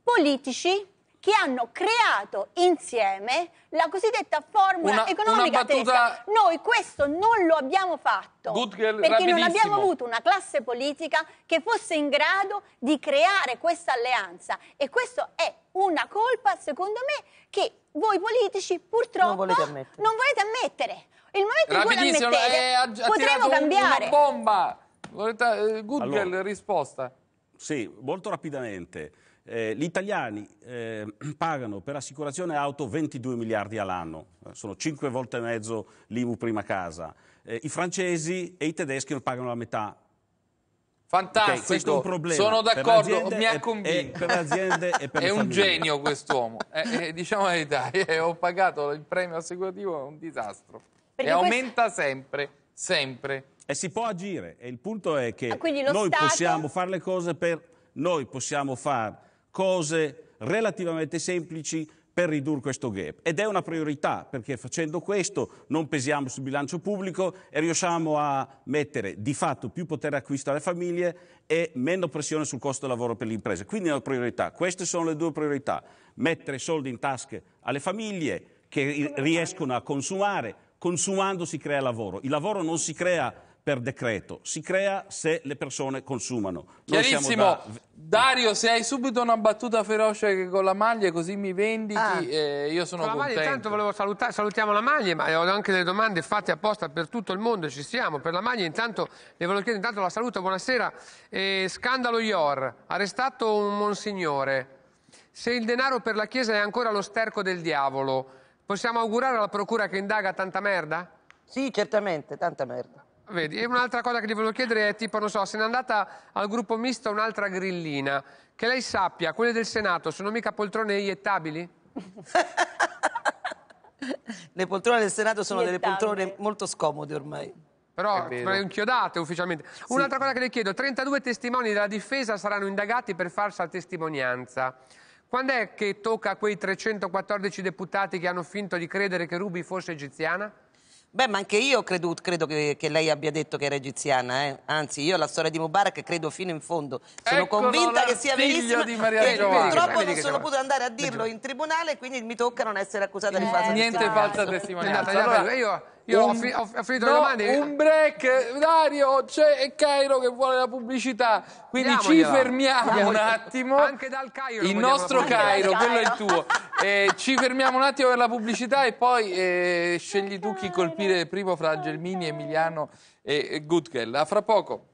politici che hanno creato insieme la cosiddetta formula una, economica una battuta... Noi questo non lo abbiamo fatto Girl, perché non abbiamo avuto una classe politica che fosse in grado di creare questa alleanza e questa è una colpa, secondo me, che voi politici purtroppo non volete ammettere. Non volete ammettere. Il momento in cui lo ammettete, eh, potremo cambiare. Una bomba! Eh, good allora. risposta. Sì, molto rapidamente. Eh, gli italiani eh, pagano per assicurazione auto 22 miliardi all'anno, eh, sono 5 volte e mezzo l'IMU prima casa. Eh, I francesi e i tedeschi ne pagano la metà. Fantastico, okay, questo è un problema. sono d'accordo, mi ha convinto. è un genio quest'uomo, eh, eh, diciamo la verità, ho pagato il premio assicurativo, è un disastro. Perché e questo... aumenta sempre, sempre. E si può agire, e il punto è che ah, noi Stato... possiamo fare le cose per... Noi possiamo fare cose relativamente semplici per ridurre questo gap ed è una priorità perché facendo questo non pesiamo sul bilancio pubblico e riusciamo a mettere di fatto più potere acquisto alle famiglie e meno pressione sul costo del lavoro per le imprese. Quindi è una priorità. Queste sono le due priorità. Mettere soldi in tasche alle famiglie che riescono a consumare. Consumando si crea lavoro. Il lavoro non si crea per decreto, si crea se le persone consumano. Chiarissimo, da... Dario se hai subito una battuta feroce con la maglia così mi vendichi, ah. eh, io sono con contento. Maglia, intanto volevo salutare, salutiamo la maglia, ma ho anche delle domande fatte apposta per tutto il mondo, ci siamo, per la maglia intanto le volevo chiedere intanto la saluto, buonasera, eh, scandalo IOR, arrestato un monsignore, se il denaro per la Chiesa è ancora lo sterco del diavolo, possiamo augurare alla procura che indaga tanta merda? Sì, certamente, tanta merda. Vedi, e un'altra cosa che ti volevo chiedere è tipo, non so, se n'è andata al gruppo misto un'altra grillina. Che lei sappia, quelle del Senato sono mica poltrone iettabili? Le poltrone del Senato sono delle poltrone molto scomode ormai. Però inchiodate ufficialmente. Un'altra cosa che le chiedo, 32 testimoni della difesa saranno indagati per farsa testimonianza. Quando è che tocca a quei 314 deputati che hanno finto di credere che Rubi fosse egiziana? Beh, ma anche io credo, credo che, che, lei abbia detto che era egiziana, eh? anzi io la storia di Mubarak credo fino in fondo, sono Eccolo convinta che sia verissima di Maria e purtroppo non sono potuta andare a dirlo in tribunale quindi mi tocca non essere accusata eh, di falsa niente testimonianza. Niente falsa esatto. testimonianza. Esatto. Allora, io io un... ho, fi- ho, finito no, le domande. Un break, Dario, c'è Cairo che vuole la pubblicità. Quindi Andiamogliela. ci fermiamo Andiamo. un attimo. Anche dal Cairo. Il nostro Cairo, quello è il tuo. eh, ci fermiamo un attimo per la pubblicità e poi eh, scegli tu chi colpire primo fra Gelmini, Emiliano e Gutgel. A fra poco.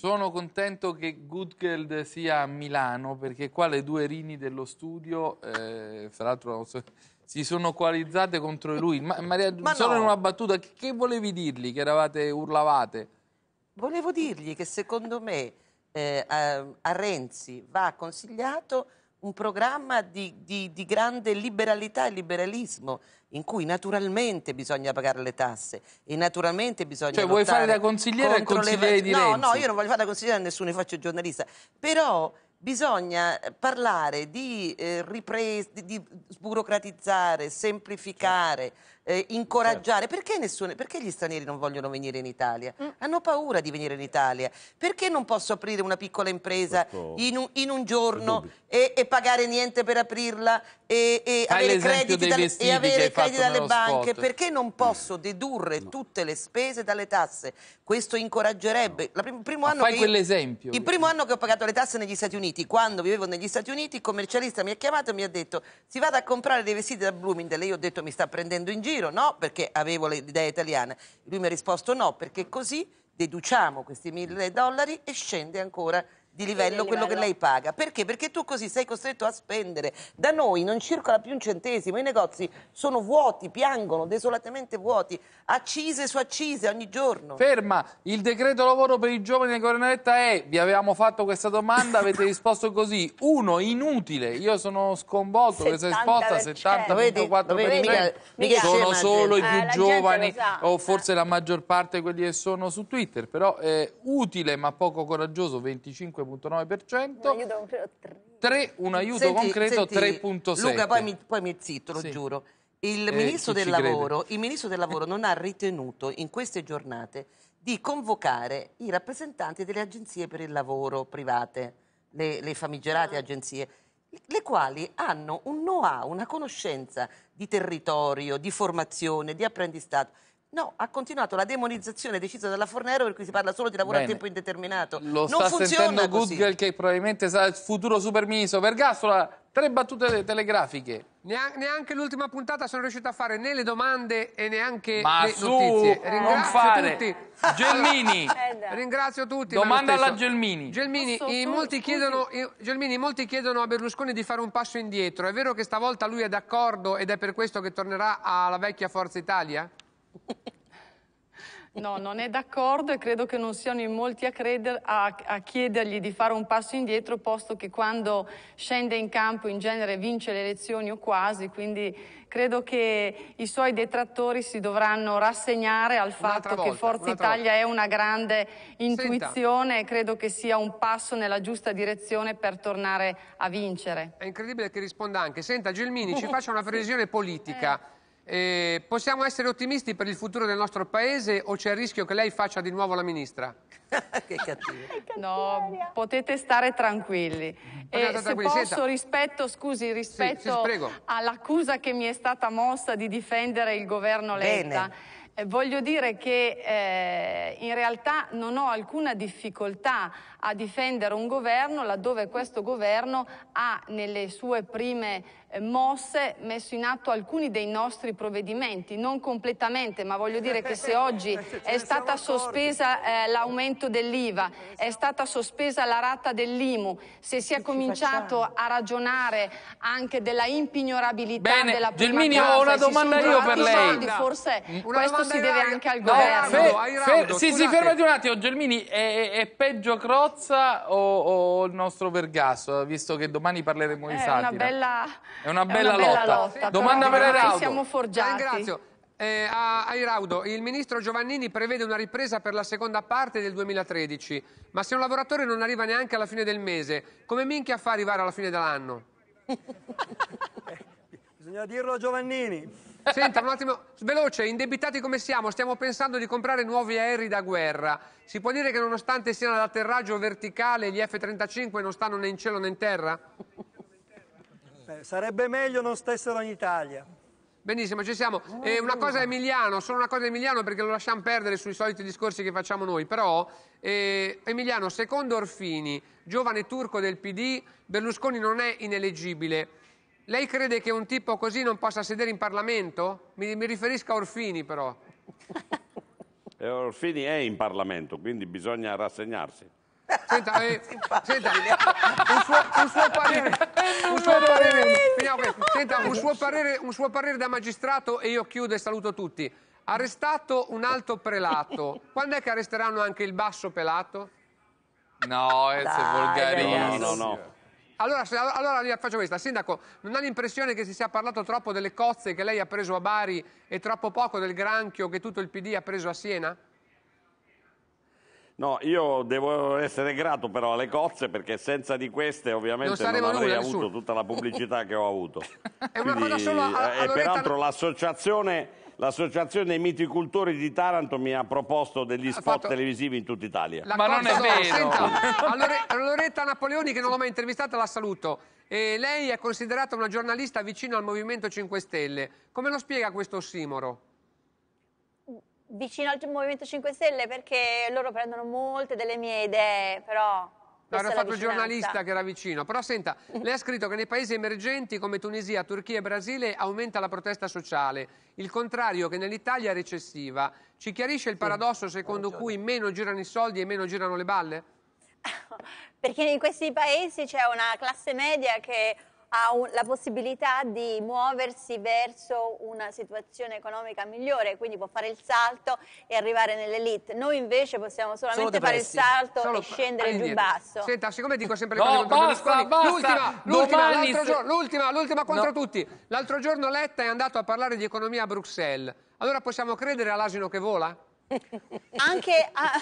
Sono contento che Goodgeld sia a Milano perché qua le due rini dello studio, eh, fra l'altro si sono coalizzate contro lui. Ma, Maria, Ma solo no. in una battuta, che, che volevi dirgli che eravate urlavate? Volevo dirgli che secondo me eh, a, a Renzi va consigliato un programma di, di, di, grande liberalità e liberalismo in cui naturalmente bisogna pagare le tasse e naturalmente bisogna Cioè vuoi fare da consigliere al consigliere le... di Renzi? No, no, io non voglio fare da consigliere a nessuno, io faccio giornalista. Però bisogna eh, parlare di eh, ripresa, di, di sburocratizzare, semplificare, certo eh, incoraggiare. Certo. Perché, nessuno, perché, gli stranieri non vogliono venire in Italia? Mm. Hanno paura di venire in Italia. Perché non posso aprire una piccola impresa in un, in un, giorno e, e, pagare niente per aprirla e, e avere crediti, dalle, e avere crediti dalle banche? Spot. Perché non mm. posso dedurre no. tutte le spese dalle tasse? Questo incoraggerebbe. No. Prim primo anno fai quell'esempio. Il primo anno che ho pagato le tasse negli Stati Uniti, quando vivevo negli Stati Uniti, il commercialista mi ha chiamato e mi ha detto si vada a comprare dei vestiti da Bloomingdale. Io ho detto mi sta prendendo in giro giro no perché avevo l'idea italiana. Lui mi ha risposto no perché così deduciamo questi mille dollari e scende ancora di livello quello che lei paga. Perché? Perché tu così sei costretto a spendere. Da noi non circola più un centesimo, i negozi sono vuoti, piangono, desolatamente vuoti, accise su accise ogni giorno. Ferma, il decreto lavoro per i giovani di Coronetta è, vi avevamo fatto questa domanda, avete risposto così, uno, inutile, io sono sconvolto, questa risposta 70,4%, sono solo i eh, più eh, giovani o forse la maggior parte quelli che sono su Twitter, però è utile ma poco coraggioso, 25 3, un aiuto senti, concreto 3,6%. Luca, poi mi, poi mi zitto, lo sì. giuro. Il, eh, ministro lavoro, il ministro del lavoro non ha ritenuto in queste giornate di convocare i rappresentanti delle agenzie per il lavoro private, le, le famigerate ah. agenzie, le quali hanno un know-how, una conoscenza di territorio, di formazione, di apprendistato No, ha continuato la demonizzazione decisa dalla Fornero per cui si parla solo di lavoro Bene. a tempo indeterminato. Lo non sta sentendo così. che probabilmente sarà il futuro superministro. Vergassola, tre battute telegrafiche. Neanche l'ultima puntata sono riuscito a fare né le domande e neanche Ma le su, notizie. Ringrazio tutti. Gelmini. Ringrazio tutti. Domanda alla Gelmini. Gelmini, so, in molti tu, chiedono, In, Gelmini, molti chiedono a Berlusconi di fare un passo indietro. È vero che stavolta lui è d'accordo ed è per questo che tornerà alla vecchia Forza Italia? No, non è d'accordo e credo che non siano in molti a, creder, a, a, chiedergli di fare un passo indietro, posto che quando scende in campo in genere vince le elezioni o quasi, quindi credo che i suoi detrattori si dovranno rassegnare al fatto volta, che Forza Italia volta. è una grande intuizione Senta. e credo che sia un passo nella giusta direzione per tornare a vincere. È incredibile che risponda anche. Senta Gelmini, ci faccia una previsione politica. Eh. Eh, possiamo essere ottimisti per il futuro del nostro paese o c'è il rischio che lei faccia di nuovo la ministra? che cattivo. No, potete stare tranquilli. Potete eh, e se posso, Senta. rispetto, scusi, rispetto sì, sì, all'accusa che mi è stata mossa di difendere il governo Letta. Eh, voglio dire che eh, in realtà non ho alcuna difficoltà a difendere un governo laddove questo governo ha nelle sue prime eh, mosse messo in atto alcuni dei nostri provvedimenti, non completamente, ma voglio dire che se oggi è stata sospesa eh, l'aumento dell'IVA, è stata sospesa la rata dell'IMU, se si è cominciato a ragionare anche della impignorabilità Bene, della prima Gelmini, casa, ho una domanda io per lei. Soldi, forse una questo si deve anche al no, governo. Fe, fe, sì, sì, fermati un attimo, Gelmini, è, è peggio Crozza Cozza o, o, il nostro Vergasso, visto che domani parleremo di eh, satira? Una bella, è una bella, è una lotta. bella lotta. Domanda per Eraudo. siamo forgiati. Ringrazio. Eh, a, a Iraudo, il ministro Giovannini prevede una ripresa per la seconda parte del 2013, ma se un lavoratore non arriva neanche alla fine del mese, come minchia fa arrivare alla fine dell'anno? eh, bisogna dirlo a Giovannini. Senta un attimo, veloce, indebitati come siamo, stiamo pensando di comprare nuovi aerei da guerra. Si può dire che nonostante siano ad atterraggio verticale, gli F-35 non stanno né in cielo né in terra? Beh, sarebbe meglio non stessero in Italia. Benissimo, ci siamo. Eh, una cosa Emiliano, solo una cosa Emiliano perché lo lasciamo perdere sui soliti discorsi che facciamo noi, però eh, Emiliano, secondo Orfini, giovane turco del PD, Berlusconi non è ineleggibile lei crede che un tipo così non possa sedere in Parlamento? Mi, mi riferisco a Orfini però. Orfini è in Parlamento, quindi bisogna rassegnarsi. Senta, eh, senta un, suo, un, suo, parere, un suo parere, senta, un suo parere, un suo parere da magistrato e io chiudo e saluto tutti. Arrestato un alto prelato, quando è che arresteranno anche il basso pelato? No, è volgarismo. No, no, no. Allora, allora faccio questa. Sindaco, non ha l'impressione che si sia parlato troppo delle cozze che lei ha preso a Bari e troppo poco del granchio che tutto il PD ha preso a Siena? No, io devo essere grato però alle cozze perché senza di queste ovviamente non, non avrei avuto nessuno. tutta la pubblicità che ho avuto. È una Quindi, cosa solo a, a eh, e peraltro l'associazione L'associazione dei Miticultori di Taranto mi ha proposto degli spot fatto... televisivi in tutta Italia. La Ma non è vero! Allora, Loretta Napoleoni, che non l'ho mai intervistata, la saluto. E lei è considerata una giornalista vicina al Movimento 5 Stelle. Come lo spiega questo ossimoro? Vicino al Movimento 5 Stelle perché loro prendono molte delle mie idee, però No, era stato il giornalista che era vicino. Però senta, lei ha scritto che nei paesi emergenti come Tunisia, Turchia e Brasile aumenta la protesta sociale, il contrario che nell'Italia è recessiva. Ci chiarisce il paradosso secondo cui meno girano i soldi e meno girano le balle? Perché in questi paesi c'è una classe media che ha un, la possibilità di muoversi verso una situazione economica migliore, quindi può fare il salto e arrivare nell'elite. Noi invece possiamo solamente fare il salto Solo e scendere più basso. Senta, siccome dico sempre le cose no, basta, basta, l'ultima, l'ultima, l'ultima, l'ultima contro no. tutti. L'altro giorno Letta è andato a parlare di economia a Bruxelles. Allora possiamo credere all'asino che vola? Anche a...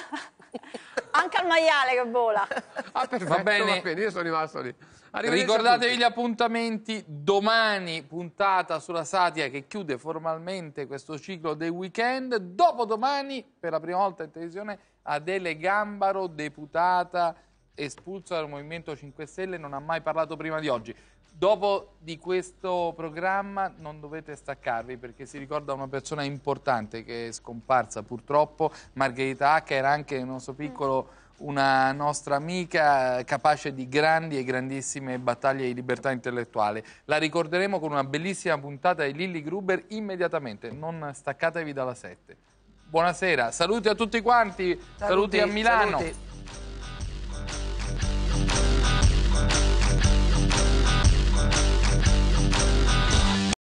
Anche al maiale che vola. Ah, perfetto, va bene. Va bene, io sono rimasto lì. Ricordatevi gli appuntamenti domani, puntata sulla Satia che chiude formalmente questo ciclo dei weekend. Dopodomani, per la prima volta in televisione, Adele Gambaro, deputata espulsa dal Movimento 5 Stelle, non ha mai parlato prima di oggi. Dopo di questo programma non dovete staccarvi perché si ricorda una persona importante che è scomparsa purtroppo, Margherita H era anche nel nostro mm. piccolo una nostra amica capace di grandi e grandissime battaglie di libertà intellettuale. La ricorderemo con una bellissima puntata di Lilli Gruber immediatamente, non staccatevi dalla 7. Buonasera, saluti a tutti quanti, saluti, saluti a Milano. Saluti.